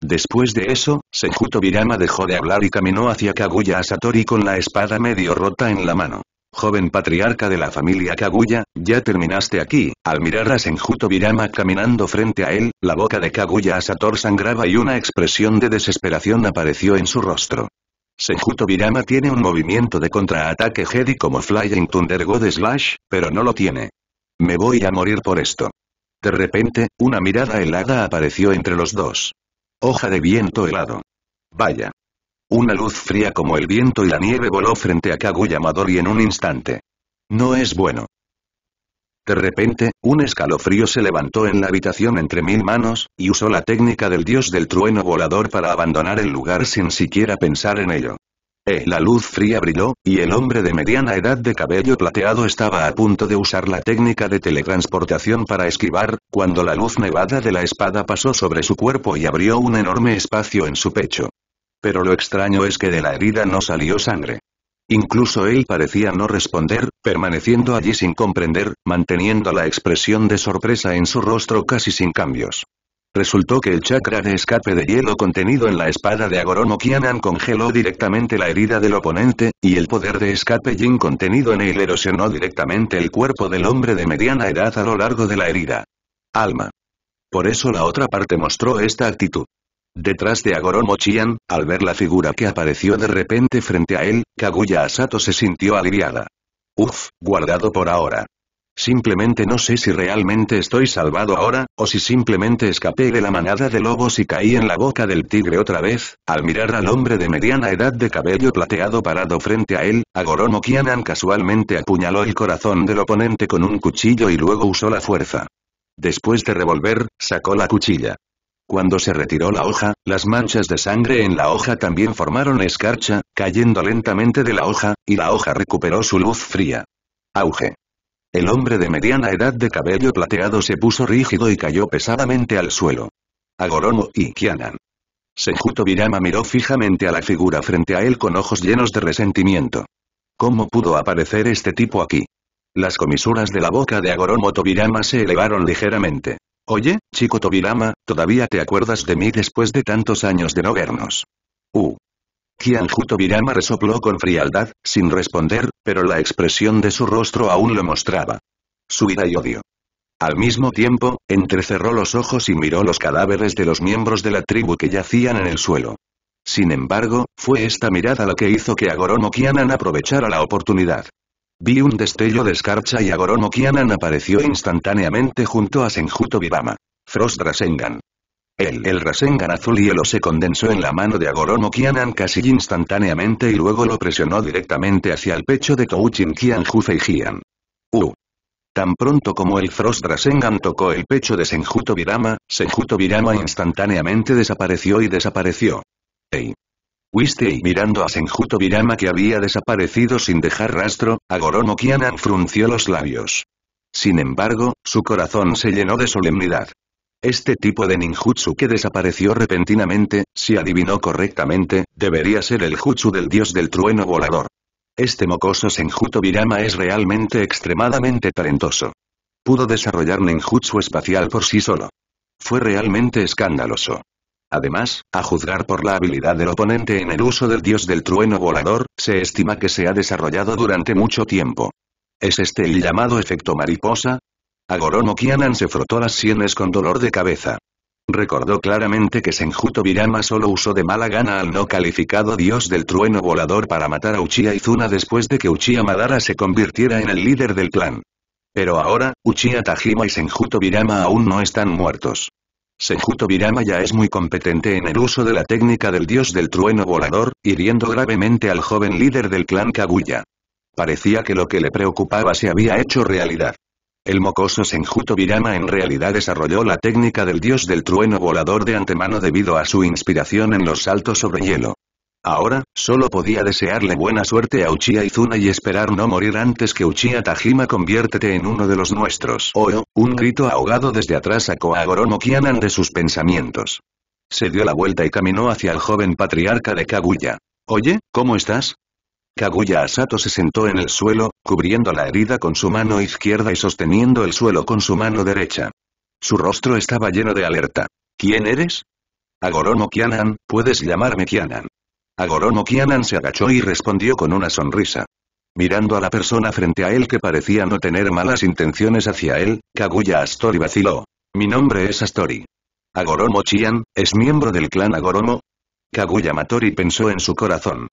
Después de eso, Senjuto Birama dejó de hablar y caminó hacia Kaguya Asatori con la espada medio rota en la mano. Joven patriarca de la familia Kaguya, ya terminaste aquí. Al mirar a Senjuto caminando frente a él, la boca de Kaguya Asator sangraba y una expresión de desesperación apareció en su rostro. Senjuto Birama tiene un movimiento de contraataque Jedi como Flying Thunder God Slash, pero no lo tiene. Me voy a morir por esto. De repente, una mirada helada apareció entre los dos. Hoja de viento helado. Vaya. Una luz fría como el viento y la nieve voló frente a Kaguya Madori en un instante. No es bueno. De repente, un escalofrío se levantó en la habitación entre mil manos, y usó la técnica del dios del trueno volador para abandonar el lugar sin siquiera pensar en ello. Eh, la luz fría brilló, y el hombre de mediana edad de cabello plateado estaba a punto de usar la técnica de teletransportación para esquivar, cuando la luz nevada de la espada pasó sobre su cuerpo y abrió un enorme espacio en su pecho. Pero lo extraño es que de la herida no salió sangre. Incluso él parecía no responder, permaneciendo allí sin comprender, manteniendo la expresión de sorpresa en su rostro casi sin cambios. Resultó que el chakra de escape de hielo contenido en la espada de Agoromo Kianan congeló directamente la herida del oponente, y el poder de escape Jin contenido en él erosionó directamente el cuerpo del hombre de mediana edad a lo largo de la herida. Alma. Por eso la otra parte mostró esta actitud. Detrás de Agoromo Chian, al ver la figura que apareció de repente frente a él, Kaguya Asato se sintió aliviada. Uf, guardado por ahora. Simplemente no sé si realmente estoy salvado ahora, o si simplemente escapé de la manada de lobos y caí en la boca del tigre otra vez, al mirar al hombre de mediana edad de cabello plateado parado frente a él, Agoromo Kianan casualmente apuñaló el corazón del oponente con un cuchillo y luego usó la fuerza. Después de revolver, sacó la cuchilla. Cuando se retiró la hoja, las manchas de sangre en la hoja también formaron escarcha, cayendo lentamente de la hoja, y la hoja recuperó su luz fría. Auge. El hombre de mediana edad de cabello plateado se puso rígido y cayó pesadamente al suelo. Agoromo y Kianan. Sejuto miró fijamente a la figura frente a él con ojos llenos de resentimiento. ¿Cómo pudo aparecer este tipo aquí? Las comisuras de la boca de Agoromo Tobirama se elevaron ligeramente. Oye, chico Tobirama, ¿todavía te acuerdas de mí después de tantos años de no vernos? Uh. Kianju Tobirama resopló con frialdad, sin responder, pero la expresión de su rostro aún lo mostraba. Su ira y odio. Al mismo tiempo, entrecerró los ojos y miró los cadáveres de los miembros de la tribu que yacían en el suelo. Sin embargo, fue esta mirada la que hizo que Agoromo Kianan aprovechara la oportunidad. Vi un destello de escarcha y Agoromo Kianan apareció instantáneamente junto a Senjuto Vivama. Frost Rasengan. El, Rasengan azul hielo se condensó en la mano de Agoromo Kianan casi instantáneamente y luego lo presionó directamente hacia el pecho de Touchin Kian Jufei Uh. Tan pronto como el Frost Rasengan tocó el pecho de Senjuto Virama, Senjuto Virama instantáneamente desapareció y desapareció. Ey. y mirando a Senjuto Virama que había desaparecido sin dejar rastro, Agoromo Kianan frunció los labios. Sin embargo, su corazón se llenó de solemnidad. Este tipo de ninjutsu que desapareció repentinamente, si adivinó correctamente, debería ser el jutsu del dios del trueno volador. Este mocoso Senjuto Virama es realmente extremadamente talentoso. Pudo desarrollar ninjutsu espacial por sí solo. Fue realmente escandaloso. Además, a juzgar por la habilidad del oponente en el uso del dios del trueno volador, se estima que se ha desarrollado durante mucho tiempo. ¿Es este el llamado efecto mariposa? Agoromo Kianan se frotó las sienes con dolor de cabeza. Recordó claramente que Senjuto Virama solo usó de mala gana al no calificado dios del trueno volador para matar a Uchiha Izuna después de que Uchiha Madara se convirtiera en el líder del clan. Pero ahora, Uchiha Tajima y Senjuto Virama aún no están muertos. Senjuto Virama ya es muy competente en el uso de la técnica del dios del trueno volador, hiriendo gravemente al joven líder del clan Kaguya. Parecía que lo que le preocupaba se había hecho realidad. El mocoso Senjuto Virama en realidad desarrolló la técnica del dios del trueno volador de antemano debido a su inspiración en los saltos sobre hielo. Ahora, solo podía desearle buena suerte a Uchiha Izuna y esperar no morir antes que Uchiha Tajima conviértete en uno de los nuestros. Oh, un grito ahogado desde atrás sacó a Goromo Kianan de sus pensamientos. Se dio la vuelta y caminó hacia el joven patriarca de Kaguya. Oye, ¿cómo estás? Kaguya Asato se sentó en el suelo, cubriendo la herida con su mano izquierda y sosteniendo el suelo con su mano derecha. Su rostro estaba lleno de alerta. ¿Quién eres? Agoromo Kianan, puedes llamarme Kianan. Agoromo Kianan se agachó y respondió con una sonrisa. Mirando a la persona frente a él que parecía no tener malas intenciones hacia él, Kaguya Astori vaciló. Mi nombre es Astori. Agoromo Chian, ¿es miembro del clan Agoromo? Kaguya Matori pensó en su corazón.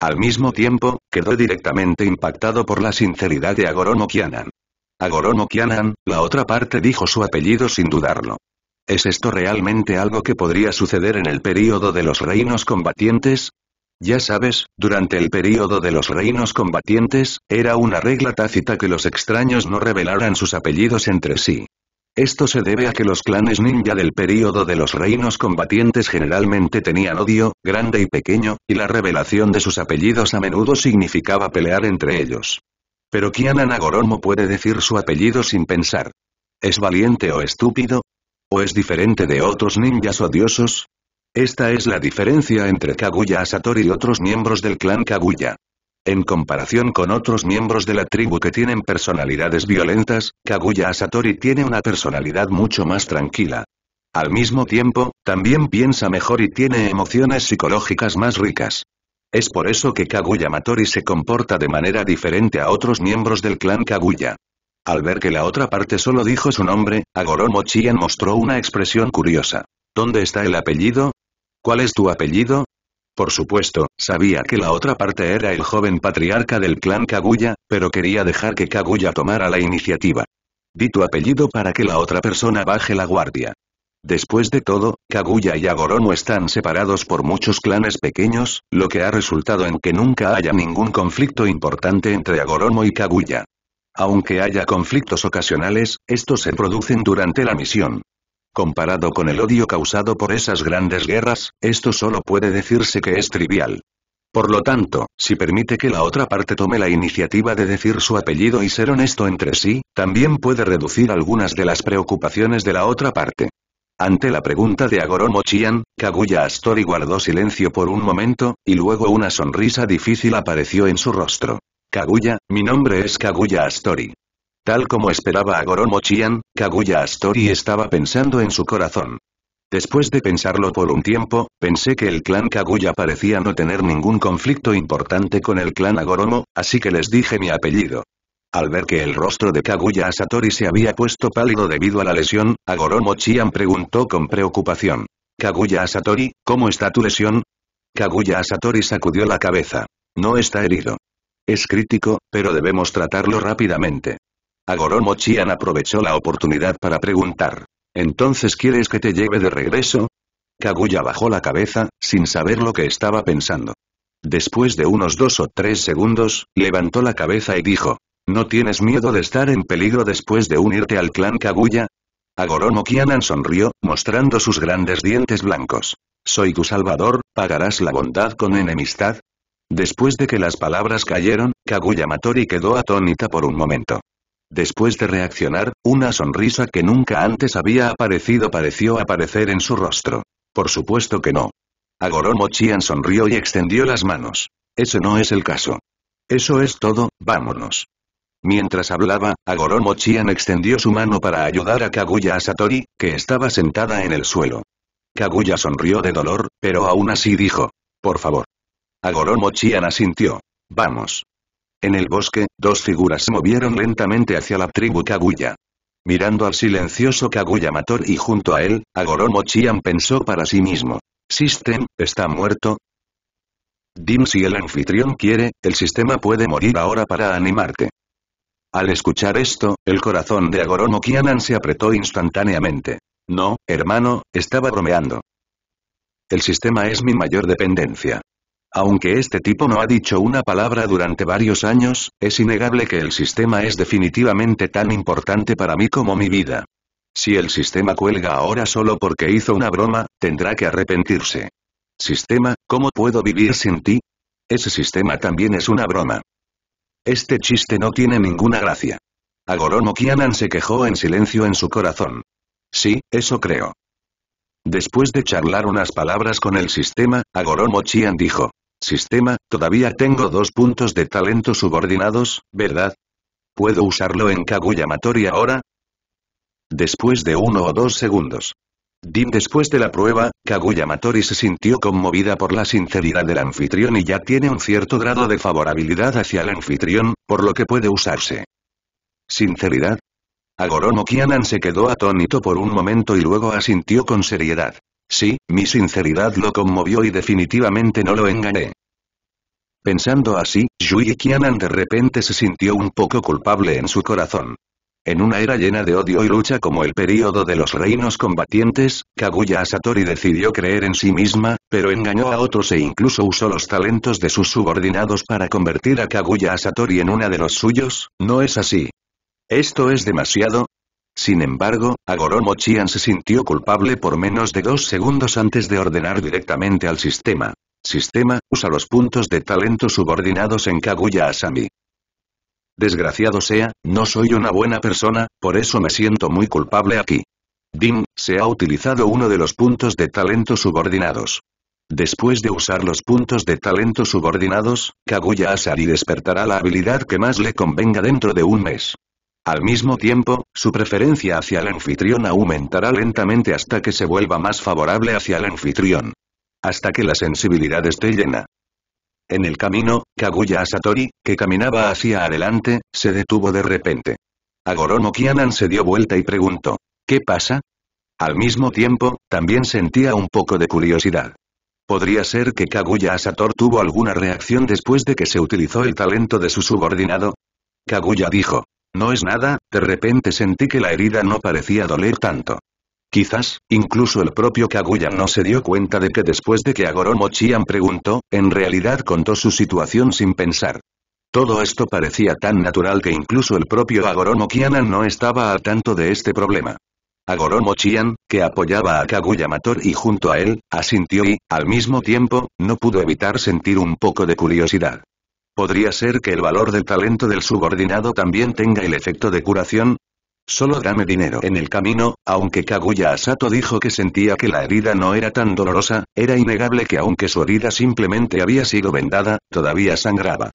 Al mismo tiempo, quedó directamente impactado por la sinceridad de Agoromo Kianan. Agoromo Kianan, la otra parte dijo su apellido sin dudarlo. ¿Es esto realmente algo que podría suceder en el período de los reinos combatientes? Ya sabes, durante el período de los reinos combatientes, era una regla tácita que los extraños no revelaran sus apellidos entre sí. Esto se debe a que los clanes ninja del período de los reinos combatientes generalmente tenían odio, grande y pequeño, y la revelación de sus apellidos a menudo significaba pelear entre ellos. Pero Kiana Nagoromo puede decir su apellido sin pensar. ¿Es valiente o estúpido? ¿O es diferente de otros ninjas odiosos? Esta es la diferencia entre Kaguya Asator y otros miembros del clan Kaguya. En comparación con otros miembros de la tribu que tienen personalidades violentas, Kaguya Asatori tiene una personalidad mucho más tranquila. Al mismo tiempo, también piensa mejor y tiene emociones psicológicas más ricas. Es por eso que Kaguya Matori se comporta de manera diferente a otros miembros del clan Kaguya. Al ver que la otra parte solo dijo su nombre, Agoromo Chien mostró una expresión curiosa. ¿Dónde está el apellido? ¿Cuál es tu apellido? Por supuesto, sabía que la otra parte era el joven patriarca del clan Kaguya, pero quería dejar que Kaguya tomara la iniciativa. Di tu apellido para que la otra persona baje la guardia. Después de todo, Kaguya y Agoromo están separados por muchos clanes pequeños, lo que ha resultado en que nunca haya ningún conflicto importante entre Agoromo y Kaguya. Aunque haya conflictos ocasionales, estos se producen durante la misión. Comparado con el odio causado por esas grandes guerras, esto solo puede decirse que es trivial. Por lo tanto, si permite que la otra parte tome la iniciativa de decir su apellido y ser honesto entre sí, también puede reducir algunas de las preocupaciones de la otra parte. Ante la pregunta de Agoromo Chian, Kaguya Astori guardó silencio por un momento, y luego una sonrisa difícil apareció en su rostro. Kaguya, mi nombre es Kaguya Astori. Tal como esperaba Agoromo Chian, Kaguya Astori estaba pensando en su corazón. Después de pensarlo por un tiempo, pensé que el clan Kaguya parecía no tener ningún conflicto importante con el clan Agoromo, así que les dije mi apellido. Al ver que el rostro de Kaguya Asatori se había puesto pálido debido a la lesión, Agoromo Chian preguntó con preocupación. Kaguya Asatori, ¿cómo está tu lesión? Kaguya Asatori sacudió la cabeza. No está herido. Es crítico, pero debemos tratarlo rápidamente. Agoromo Chian aprovechó la oportunidad para preguntar. ¿Entonces quieres que te lleve de regreso? Kaguya bajó la cabeza, sin saber lo que estaba pensando. Después de unos dos o tres segundos, levantó la cabeza y dijo. ¿No tienes miedo de estar en peligro después de unirte al clan Kaguya? Agoromo Kianan sonrió, mostrando sus grandes dientes blancos. Soy tu salvador, ¿pagarás la bondad con enemistad? Después de que las palabras cayeron, Kaguya Matori quedó atónita por un momento. Después de reaccionar, una sonrisa que nunca antes había aparecido pareció aparecer en su rostro. Por supuesto que no. Agoromo Chian sonrió y extendió las manos. Eso no es el caso. Eso es todo, vámonos. Mientras hablaba, Agoromo Chian extendió su mano para ayudar a Kaguya Satori, que estaba sentada en el suelo. Kaguya sonrió de dolor, pero aún así dijo. Por favor. Agoromo Chian asintió. Vamos. En el bosque, dos figuras se movieron lentamente hacia la tribu Kaguya. Mirando al silencioso Kaguya Mator y junto a él, Agoromo Chian pensó para sí mismo. ¿System, está muerto? Dim si el anfitrión quiere, el sistema puede morir ahora para animarte. Al escuchar esto, el corazón de Agoromo Kianan se apretó instantáneamente. No, hermano, estaba bromeando. El sistema es mi mayor dependencia. Aunque este tipo no ha dicho una palabra durante varios años, es innegable que el sistema es definitivamente tan importante para mí como mi vida. Si el sistema cuelga ahora solo porque hizo una broma, tendrá que arrepentirse. Sistema, ¿cómo puedo vivir sin ti? Ese sistema también es una broma. Este chiste no tiene ninguna gracia. Agoromo Kianan se quejó en silencio en su corazón. Sí, eso creo. Después de charlar unas palabras con el sistema, Agoromo Chian dijo. Sistema, todavía tengo dos puntos de talento subordinados, ¿verdad? ¿Puedo usarlo en Kaguya Matori ahora? Después de uno o dos segundos. Dim después de la prueba, Kaguya Matori se sintió conmovida por la sinceridad del anfitrión y ya tiene un cierto grado de favorabilidad hacia el anfitrión, por lo que puede usarse. ¿Sinceridad? Agorono Kianan se quedó atónito por un momento y luego asintió con seriedad. Sí, mi sinceridad lo conmovió y definitivamente no lo engañé. Pensando así, Yui Qianan de repente se sintió un poco culpable en su corazón. En una era llena de odio y lucha como el período de los reinos combatientes, Kaguya Asatori decidió creer en sí misma, pero engañó a otros e incluso usó los talentos de sus subordinados para convertir a Kaguya Asatori en una de los suyos, ¿no es así? Esto es demasiado, sin embargo, Agoromo Chian se sintió culpable por menos de dos segundos antes de ordenar directamente al sistema. Sistema, usa los puntos de talento subordinados en Kaguya Asami. Desgraciado sea, no soy una buena persona, por eso me siento muy culpable aquí. Dim, se ha utilizado uno de los puntos de talento subordinados. Después de usar los puntos de talento subordinados, Kaguya Asari despertará la habilidad que más le convenga dentro de un mes. Al mismo tiempo, su preferencia hacia el anfitrión aumentará lentamente hasta que se vuelva más favorable hacia el anfitrión. Hasta que la sensibilidad esté llena. En el camino, Kaguya Asatori, que caminaba hacia adelante, se detuvo de repente. Agoromo Kianan se dio vuelta y preguntó, ¿qué pasa? Al mismo tiempo, también sentía un poco de curiosidad. Podría ser que Kaguya Asator tuvo alguna reacción después de que se utilizó el talento de su subordinado. Kaguya dijo, no es nada, de repente sentí que la herida no parecía doler tanto. Quizás, incluso el propio Kaguya no se dio cuenta de que después de que Agoromo Chian preguntó, en realidad contó su situación sin pensar. Todo esto parecía tan natural que incluso el propio Agoromo Kianan no estaba al tanto de este problema. Agoromo Chian, que apoyaba a Kaguya Mator y junto a él, asintió y, al mismo tiempo, no pudo evitar sentir un poco de curiosidad. ¿Podría ser que el valor del talento del subordinado también tenga el efecto de curación? Solo dame dinero. En el camino, aunque Kaguya Asato dijo que sentía que la herida no era tan dolorosa, era innegable que aunque su herida simplemente había sido vendada, todavía sangraba.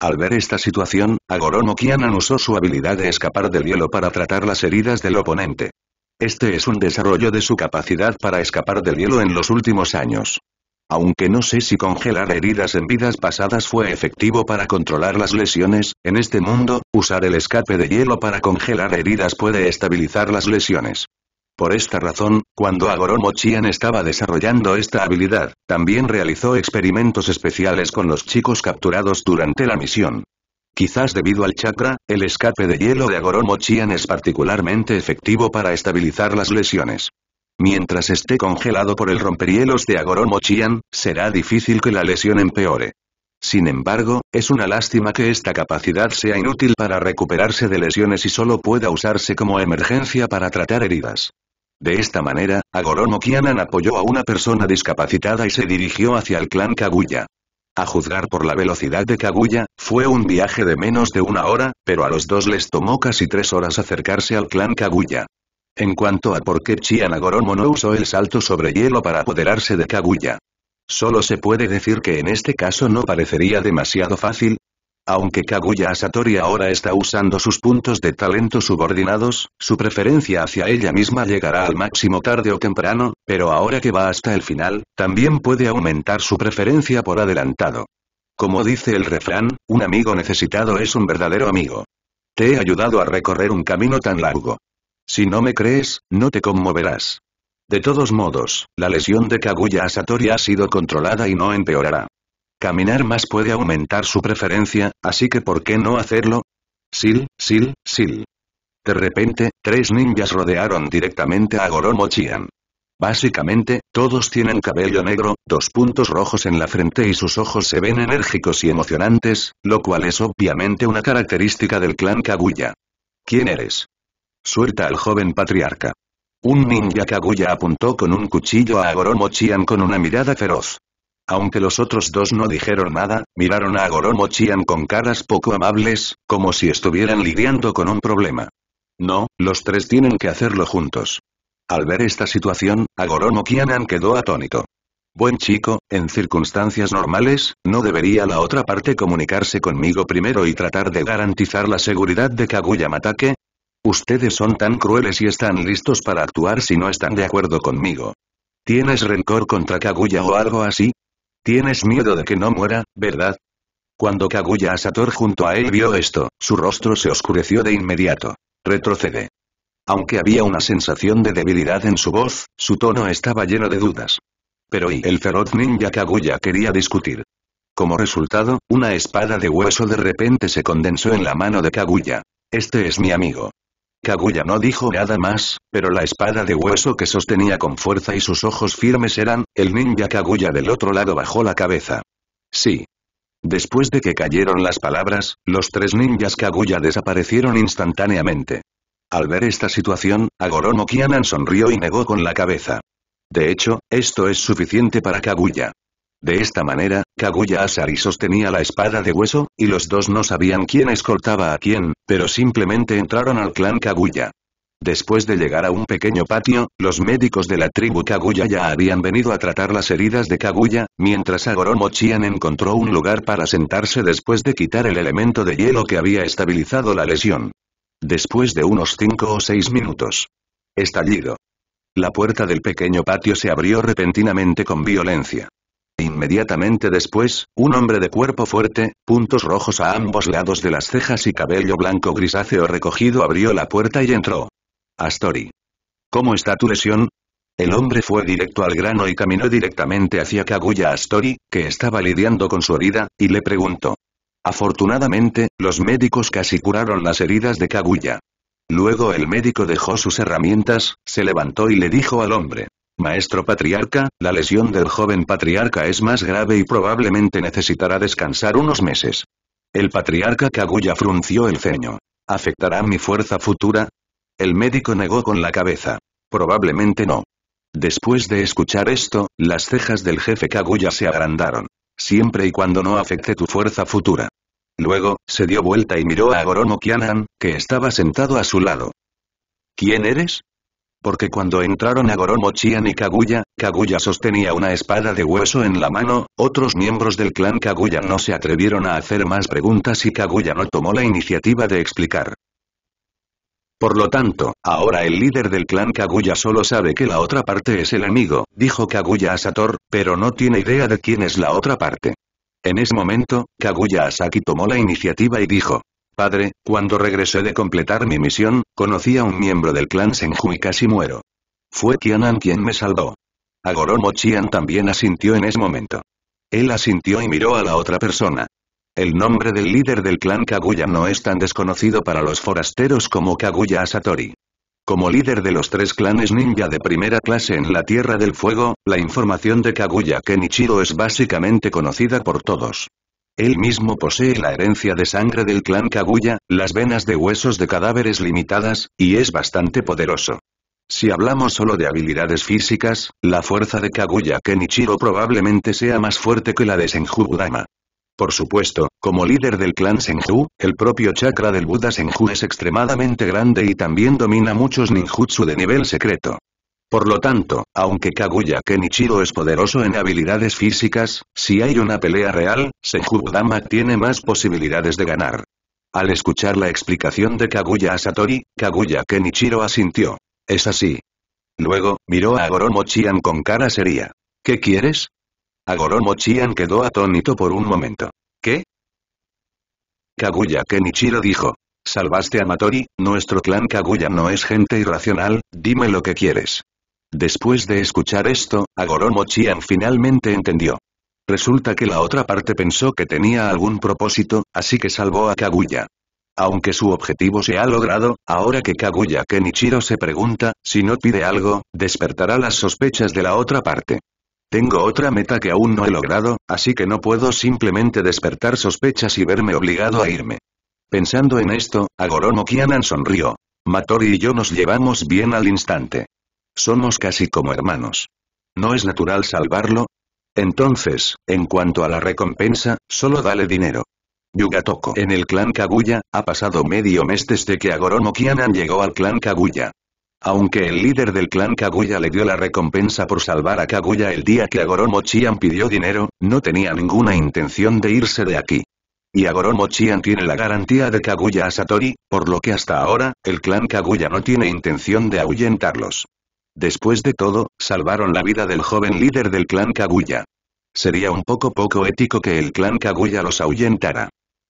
Al ver esta situación, Agoromo Kianan usó su habilidad de escapar del hielo para tratar las heridas del oponente. Este es un desarrollo de su capacidad para escapar del hielo en los últimos años. Aunque no sé si congelar heridas en vidas pasadas fue efectivo para controlar las lesiones, en este mundo, usar el escape de hielo para congelar heridas puede estabilizar las lesiones. Por esta razón, cuando Agoromo Chian estaba desarrollando esta habilidad, también realizó experimentos especiales con los chicos capturados durante la misión. Quizás debido al chakra, el escape de hielo de Agoromo Chian es particularmente efectivo para estabilizar las lesiones. Mientras esté congelado por el romperielos de Agoromo Chian, será difícil que la lesión empeore. Sin embargo, es una lástima que esta capacidad sea inútil para recuperarse de lesiones y solo pueda usarse como emergencia para tratar heridas. De esta manera, Agoromo Kianan apoyó a una persona discapacitada y se dirigió hacia el clan Kaguya. A juzgar por la velocidad de Kaguya, fue un viaje de menos de una hora, pero a los dos les tomó casi tres horas acercarse al clan Kaguya. En cuanto a por qué Chianagoromo no usó el salto sobre hielo para apoderarse de Kaguya. Solo se puede decir que en este caso no parecería demasiado fácil, aunque Kaguya Asatori ahora está usando sus puntos de talento subordinados, su preferencia hacia ella misma llegará al máximo tarde o temprano, pero ahora que va hasta el final, también puede aumentar su preferencia por adelantado. Como dice el refrán, un amigo necesitado es un verdadero amigo. Te he ayudado a recorrer un camino tan largo. Si no me crees, no te conmoverás. De todos modos, la lesión de Kaguya a Satori ha sido controlada y no empeorará. Caminar más puede aumentar su preferencia, así que ¿por qué no hacerlo? Sil, sil, sil. De repente, tres ninjas rodearon directamente a Goromo Chian. Básicamente, todos tienen cabello negro, dos puntos rojos en la frente y sus ojos se ven enérgicos y emocionantes, lo cual es obviamente una característica del clan Kaguya. ¿Quién eres? Suelta al joven patriarca. Un ninja Kaguya apuntó con un cuchillo a Agoromo Chian con una mirada feroz. Aunque los otros dos no dijeron nada, miraron a Agoromo Chian con caras poco amables, como si estuvieran lidiando con un problema. No, los tres tienen que hacerlo juntos. Al ver esta situación, Agoromo Kianan quedó atónito. Buen chico, en circunstancias normales, ¿no debería la otra parte comunicarse conmigo primero y tratar de garantizar la seguridad de Kaguya Matake? Ustedes son tan crueles y están listos para actuar si no están de acuerdo conmigo. ¿Tienes rencor contra Kaguya o algo así? ¿Tienes miedo de que no muera, verdad? Cuando Kaguya Asator junto a él vio esto, su rostro se oscureció de inmediato. Retrocede. Aunque había una sensación de debilidad en su voz, su tono estaba lleno de dudas. Pero y el feroz ninja Kaguya quería discutir. Como resultado, una espada de hueso de repente se condensó en la mano de Kaguya. Este es mi amigo. Kaguya no dijo nada más, pero la espada de hueso que sostenía con fuerza y sus ojos firmes eran, el ninja Kaguya del otro lado bajó la cabeza. Sí. Después de que cayeron las palabras, los tres ninjas Kaguya desaparecieron instantáneamente. Al ver esta situación, Agoromo Kianan sonrió y negó con la cabeza. De hecho, esto es suficiente para Kaguya. De esta manera, Kaguya Asari sostenía la espada de hueso, y los dos no sabían quién escoltaba a quién, pero simplemente entraron al clan Kaguya. Después de llegar a un pequeño patio, los médicos de la tribu Kaguya ya habían venido a tratar las heridas de Kaguya, mientras Agoromo Chian encontró un lugar para sentarse después de quitar el elemento de hielo que había estabilizado la lesión. Después de unos cinco o seis minutos. Estallido. La puerta del pequeño patio se abrió repentinamente con violencia. Inmediatamente después, un hombre de cuerpo fuerte, puntos rojos a ambos lados de las cejas y cabello blanco grisáceo recogido abrió la puerta y entró. Astori. ¿Cómo está tu lesión? El hombre fue directo al grano y caminó directamente hacia Kaguya Astori, que estaba lidiando con su herida, y le preguntó. Afortunadamente, los médicos casi curaron las heridas de Kaguya. Luego el médico dejó sus herramientas, se levantó y le dijo al hombre. Maestro Patriarca, la lesión del joven patriarca es más grave y probablemente necesitará descansar unos meses. El patriarca Kaguya frunció el ceño. ¿Afectará mi fuerza futura? El médico negó con la cabeza. Probablemente no. Después de escuchar esto, las cejas del jefe Kaguya se agrandaron. Siempre y cuando no afecte tu fuerza futura. Luego, se dio vuelta y miró a Goromo Kianan, que estaba sentado a su lado. ¿Quién eres? Porque cuando entraron a Goromochian y Kaguya, Kaguya sostenía una espada de hueso en la mano, otros miembros del clan Kaguya no se atrevieron a hacer más preguntas y Kaguya no tomó la iniciativa de explicar. Por lo tanto, ahora el líder del clan Kaguya solo sabe que la otra parte es el amigo, dijo Kaguya a Sator, pero no tiene idea de quién es la otra parte. En ese momento, Kaguya Asaki tomó la iniciativa y dijo, Padre, cuando regresé de completar mi misión, conocí a un miembro del clan Senju y casi muero. Fue Kianan quien me salvó. Agoromo Chian también asintió en ese momento. Él asintió y miró a la otra persona. El nombre del líder del clan Kaguya no es tan desconocido para los forasteros como Kaguya Asatori. Como líder de los tres clanes ninja de primera clase en la Tierra del Fuego, la información de Kaguya Kenichiro es básicamente conocida por todos. Él mismo posee la herencia de sangre del clan Kaguya, las venas de huesos de cadáveres limitadas, y es bastante poderoso. Si hablamos solo de habilidades físicas, la fuerza de Kaguya Kenichiro probablemente sea más fuerte que la de Senju Gudama. Por supuesto, como líder del clan Senju, el propio chakra del Buda Senju es extremadamente grande y también domina muchos ninjutsu de nivel secreto. Por lo tanto, aunque Kaguya Kenichiro es poderoso en habilidades físicas, si hay una pelea real, Senjutama tiene más posibilidades de ganar. Al escuchar la explicación de Kaguya a Satori, Kaguya Kenichiro asintió. Es así. Luego, miró a agoromo con cara seria. ¿Qué quieres? Agoromo Chian quedó atónito por un momento. ¿Qué? Kaguya Kenichiro dijo. Salvaste a Matori, nuestro clan Kaguya no es gente irracional, dime lo que quieres. Después de escuchar esto, Agoromo Chian finalmente entendió. Resulta que la otra parte pensó que tenía algún propósito, así que salvó a Kaguya. Aunque su objetivo se ha logrado, ahora que Kaguya Kenichiro se pregunta, si no pide algo, despertará las sospechas de la otra parte. Tengo otra meta que aún no he logrado, así que no puedo simplemente despertar sospechas y verme obligado a irme. Pensando en esto, Agoromo Kianan sonrió. Matori y yo nos llevamos bien al instante. Somos casi como hermanos. ¿No es natural salvarlo? Entonces, en cuanto a la recompensa, solo dale dinero. Yugatoko en el clan Kaguya, ha pasado medio mes desde que Agoromo Kianan llegó al clan Kaguya. Aunque el líder del clan Kaguya le dio la recompensa por salvar a Kaguya el día que Agoromo Chian pidió dinero, no tenía ninguna intención de irse de aquí. Y Agoromo Chian tiene la garantía de Kaguya a Satori, por lo que hasta ahora, el clan Kaguya no tiene intención de ahuyentarlos. Después de todo, salvaron la vida del joven líder del clan Kaguya. Sería un poco poco ético que el clan Kaguya los ahuyentara.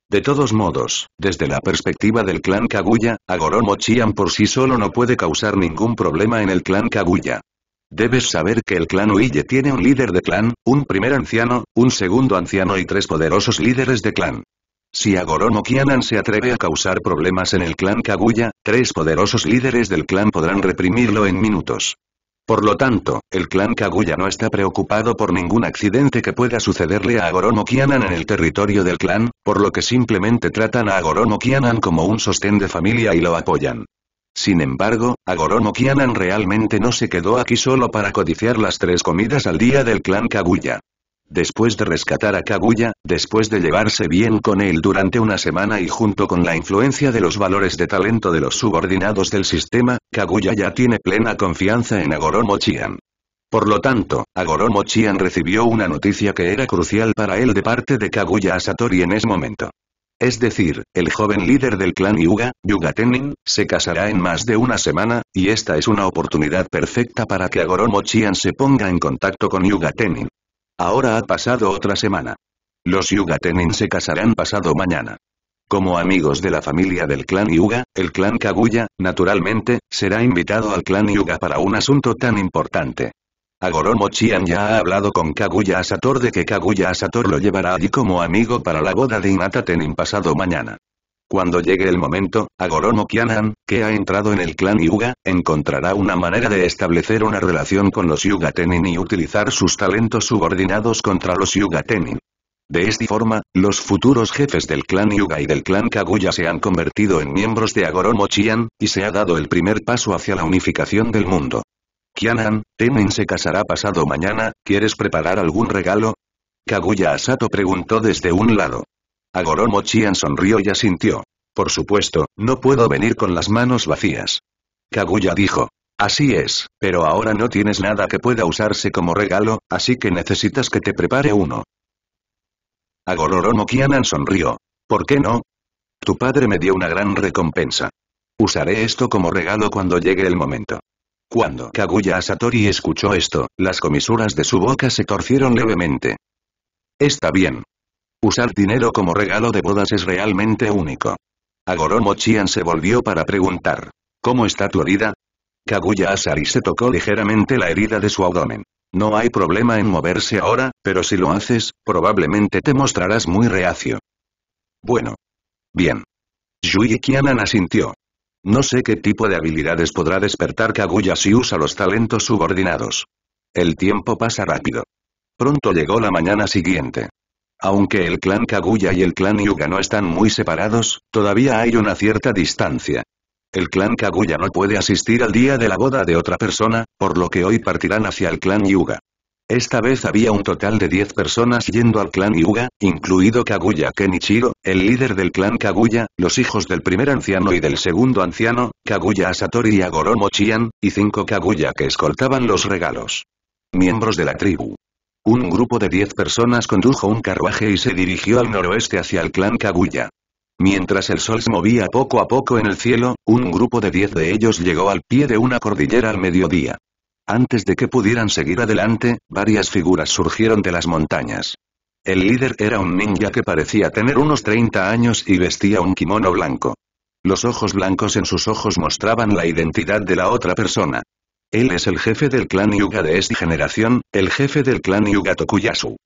De todos modos, desde la perspectiva del clan Kaguya, Agoromo Chian por sí solo no puede causar ningún problema en el clan Kaguya. Debes saber que el clan Uille tiene un líder de clan, un primer anciano, un segundo anciano y tres poderosos líderes de clan. Si Agorono Kianan se atreve a causar problemas en el clan Kaguya, tres poderosos líderes del clan podrán reprimirlo en minutos. Por lo tanto, el clan Kaguya no está preocupado por ningún accidente que pueda sucederle a Agorono Kianan en el territorio del clan, por lo que simplemente tratan a Agorono Kianan como un sostén de familia y lo apoyan. Sin embargo, Agorono Kianan realmente no se quedó aquí solo para codiciar las tres comidas al día del clan Kaguya. Después de rescatar a Kaguya, después de llevarse bien con él durante una semana y junto con la influencia de los valores de talento de los subordinados del sistema, Kaguya ya tiene plena confianza en Agoromo Chian. Por lo tanto, Agoromo Chian recibió una noticia que era crucial para él de parte de Kaguya Satori en ese momento. Es decir, el joven líder del clan Yuga, Yuga Tenin, se casará en más de una semana, y esta es una oportunidad perfecta para que Agoromo Chian se ponga en contacto con Yuga Tenin. Ahora ha pasado otra semana. Los Yuga Tenin se casarán pasado mañana. Como amigos de la familia del clan Yuga, el clan Kaguya, naturalmente, será invitado al clan Yuga para un asunto tan importante. Agoromo Chian ya ha hablado con Kaguya Asator de que Kaguya Asator lo llevará allí como amigo para la boda de Inata Tenin pasado mañana. Cuando llegue el momento, Agoromo Kianan, que ha entrado en el clan Yuga, encontrará una manera de establecer una relación con los Yuga Tenin y utilizar sus talentos subordinados contra los Yuga Tenin. De esta forma, los futuros jefes del clan Yuga y del clan Kaguya se han convertido en miembros de Agoromo Chian, y se ha dado el primer paso hacia la unificación del mundo. Kianan, Tenin se casará pasado mañana, ¿quieres preparar algún regalo? Kaguya Asato preguntó desde un lado. Agoromo Chian sonrió y asintió. Por supuesto, no puedo venir con las manos vacías. Kaguya dijo. Así es, pero ahora no tienes nada que pueda usarse como regalo, así que necesitas que te prepare uno. Agororomo Kianan sonrió. ¿Por qué no? Tu padre me dio una gran recompensa. Usaré esto como regalo cuando llegue el momento. Cuando Kaguya Satori escuchó esto, las comisuras de su boca se torcieron levemente. Está bien, Usar dinero como regalo de bodas es realmente único. Agoromo Chian se volvió para preguntar. ¿Cómo está tu herida? Kaguya Asari se tocó ligeramente la herida de su abdomen. No hay problema en moverse ahora, pero si lo haces, probablemente te mostrarás muy reacio. Bueno. Bien. Yui Kianan asintió. No sé qué tipo de habilidades podrá despertar Kaguya si usa los talentos subordinados. El tiempo pasa rápido. Pronto llegó la mañana siguiente. Aunque el clan Kaguya y el clan Yuga no están muy separados, todavía hay una cierta distancia. El clan Kaguya no puede asistir al día de la boda de otra persona, por lo que hoy partirán hacia el clan Yuga. Esta vez había un total de 10 personas yendo al clan Yuga, incluido Kaguya Kenichiro, el líder del clan Kaguya, los hijos del primer anciano y del segundo anciano, Kaguya Asatori y Agoromo Chian, y cinco Kaguya que escoltaban los regalos. Miembros de la tribu. Un grupo de diez personas condujo un carruaje y se dirigió al noroeste hacia el clan Kaguya. Mientras el sol se movía poco a poco en el cielo, un grupo de diez de ellos llegó al pie de una cordillera al mediodía. Antes de que pudieran seguir adelante, varias figuras surgieron de las montañas. El líder era un ninja que parecía tener unos 30 años y vestía un kimono blanco. Los ojos blancos en sus ojos mostraban la identidad de la otra persona. Él es el jefe del clan Yuga de esta generación, el jefe del clan Yuga Tokuyasu.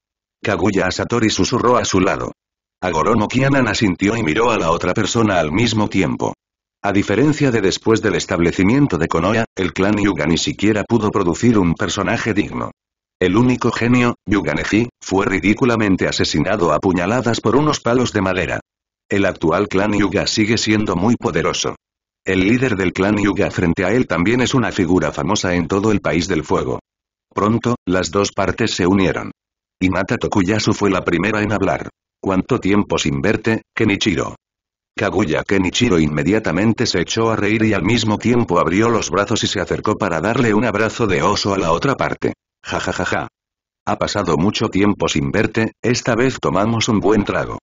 Kaguya Asatori susurró a su lado. Agoromo Kianana asintió y miró a la otra persona al mismo tiempo. A diferencia de después del establecimiento de Konoha, el clan Yuga ni siquiera pudo producir un personaje digno. El único genio, Yuganeji, fue ridículamente asesinado a puñaladas por unos palos de madera. El actual clan Yuga sigue siendo muy poderoso. El líder del clan Yuga frente a él también es una figura famosa en todo el País del Fuego. Pronto, las dos partes se unieron. Mata Tokuyasu fue la primera en hablar. ¿Cuánto tiempo sin verte, Kenichiro? Kaguya Kenichiro inmediatamente se echó a reír y al mismo tiempo abrió los brazos y se acercó para darle un abrazo de oso a la otra parte. Ja Ha pasado mucho tiempo sin verte, esta vez tomamos un buen trago.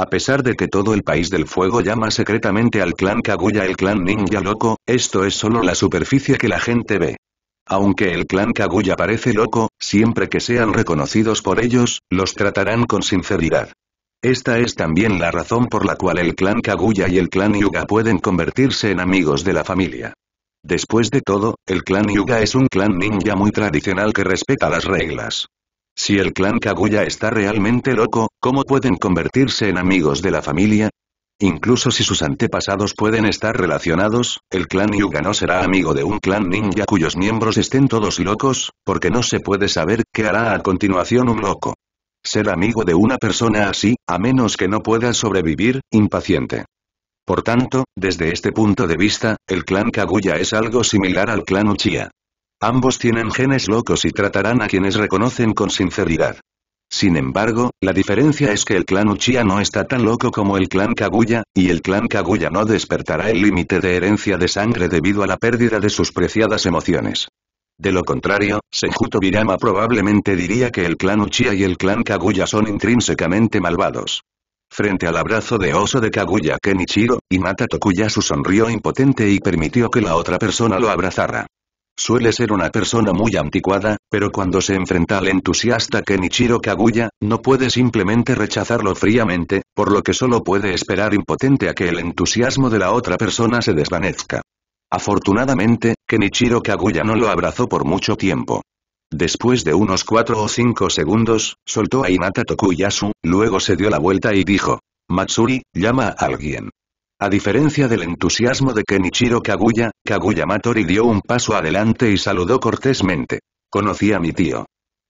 A pesar de que todo el país del fuego llama secretamente al clan Kaguya el clan ninja loco, esto es solo la superficie que la gente ve. Aunque el clan Kaguya parece loco, siempre que sean reconocidos por ellos, los tratarán con sinceridad. Esta es también la razón por la cual el clan Kaguya y el clan Yuga pueden convertirse en amigos de la familia. Después de todo, el clan Yuga es un clan ninja muy tradicional que respeta las reglas. Si el clan Kaguya está realmente loco, ¿cómo pueden convertirse en amigos de la familia? Incluso si sus antepasados pueden estar relacionados, el clan Yuga no será amigo de un clan ninja cuyos miembros estén todos locos, porque no se puede saber qué hará a continuación un loco. Ser amigo de una persona así, a menos que no pueda sobrevivir, impaciente. Por tanto, desde este punto de vista, el clan Kaguya es algo similar al clan Uchiha. Ambos tienen genes locos y tratarán a quienes reconocen con sinceridad. Sin embargo, la diferencia es que el clan Uchiha no está tan loco como el clan Kaguya, y el clan Kaguya no despertará el límite de herencia de sangre debido a la pérdida de sus preciadas emociones. De lo contrario, Senjuto Birama probablemente diría que el clan Uchiha y el clan Kaguya son intrínsecamente malvados. Frente al abrazo de oso de Kaguya Kenichiro, Tokuya su sonrió impotente y permitió que la otra persona lo abrazara. Suele ser una persona muy anticuada, pero cuando se enfrenta al entusiasta Kenichiro Kaguya, no puede simplemente rechazarlo fríamente, por lo que solo puede esperar impotente a que el entusiasmo de la otra persona se desvanezca. Afortunadamente, Kenichiro Kaguya no lo abrazó por mucho tiempo. Después de unos cuatro o cinco segundos, soltó a Hinata Tokuyasu, luego se dio la vuelta y dijo, Matsuri, llama a alguien. A diferencia del entusiasmo de Kenichiro Kaguya, Kaguya Matori dio un paso adelante y saludó cortésmente. Conocí a mi tío.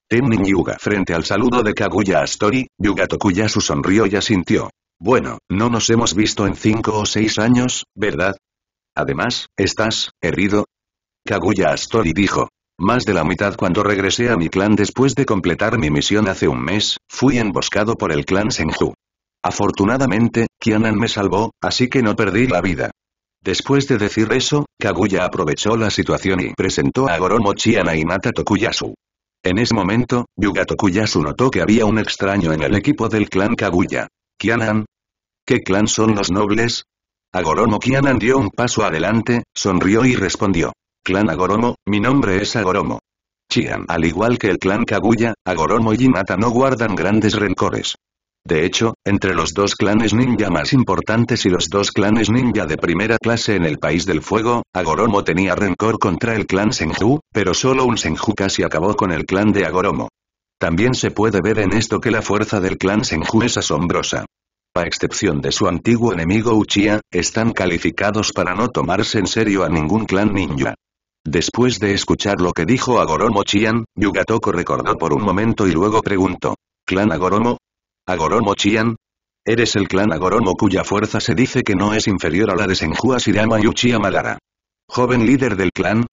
Tenning Yuga frente al saludo de Kaguya Astori, Yuga Tokuyasu sonrió y asintió. Bueno, no nos hemos visto en cinco o seis años, ¿verdad? Además, ¿estás, herido? Kaguya Astori dijo. Más de la mitad cuando regresé a mi clan después de completar mi misión hace un mes, fui emboscado por el clan Senju. Afortunadamente, Kianan me salvó, así que no perdí la vida. Después de decir eso, Kaguya aprovechó la situación y presentó a Goromo Chiana y Mata Tokuyasu. En ese momento, Yuga Tokuyasu notó que había un extraño en el equipo del clan Kaguya. ¿Kianan? ¿Qué clan son los nobles? Agoromo Kianan dio un paso adelante, sonrió y respondió. Clan Agoromo, mi nombre es Agoromo. Chian. Al igual que el clan Kaguya, Agoromo y Mata no guardan grandes rencores. De hecho, entre los dos clanes ninja más importantes y los dos clanes ninja de primera clase en el País del Fuego, Agoromo tenía rencor contra el clan Senju, pero solo un Senju casi acabó con el clan de Agoromo. También se puede ver en esto que la fuerza del clan Senju es asombrosa. A excepción de su antiguo enemigo Uchiha, están calificados para no tomarse en serio a ningún clan ninja. Después de escuchar lo que dijo Agoromo Chian, Yugatoko recordó por un momento y luego preguntó. ¿Clan Agoromo? Agoromo Chian? Eres el clan Agoromo cuya fuerza se dice que no es inferior a la de Senjua Shirama y Uchiha Madara. Joven líder del clan,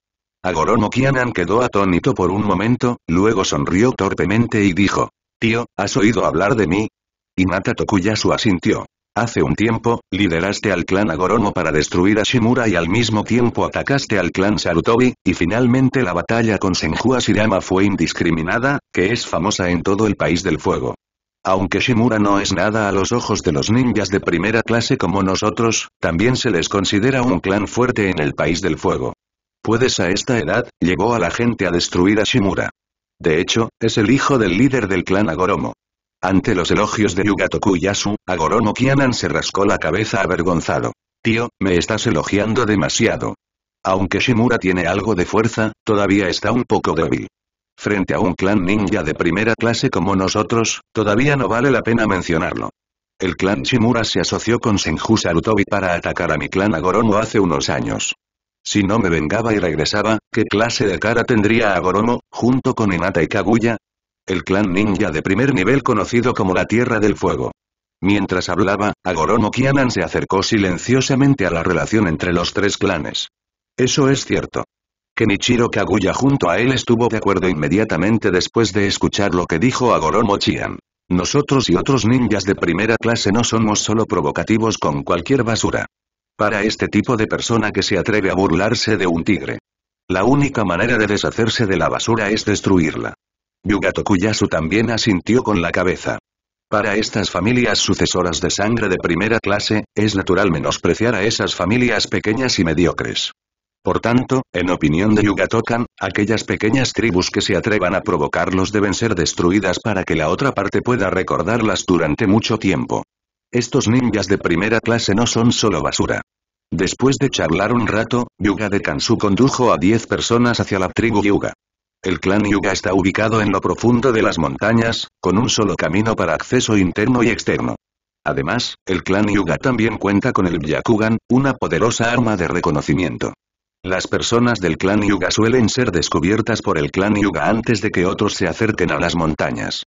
Agoromo Kianan quedó atónito por un momento, luego sonrió torpemente y dijo. Tío, ¿has oído hablar de mí? Inata Tokuyasu asintió. Hace un tiempo, lideraste al clan Agoromo para destruir a Shimura y al mismo tiempo atacaste al clan Sarutobi, y finalmente la batalla con Senjua Shirama fue indiscriminada, que es famosa en todo el País del Fuego. Aunque Shimura no es nada a los ojos de los ninjas de primera clase como nosotros, también se les considera un clan fuerte en el País del Fuego. Puedes a esta edad, llevó a la gente a destruir a Shimura. De hecho, es el hijo del líder del clan Agoromo. Ante los elogios de Yuga Tokuyasu, Agoromo Kianan se rascó la cabeza avergonzado. Tío, me estás elogiando demasiado. Aunque Shimura tiene algo de fuerza, todavía está un poco débil frente a un clan ninja de primera clase como nosotros, todavía no vale la pena mencionarlo. El clan Shimura se asoció con Senju Sarutobi para atacar a mi clan Agoromo hace unos años. Si no me vengaba y regresaba, ¿qué clase de cara tendría Agoromo, junto con Inata y Kaguya? El clan ninja de primer nivel conocido como la Tierra del Fuego. Mientras hablaba, Agoromo Kianan se acercó silenciosamente a la relación entre los tres clanes. Eso es cierto que Michiro Kaguya junto a él estuvo de acuerdo inmediatamente después de escuchar lo que dijo a Goromo Chian. Nosotros y otros ninjas de primera clase no somos solo provocativos con cualquier basura. Para este tipo de persona que se atreve a burlarse de un tigre. La única manera de deshacerse de la basura es destruirla. Yugatokuyasu también asintió con la cabeza. Para estas familias sucesoras de sangre de primera clase, es natural menospreciar a esas familias pequeñas y mediocres. Por tanto, en opinión de Yuga Tokan, aquellas pequeñas tribus que se atrevan a provocarlos deben ser destruidas para que la otra parte pueda recordarlas durante mucho tiempo. Estos ninjas de primera clase no son solo basura. Después de charlar un rato, Yuga de Kansu condujo a 10 personas hacia la tribu Yuga. El clan Yuga está ubicado en lo profundo de las montañas, con un solo camino para acceso interno y externo. Además, el clan Yuga también cuenta con el Byakugan, una poderosa arma de reconocimiento. Las personas del clan Yuga suelen ser descubiertas por el clan Yuga antes de que otros se acerquen a las montañas.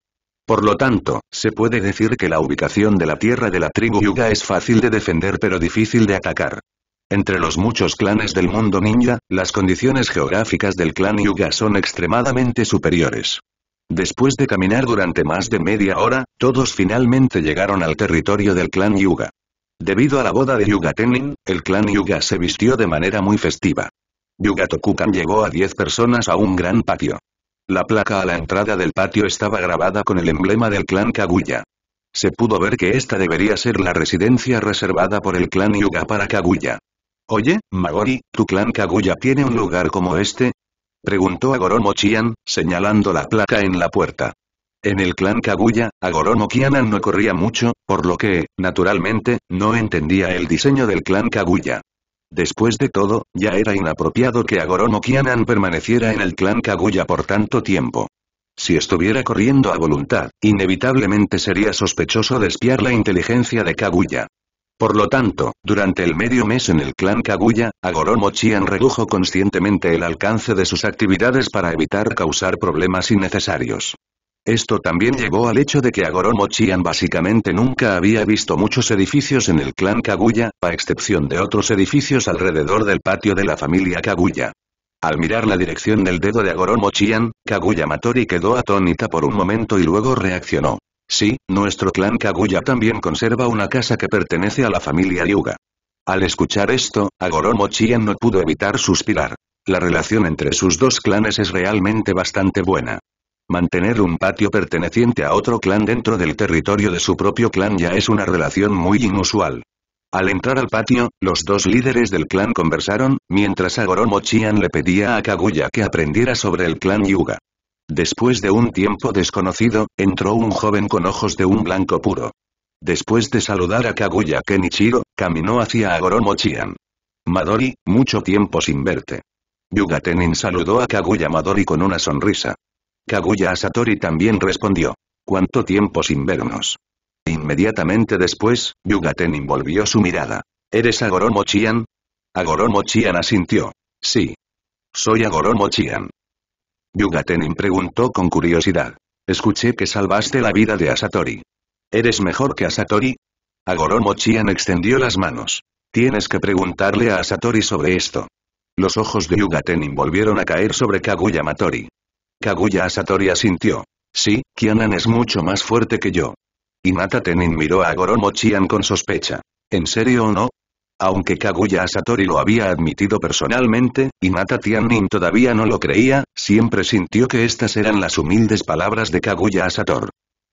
Por lo tanto, se puede decir que la ubicación de la tierra de la tribu Yuga es fácil de defender pero difícil de atacar. Entre los muchos clanes del mundo ninja, las condiciones geográficas del clan Yuga son extremadamente superiores. Después de caminar durante más de media hora, todos finalmente llegaron al territorio del clan Yuga. Debido a la boda de Yuga Tenin, el clan Yuga se vistió de manera muy festiva. Yuga Tokukan llegó a 10 personas a un gran patio. La placa a la entrada del patio estaba grabada con el emblema del clan Kaguya. Se pudo ver que esta debería ser la residencia reservada por el clan Yuga para Kaguya. Oye, Magori, ¿tu clan Kaguya tiene un lugar como este? Preguntó a Goromo señalando la placa en la puerta. En el clan Kaguya, Agoromo Kianan no corría mucho, por lo que, naturalmente, no entendía el diseño del clan Kaguya. Después de todo, ya era inapropiado que Agoromo Kianan permaneciera en el clan Kaguya por tanto tiempo. Si estuviera corriendo a voluntad, inevitablemente sería sospechoso de espiar la inteligencia de Kaguya. Por lo tanto, durante el medio mes en el clan Kaguya, Agoromo Chian redujo conscientemente el alcance de sus actividades para evitar causar problemas innecesarios. Esto también llevó al hecho de que Agoromo Chian básicamente nunca había visto muchos edificios en el clan Kaguya, a excepción de otros edificios alrededor del patio de la familia Kaguya. Al mirar la dirección del dedo de Agoromo Chian, Kaguya Matori quedó atónita por un momento y luego reaccionó. Sí, nuestro clan Kaguya también conserva una casa que pertenece a la familia Yuga. Al escuchar esto, Agoromo Chian no pudo evitar suspirar. La relación entre sus dos clanes es realmente bastante buena. Mantener un patio perteneciente a otro clan dentro del territorio de su propio clan ya es una relación muy inusual. Al entrar al patio, los dos líderes del clan conversaron, mientras Agoromo Chian le pedía a Kaguya que aprendiera sobre el clan Yuga. Después de un tiempo desconocido, entró un joven con ojos de un blanco puro. Después de saludar a Kaguya Kenichiro, caminó hacia Agoromo Chian. Madori, mucho tiempo sin verte. Yuga Tenin saludó a Kaguya Madori con una sonrisa. Kaguya Asatori también respondió. ¿Cuánto tiempo sin vernos? Inmediatamente después, Yugatenin volvió su mirada. ¿Eres Agoromo Chian? Agoromo Chian asintió. Sí. Soy Agoromo Chian. Yugatenin preguntó con curiosidad. Escuché que salvaste la vida de Asatori. ¿Eres mejor que Asatori? Agoromo Chian extendió las manos. Tienes que preguntarle a Asatori sobre esto. Los ojos de Yugatenin volvieron a caer sobre Kaguya Matori. Kaguya Asatori asintió. Sí, Kianan es mucho más fuerte que yo. mata Tenin miró a Goromo Chian con sospecha. ¿En serio o no? Aunque Kaguya Asatori lo había admitido personalmente, mata Tianin todavía no lo creía, siempre sintió que estas eran las humildes palabras de Kaguya Asator.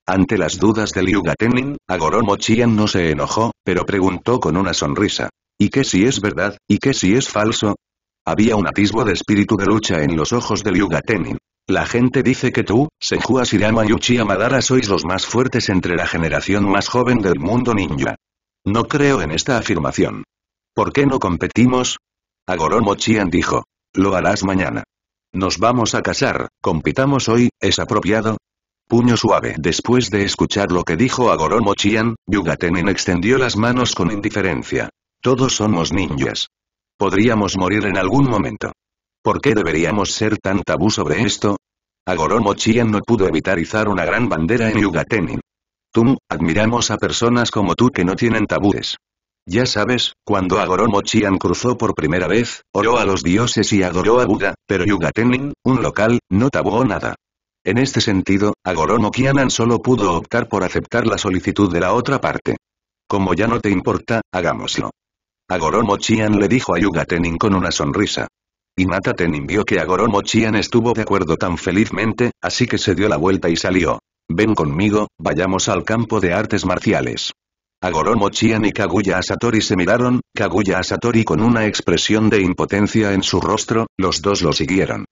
Ante las dudas de Liuga Tenin, Agoromo Chian no se enojó, pero preguntó con una sonrisa. ¿Y qué si es verdad, y qué si es falso? Había un atisbo de espíritu de lucha en los ojos de Liuga la gente dice que tú, Senju Sirama y Uchiha Madara sois los más fuertes entre la generación más joven del mundo ninja. No creo en esta afirmación. ¿Por qué no competimos? Agoromo Chian dijo. Lo harás mañana. Nos vamos a casar, compitamos hoy, ¿es apropiado? Puño suave. Después de escuchar lo que dijo Agoromo Chian, Yugatenin extendió las manos con indiferencia. Todos somos ninjas. Podríamos morir en algún momento. ¿Por qué deberíamos ser tan tabú sobre esto? Agoromo Chian no pudo evitar izar una gran bandera en Yugatenin. Tum, admiramos a personas como tú que no tienen tabúes. Ya sabes, cuando Agoromo Chian cruzó por primera vez, oró a los dioses y adoró a Buda, pero Yugatenin, un local, no tabuó nada. En este sentido, Agoromo Kianan solo pudo optar por aceptar la solicitud de la otra parte. Como ya no te importa, hagámoslo. Agoromo Chian le dijo a Yugatenin con una sonrisa. Y Tenin vio que Agoromo Chian estuvo de acuerdo tan felizmente, así que se dio la vuelta y salió. Ven conmigo, vayamos al campo de artes marciales. Agoromo Chian y Kaguya Asatori se miraron, Kaguya Asatori con una expresión de impotencia en su rostro, los dos lo siguieron.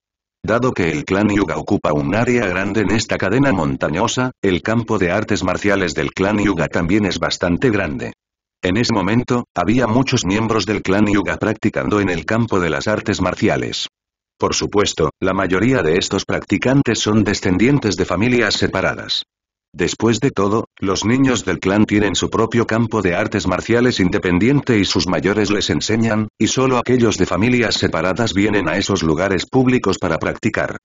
Dado que el clan Yuga ocupa un área grande en esta cadena montañosa, el campo de artes marciales del clan Yuga también es bastante grande. En ese momento, había muchos miembros del clan Yuga practicando en el campo de las artes marciales. Por supuesto, la mayoría de estos practicantes son descendientes de familias separadas. Después de todo, los niños del clan tienen su propio campo de artes marciales independiente y sus mayores les enseñan, y solo aquellos de familias separadas vienen a esos lugares públicos para practicar.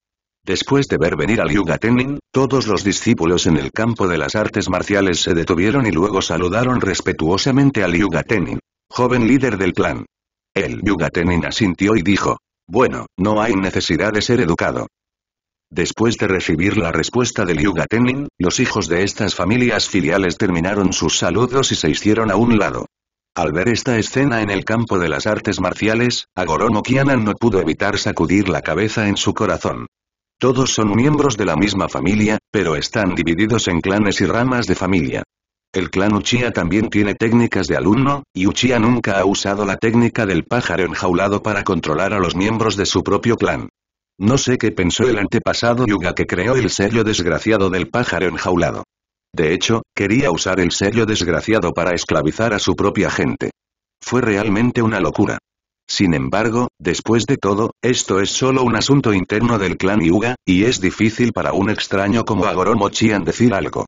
Después de ver venir al Yuga Tenin, todos los discípulos en el campo de las artes marciales se detuvieron y luego saludaron respetuosamente al Yuga Tenin, joven líder del clan. El Yuga Tenin asintió y dijo, bueno, no hay necesidad de ser educado. Después de recibir la respuesta del Yuga Tenin, los hijos de estas familias filiales terminaron sus saludos y se hicieron a un lado. Al ver esta escena en el campo de las artes marciales, Agoromo Kianan no pudo evitar sacudir la cabeza en su corazón. Todos son miembros de la misma familia, pero están divididos en clanes y ramas de familia. El clan Uchiha también tiene técnicas de alumno, y Uchiha nunca ha usado la técnica del pájaro enjaulado para controlar a los miembros de su propio clan. No sé qué pensó el antepasado Yuga que creó el sello desgraciado del pájaro enjaulado. De hecho, quería usar el sello desgraciado para esclavizar a su propia gente. Fue realmente una locura. Sin embargo, después de todo, esto es solo un asunto interno del clan Yuga, y es difícil para un extraño como Agoromo Chian decir algo.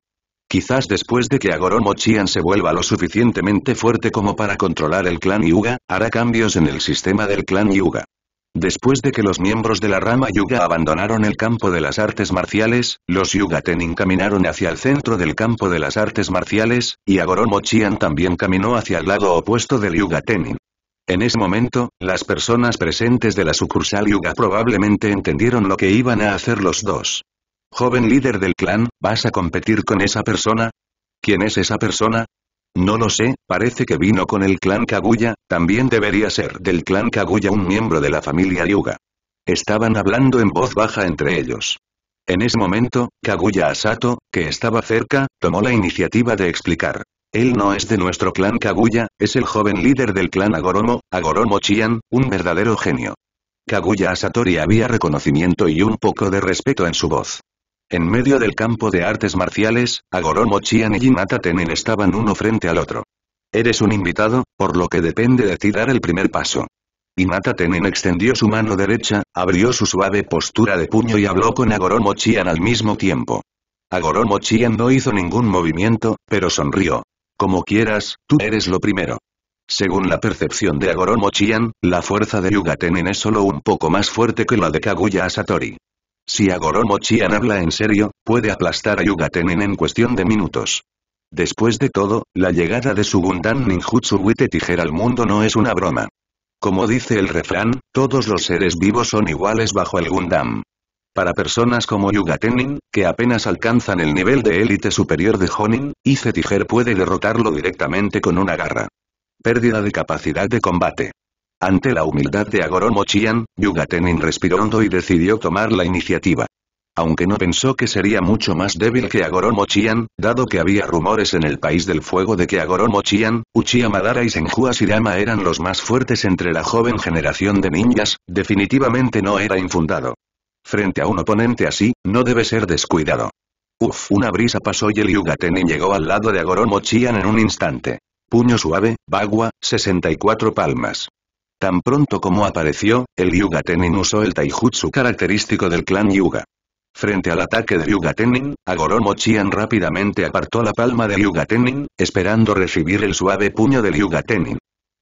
Quizás después de que Agoromo Chian se vuelva lo suficientemente fuerte como para controlar el clan Yuga, hará cambios en el sistema del clan Yuga. Después de que los miembros de la rama Yuga abandonaron el campo de las artes marciales, los Yuga Tenin caminaron hacia el centro del campo de las artes marciales, y Agoromo Chian también caminó hacia el lado opuesto del Yuga Tenin. En ese momento, las personas presentes de la sucursal Yuga probablemente entendieron lo que iban a hacer los dos. Joven líder del clan, ¿vas a competir con esa persona? ¿Quién es esa persona? No lo sé, parece que vino con el clan Kaguya, también debería ser del clan Kaguya un miembro de la familia Yuga. Estaban hablando en voz baja entre ellos. En ese momento, Kaguya Asato, que estaba cerca, tomó la iniciativa de explicar. Él no es de nuestro clan Kaguya, es el joven líder del clan Agoromo, Agoromo Chian, un verdadero genio. Kaguya Asatori había reconocimiento y un poco de respeto en su voz. En medio del campo de artes marciales, Agoromo Chian y Jinata tenen estaban uno frente al otro. Eres un invitado, por lo que depende de ti dar el primer paso. Hinata tenen extendió su mano derecha, abrió su suave postura de puño y habló con Agoromo Chian al mismo tiempo. Agoromo Chian no hizo ningún movimiento, pero sonrió. Como quieras, tú eres lo primero. Según la percepción de Agoromo Chian, la fuerza de Yuga es solo un poco más fuerte que la de Kaguya Asatori. Si Agoromo Chian habla en serio, puede aplastar a Yuga Tenen en cuestión de minutos. Después de todo, la llegada de su Gundam Ninjutsu Wite Tijera al mundo no es una broma. Como dice el refrán, todos los seres vivos son iguales bajo el Gundam. Para personas como Yuga que apenas alcanzan el nivel de élite superior de Honin, Ice Tiger puede derrotarlo directamente con una garra. Pérdida de capacidad de combate. Ante la humildad de Agoromo Chian, Yuga respiró hondo y decidió tomar la iniciativa. Aunque no pensó que sería mucho más débil que Agoromo Chian, dado que había rumores en el País del Fuego de que Agoromo Chian, Uchiha Madara y Senju Asirama eran los más fuertes entre la joven generación de ninjas, definitivamente no era infundado. Frente a un oponente así, no debe ser descuidado. Uf, una brisa pasó y el Yugatenin llegó al lado de Agoromo Chian en un instante. Puño suave, bagua, 64 palmas. Tan pronto como apareció, el Tenin usó el taijutsu característico del clan Yuga. Frente al ataque de Yugatenin, Agoromo Chian rápidamente apartó la palma de Yugatenin, esperando recibir el suave puño del Yugatenin.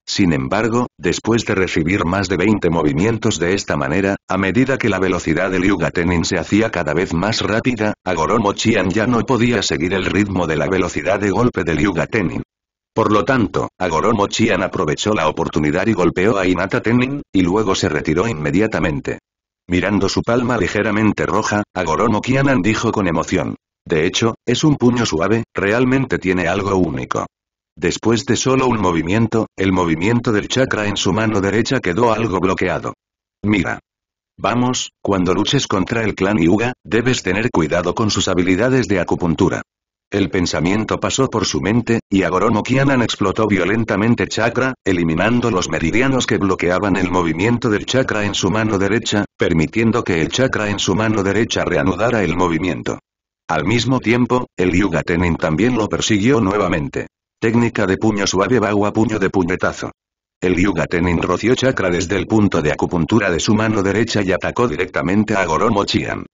Sin embargo, después de recibir más de 20 movimientos de esta manera, a medida que la velocidad del Yuga Tenin se hacía cada vez más rápida, Agoromo Chian ya no podía seguir el ritmo de la velocidad de golpe del Yuga Tenin. Por lo tanto, Agoromo Chian aprovechó la oportunidad y golpeó a Inata Tenin, y luego se retiró inmediatamente. Mirando su palma ligeramente roja, Agoromo Kianan dijo con emoción. De hecho, es un puño suave, realmente tiene algo único. Después de solo un movimiento, el movimiento del chakra en su mano derecha quedó algo bloqueado. Mira. Vamos, cuando luches contra el clan Yuga, debes tener cuidado con sus habilidades de acupuntura. El pensamiento pasó por su mente, y Agoromo Kianan explotó violentamente chakra, eliminando los meridianos que bloqueaban el movimiento del chakra en su mano derecha, permitiendo que el chakra en su mano derecha reanudara el movimiento. Al mismo tiempo, el Yuga Tenin también lo persiguió nuevamente. Técnica de puño suave bagua puño de puñetazo. El Yuga Tenin roció chakra desde el punto de acupuntura de su mano derecha y atacó directamente a Goromo Chian.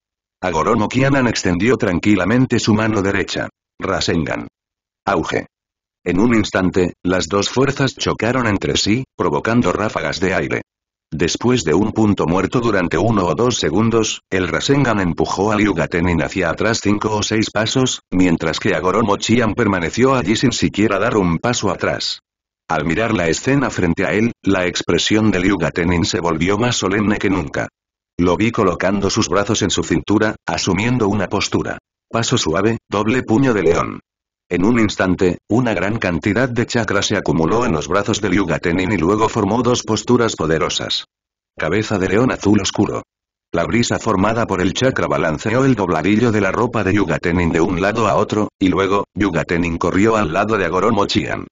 Agoromo Kianan extendió tranquilamente su mano derecha. Rasengan. Auge. En un instante, las dos fuerzas chocaron entre sí, provocando ráfagas de aire. Después de un punto muerto durante uno o dos segundos, el Rasengan empujó a Liu hacia atrás cinco o seis pasos, mientras que Agoromo permaneció allí sin siquiera dar un paso atrás. Al mirar la escena frente a él, la expresión de Liugatenin se volvió más solemne que nunca. Lo vi colocando sus brazos en su cintura, asumiendo una postura. Paso suave, doble puño de león. En un instante, una gran cantidad de chakra se acumuló en los brazos del Yuga Tenin y luego formó dos posturas poderosas. Cabeza de león azul oscuro. La brisa formada por el chakra balanceó el dobladillo de la ropa de Yuga Tenin de un lado a otro, y luego, Yuga Tenin corrió al lado de Agoromo Chian.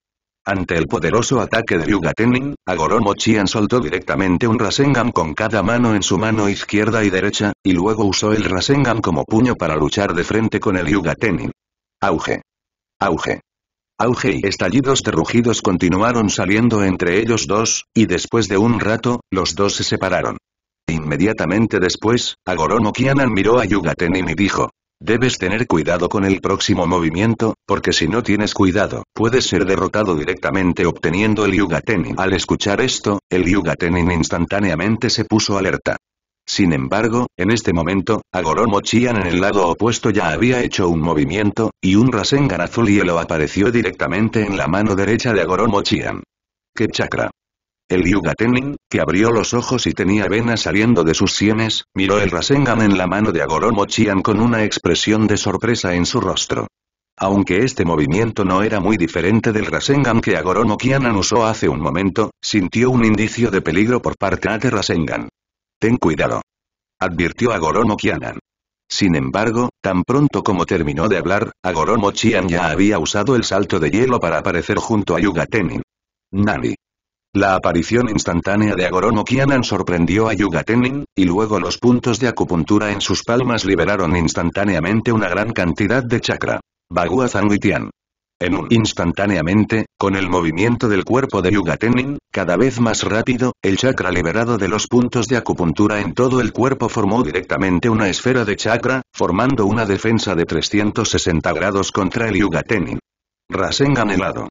Ante el poderoso ataque de Yugatenin, Tenin, Agoromo Chian soltó directamente un Rasengan con cada mano en su mano izquierda y derecha, y luego usó el Rasengan como puño para luchar de frente con el Yugatenin. Tenin. Auge. Auge. Auge y estallidos de rugidos continuaron saliendo entre ellos dos, y después de un rato, los dos se separaron. Inmediatamente después, Agorono Kianan miró a Yugatenin y dijo, Debes tener cuidado con el próximo movimiento, porque si no tienes cuidado, puedes ser derrotado directamente obteniendo el Yugatenin. Al escuchar esto, el Yugatenin instantáneamente se puso alerta. Sin embargo, en este momento, Agoromo Chian en el lado opuesto ya había hecho un movimiento, y un Rasengan azul hielo apareció directamente en la mano derecha de Agoromo Chian. ¡Qué chakra! El Yuga Tenin, que abrió los ojos y tenía venas saliendo de sus sienes, miró el Rasengan en la mano de Agoromo Chian con una expresión de sorpresa en su rostro. Aunque este movimiento no era muy diferente del Rasengan que Agoromo Kianan usó hace un momento, sintió un indicio de peligro por parte de Rasengan. Ten cuidado. Advirtió a Kianan. Sin embargo, tan pronto como terminó de hablar, Agoromo Chian ya había usado el salto de hielo para aparecer junto a Yugatenin. Nani. La aparición instantánea de Agoromo Kianan sorprendió a Yugatenin, y luego los puntos de acupuntura en sus palmas liberaron instantáneamente una gran cantidad de chakra. Bagua Zanguitian en un instantáneamente, con el movimiento del cuerpo de Yuga Tenin, cada vez más rápido, el chakra liberado de los puntos de acupuntura en todo el cuerpo formó directamente una esfera de chakra, formando una defensa de 360 grados contra el Yuga Tenin. Rasengan helado.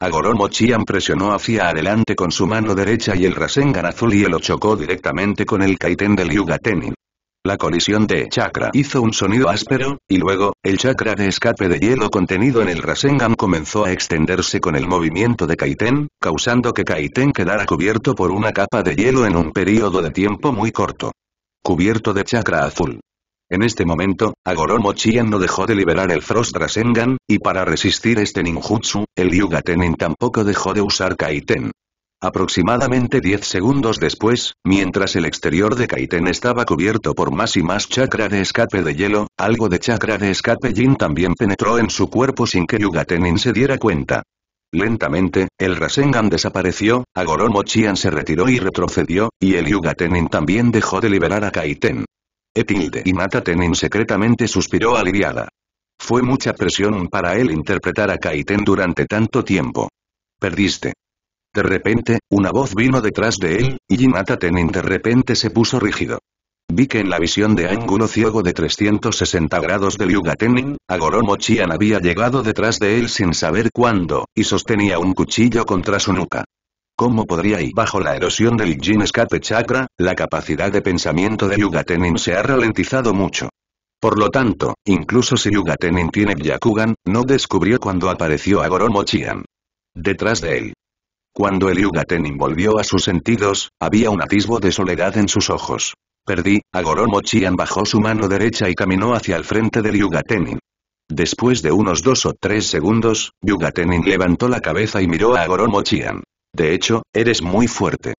Agoromo Chian presionó hacia adelante con su mano derecha y el Rasengan azul y lo chocó directamente con el Kaiten del Yuga Tenin. La colisión de chakra hizo un sonido áspero, y luego, el chakra de escape de hielo contenido en el Rasengan comenzó a extenderse con el movimiento de Kaiten, causando que Kaiten quedara cubierto por una capa de hielo en un periodo de tiempo muy corto. Cubierto de chakra azul. En este momento, Agoromo Chien no dejó de liberar el Frost Rasengan, y para resistir este ninjutsu, el Tenen tampoco dejó de usar Kaiten. Aproximadamente 10 segundos después, mientras el exterior de Kaiten estaba cubierto por más y más chakra de escape de hielo, algo de chakra de escape Jin también penetró en su cuerpo sin que Yugatenin se diera cuenta. Lentamente, el Rasengan desapareció, Agoromo Chian se retiró y retrocedió, y el Yugatenin también dejó de liberar a Kaiten. Etilde y Matatenin secretamente suspiró aliviada. Fue mucha presión para él interpretar a Kaiten durante tanto tiempo. Perdiste. De repente, una voz vino detrás de él, y Jinata Tenin de repente se puso rígido. Vi que en la visión de ángulo ciego de 360 grados de Yuga Tenin, Agoromo Chian había llegado detrás de él sin saber cuándo, y sostenía un cuchillo contra su nuca. ¿Cómo podría ir bajo la erosión del Jin Escape Chakra, la capacidad de pensamiento de Yugatenin Tenin se ha ralentizado mucho? Por lo tanto, incluso si Yugatenin Tenin tiene Byakugan, no descubrió cuando apareció Agoromo Chian. Detrás de él, cuando el Yugatenin volvió a sus sentidos, había un atisbo de soledad en sus ojos. Perdí, Agoromo Chian bajó su mano derecha y caminó hacia el frente del Yugatenin. Después de unos dos o tres segundos, Yugatenin levantó la cabeza y miró a Agoromo Chian. De hecho, eres muy fuerte.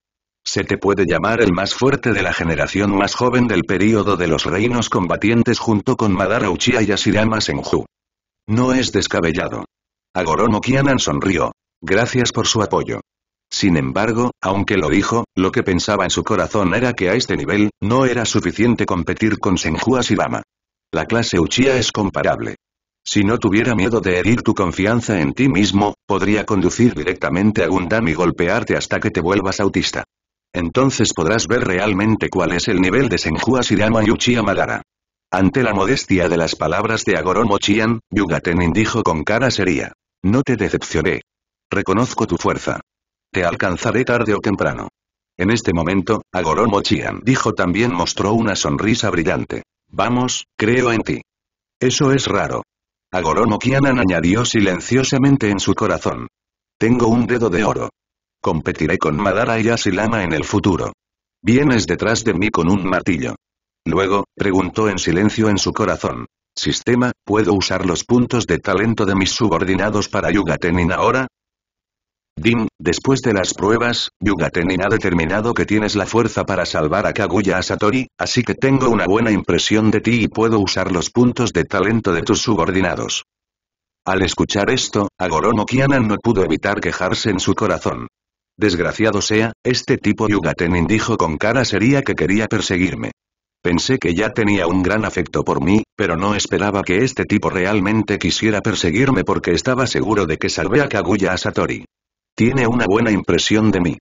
Se te puede llamar el más fuerte de la generación más joven del período de los reinos combatientes junto con Madara Uchiha y Ashirama Senju. No es descabellado. Agoromo Kianan sonrió. Gracias por su apoyo. Sin embargo, aunque lo dijo, lo que pensaba en su corazón era que a este nivel, no era suficiente competir con Senju Asirama. La clase Uchiha es comparable. Si no tuviera miedo de herir tu confianza en ti mismo, podría conducir directamente a Gundam y golpearte hasta que te vuelvas autista. Entonces podrás ver realmente cuál es el nivel de Senju Shirama y Uchiha Madara. Ante la modestia de las palabras de Agoromo Chian, Yugatenin dijo con cara seria. No te decepcioné, Reconozco tu fuerza. Te alcanzaré tarde o temprano. En este momento, Agoromo Chian dijo también mostró una sonrisa brillante. Vamos, creo en ti. Eso es raro. Agoromo Kianan añadió silenciosamente en su corazón. Tengo un dedo de oro. Competiré con Madara y Asilama en el futuro. Vienes detrás de mí con un martillo. Luego, preguntó en silencio en su corazón. Sistema, ¿puedo usar los puntos de talento de mis subordinados para Yugatenin ahora? Dim, después de las pruebas, Yugatenin ha determinado que tienes la fuerza para salvar a Kaguya Asatori, así que tengo una buena impresión de ti y puedo usar los puntos de talento de tus subordinados. Al escuchar esto, Agoromo Kiana no pudo evitar quejarse en su corazón. Desgraciado sea, este tipo Yugatenin dijo con cara seria que quería perseguirme. Pensé que ya tenía un gran afecto por mí, pero no esperaba que este tipo realmente quisiera perseguirme porque estaba seguro de que salvé a Kaguya a tiene una buena impresión de mí.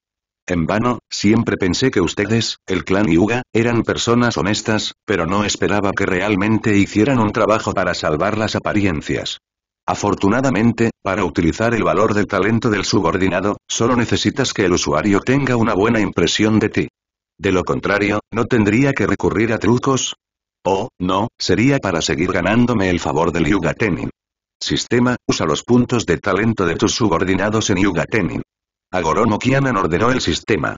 En vano, siempre pensé que ustedes, el clan Yuga, eran personas honestas, pero no esperaba que realmente hicieran un trabajo para salvar las apariencias. Afortunadamente, para utilizar el valor del talento del subordinado, solo necesitas que el usuario tenga una buena impresión de ti. De lo contrario, no tendría que recurrir a trucos. Oh, no, sería para seguir ganándome el favor del Yuga Tenin. Sistema, usa los puntos de talento de tus subordinados en Tenin. Agoromo Kianan ordenó el sistema.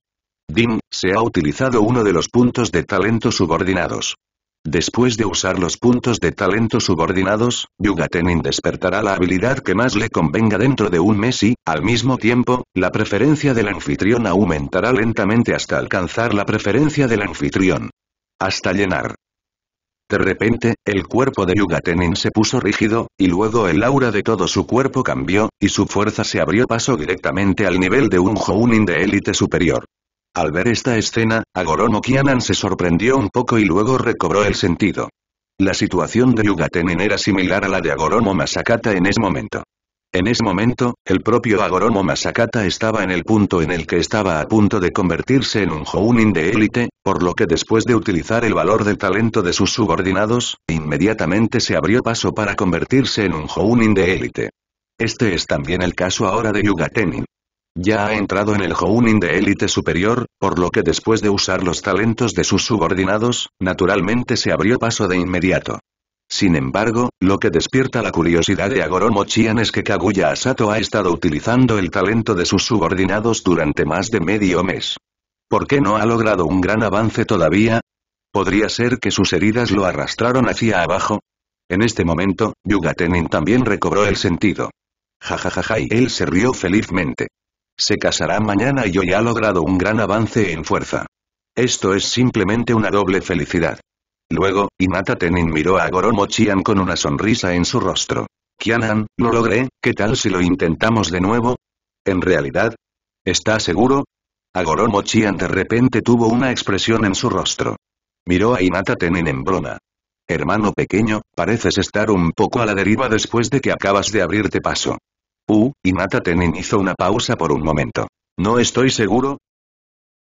Dim, se ha utilizado uno de los puntos de talento subordinados. Después de usar los puntos de talento subordinados, Tenin despertará la habilidad que más le convenga dentro de un mes y, al mismo tiempo, la preferencia del anfitrión aumentará lentamente hasta alcanzar la preferencia del anfitrión. Hasta llenar. De repente, el cuerpo de Yuga se puso rígido, y luego el aura de todo su cuerpo cambió, y su fuerza se abrió paso directamente al nivel de un Jounin de élite superior. Al ver esta escena, Agoromo Kianan se sorprendió un poco y luego recobró el sentido. La situación de Yuga era similar a la de Agoromo Masakata en ese momento. En ese momento, el propio Agoromo Masakata estaba en el punto en el que estaba a punto de convertirse en un Jounin de élite, por lo que después de utilizar el valor del talento de sus subordinados, inmediatamente se abrió paso para convertirse en un Jounin de élite. Este es también el caso ahora de Yugatenin. Ya ha entrado en el Jounin de élite superior, por lo que después de usar los talentos de sus subordinados, naturalmente se abrió paso de inmediato. Sin embargo, lo que despierta la curiosidad de Agoromo Chian es que Kaguya Asato ha estado utilizando el talento de sus subordinados durante más de medio mes. ¿Por qué no ha logrado un gran avance todavía? ¿Podría ser que sus heridas lo arrastraron hacia abajo? En este momento, Yugatenin también recobró el sentido. Jajajaja y él se rió felizmente. Se casará mañana y hoy ha logrado un gran avance en fuerza. Esto es simplemente una doble felicidad. Luego, Imata Tenin miró a Goromo Chian con una sonrisa en su rostro. Kianan, lo logré, ¿qué tal si lo intentamos de nuevo? En realidad, ¿estás seguro? seguro?» Chian de repente tuvo una expresión en su rostro. Miró a Imata Tenin en broma. Hermano pequeño, pareces estar un poco a la deriva después de que acabas de abrirte paso. Uh, Imata Tenin hizo una pausa por un momento. No estoy seguro,